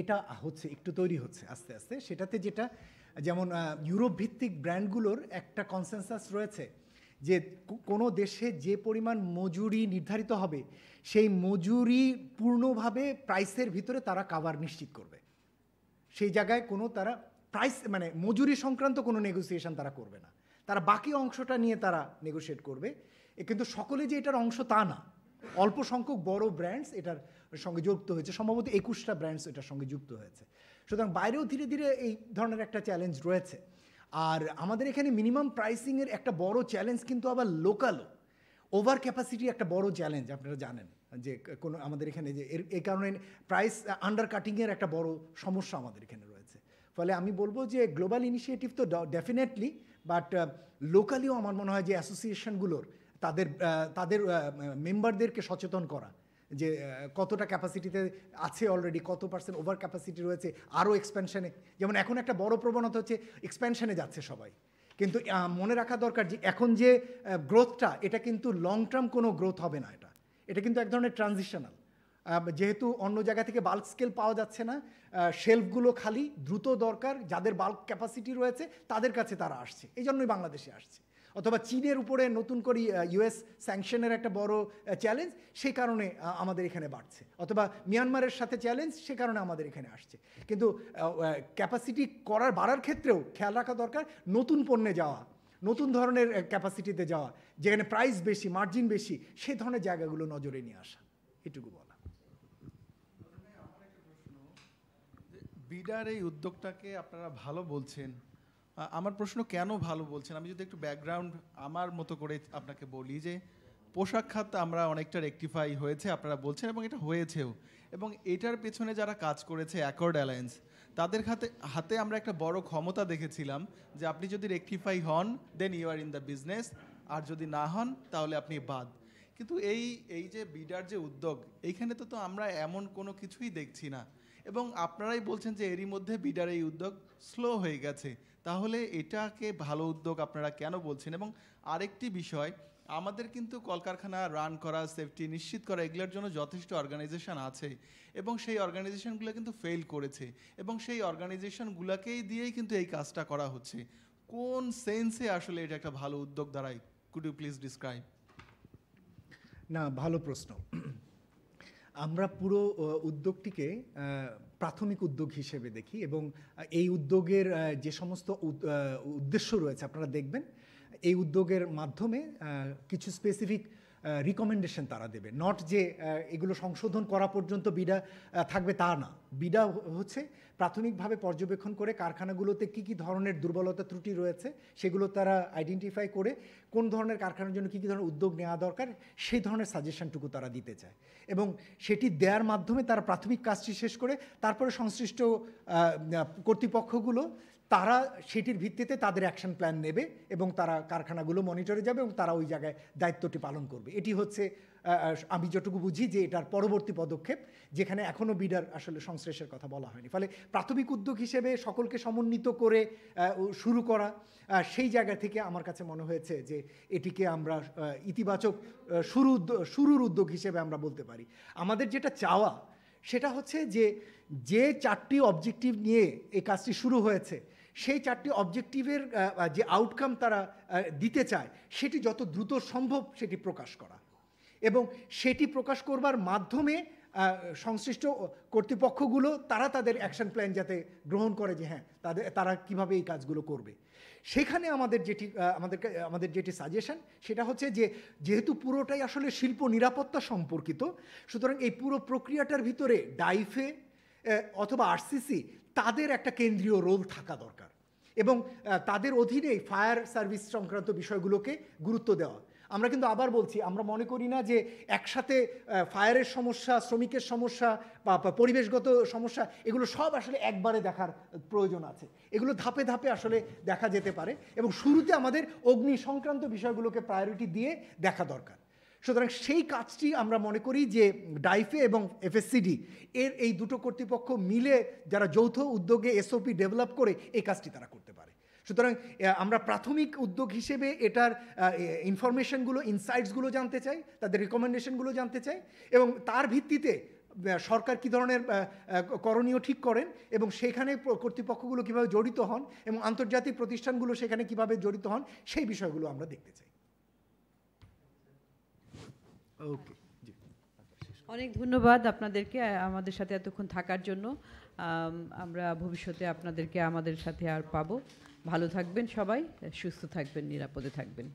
এটা হচ্ছে একটু তৈরি হচ্ছে আস্তে আস্তে সেটাতে যেটা যেমন ইউরোপ ভিত্তিক ব্র্যান্ডগুলোর একটা কনসেনসাস রয়েছে যে কোনো দেশে যে পরিমাণ মজুরি নির্ধারিত হবে সেই মজুরি পূর্ণভাবে প্রাইসের ভিতরে তারা কাভার নিশ্চিত করবে সেই জায়গায় কোনো তারা প্রাইস মানে মজুরি সংক্রান্ত কোনো নেগোসিয়েশন তারা করবে না তারা বাকি অংশটা নিয়ে তারা নেগোসিয়েট করবে কিন্তু সকলে যে এটার অংশ তা না অল্প সংখ্যক বড় ব্র্যান্ডস এটার সঙ্গে যুক্ত হয়েছে সম্ভবত একুশটা ব্র্যান্ডস এটার সঙ্গে যুক্ত হয়েছে সুতরাং বাইরেও ধীরে ধীরে এই ধরনের একটা চ্যালেঞ্জ রয়েছে আর আমাদের এখানে মিনিমাম প্রাইসিংয়ের একটা বড় চ্যালেঞ্জ কিন্তু আবার লোকালও ওভার ক্যাপাসিটি একটা বড় চ্যালেঞ্জ আপনারা জানেন যে কোনো আমাদের এখানে যে এর এই কারণে প্রাইস আন্ডার কাটিংয়ের একটা বড় সমস্যা আমাদের এখানে রয়েছে ফলে আমি বলবো যে গ্লোবাল ইনিশিয়েটিভ তো ডেফিনেটলি বাট লোকালিও আমার মনে হয় যে অ্যাসোসিয়েশনগুলোর তাদের তাদের মেম্বারদেরকে সচেতন করা যে কতটা ক্যাপাসিটিতে আছে অলরেডি কত পার্সেন্ট ওভার ক্যাপাসিটি রয়েছে আরও এক্সপেনশানে যেমন এখন একটা বড় প্রবণতা হচ্ছে এক্সপেনশানে যাচ্ছে সবাই কিন্তু মনে রাখা দরকার যে এখন যে গ্রোথটা এটা কিন্তু লং টার্ম কোনো গ্রোথ হবে না এটা এটা কিন্তু এক ধরনের ট্রানজিশনাল যেহেতু অন্য জায়গা থেকে বাল্ক স্কেল পাওয়া যাচ্ছে না শেলফগুলো খালি দ্রুত দরকার যাদের বাল্ক ক্যাপাসিটি রয়েছে তাদের কাছে তারা আসছে এই জন্যই বাংলাদেশে আসছে অথবা চীনের উপরে নতুন করে ইউএস স্যাংশনের একটা বড় চ্যালেঞ্জ সে কারণে আমাদের এখানে বাড়ছে অথবা মিয়ানমারের সাথে চ্যালেঞ্জ সে কারণে আমাদের এখানে আসছে কিন্তু ক্যাপাসিটি করার বাড়ার ক্ষেত্রেও খেয়াল রাখা দরকার নতুন পণ্যে যাওয়া নতুন ধরনের ক্যাপাসিটিতে যাওয়া যেখানে প্রাইস বেশি মার্জিন বেশি সে ধরনের জায়গাগুলো নজরে নিয়ে আসা এটুকু বলা বিডার এই উদ্যোগটাকে আপনারা ভালো বলছেন আমার প্রশ্ন কেন ভালো বলছেন আমি যদি একটু ব্যাকগ্রাউন্ড আমার মতো করে আপনাকে বলি যে পোশাক খাত আমরা অনেকটা রেকটিফাই হয়েছে আপনারা বলছেন এবং এটা হয়েছেও এবং এটার পেছনে যারা কাজ করেছে অ্যাকর্ড অ্যালায়েন্স তাদের হাতে হাতে আমরা একটা বড় ক্ষমতা দেখেছিলাম যে আপনি যদি রেকটিফাই হন then you are in the business আর যদি না হন তাহলে আপনি বাদ কিন্তু এই এই যে বিডার যে উদ্যোগ এইখানে তো তো আমরা এমন কোনো কিছুই দেখছি না এবং আপনারাই বলছেন যে এরই মধ্যে বিডার এই উদ্যোগ স্লো হয়ে গেছে তাহলে এটাকে ভালো উদ্যোগ আপনারা কেন বলছেন এবং আরেকটি বিষয় আমাদের কিন্তু কলকারখানা রান করা সেফটি নিশ্চিত করা এগুলোর জন্য যথেষ্ট অর্গানাইজেশন আছে এবং সেই অর্গানাইজেশনগুলো কিন্তু ফেল করেছে এবং সেই অর্গানাইজেশনগুলোকেই দিয়েই কিন্তু এই কাজটা করা হচ্ছে কোন সেন্সে আসলে এটা একটা ভালো উদ্যোগ দাঁড়ায় কুড ইউ প্লিজ ডিসক্রাইব না ভালো প্রশ্ন আমরা পুরো উদ্যোগটিকে প্রাথমিক উদ্যোগ হিসেবে দেখি এবং এই উদ্যোগের যে সমস্ত উদ্দেশ্য রয়েছে আপনারা দেখবেন এই উদ্যোগের মাধ্যমে কিছু স্পেসিফিক রিকমেন্ডেশন তারা দেবে নট যে এগুলো সংশোধন করা পর্যন্ত বিডা থাকবে তা না বিডা হচ্ছে প্রাথমিকভাবে পর্যবেক্ষণ করে কারখানাগুলোতে কি কি ধরনের দুর্বলতা ত্রুটি রয়েছে সেগুলো তারা আইডেন্টিফাই করে কোন ধরনের কারখানার জন্য কী কী ধরনের উদ্যোগ নেওয়া দরকার সেই ধরনের সাজেশনটুকু তারা দিতে চায় এবং সেটি দেওয়ার মাধ্যমে তারা প্রাথমিক কাজটি শেষ করে তারপরে সংশ্লিষ্ট কর্তৃপক্ষগুলো তারা সেটির ভিত্তিতে তাদের অ্যাকশন প্ল্যান নেবে এবং তারা কারখানাগুলো মনিটরে যাবে এবং তারা ওই জায়গায় দায়িত্বটি পালন করবে এটি হচ্ছে আমি যতটুকু বুঝি যে এটার পরবর্তী পদক্ষেপ যেখানে এখনও বিডার আসলে সংশ্লেষের কথা বলা হয়নি ফলে প্রাথমিক উদ্যোগ হিসেবে সকলকে সমন্বিত করে শুরু করা সেই জায়গা থেকে আমার কাছে মনে হয়েছে যে এটিকে আমরা ইতিবাচক শুরু শুরুর উদ্যোগ হিসেবে আমরা বলতে পারি আমাদের যেটা চাওয়া সেটা হচ্ছে যে যে চারটি অবজেক্টিভ নিয়ে এই কাজটি শুরু হয়েছে সেই চারটি অবজেক্টিভের যে আউটকাম তারা দিতে চায় সেটি যত দ্রুত সম্ভব সেটি প্রকাশ করা এবং সেটি প্রকাশ করবার মাধ্যমে সংশ্লিষ্ট কর্তৃপক্ষগুলো তারা তাদের অ্যাকশন প্ল্যান যাতে গ্রহণ করে যে হ্যাঁ তাদের তারা কিভাবে এই কাজগুলো করবে সেখানে আমাদের যেটি আমাদের আমাদের যেটি সাজেশন সেটা হচ্ছে যে যেহেতু পুরোটাই আসলে শিল্প নিরাপত্তা সম্পর্কিত সুতরাং এই পুরো প্রক্রিয়াটার ভিতরে ডাইফে অথবা আরসিসি তাদের একটা কেন্দ্রীয় রোল থাকা দরকার এবং তাদের অধীনে ফায়ার সার্ভিস সংক্রান্ত বিষয়গুলোকে গুরুত্ব দেওয়া আমরা কিন্তু আবার বলছি আমরা মনে করি না যে একসাথে ফায়ারের সমস্যা শ্রমিকের সমস্যা বা পরিবেশগত সমস্যা এগুলো সব আসলে একবারে দেখার প্রয়োজন আছে এগুলো ধাপে ধাপে আসলে দেখা যেতে পারে এবং শুরুতে আমাদের অগ্নি সংক্রান্ত বিষয়গুলোকে প্রায়োরিটি দিয়ে দেখা দরকার সুতরাং সেই কাজটি আমরা মনে করি যে ডাইফে এবং এফএসসিডি এর এই দুটো কর্তৃপক্ষ মিলে যারা যৌথ উদ্যোগে এসওপি ডেভেলপ করে এই কাজটি তারা করতে পারে সুতরাং আমরা প্রাথমিক উদ্যোগ হিসেবে এটার ইনফরমেশনগুলো ইনসাইটসগুলো জানতে চাই তাদের রিকমেন্ডেশনগুলো জানতে চাই এবং তার ভিত্তিতে সরকার কি ধরনের করণীয় ঠিক করেন এবং সেখানে কর্তৃপক্ষগুলো কিভাবে জড়িত হন এবং আন্তর্জাতিক প্রতিষ্ঠানগুলো সেখানে কিভাবে জড়িত হন সেই বিষয়গুলো আমরা দেখতে চাই ওকে অনেক ধন্যবাদ আপনাদেরকে আমাদের সাথে এতক্ষণ থাকার জন্য আমরা ভবিষ্যতে আপনাদেরকে আমাদের সাথে আর পাবো ভালো থাকবেন সবাই সুস্থ থাকবেন নিরাপদে থাকবেন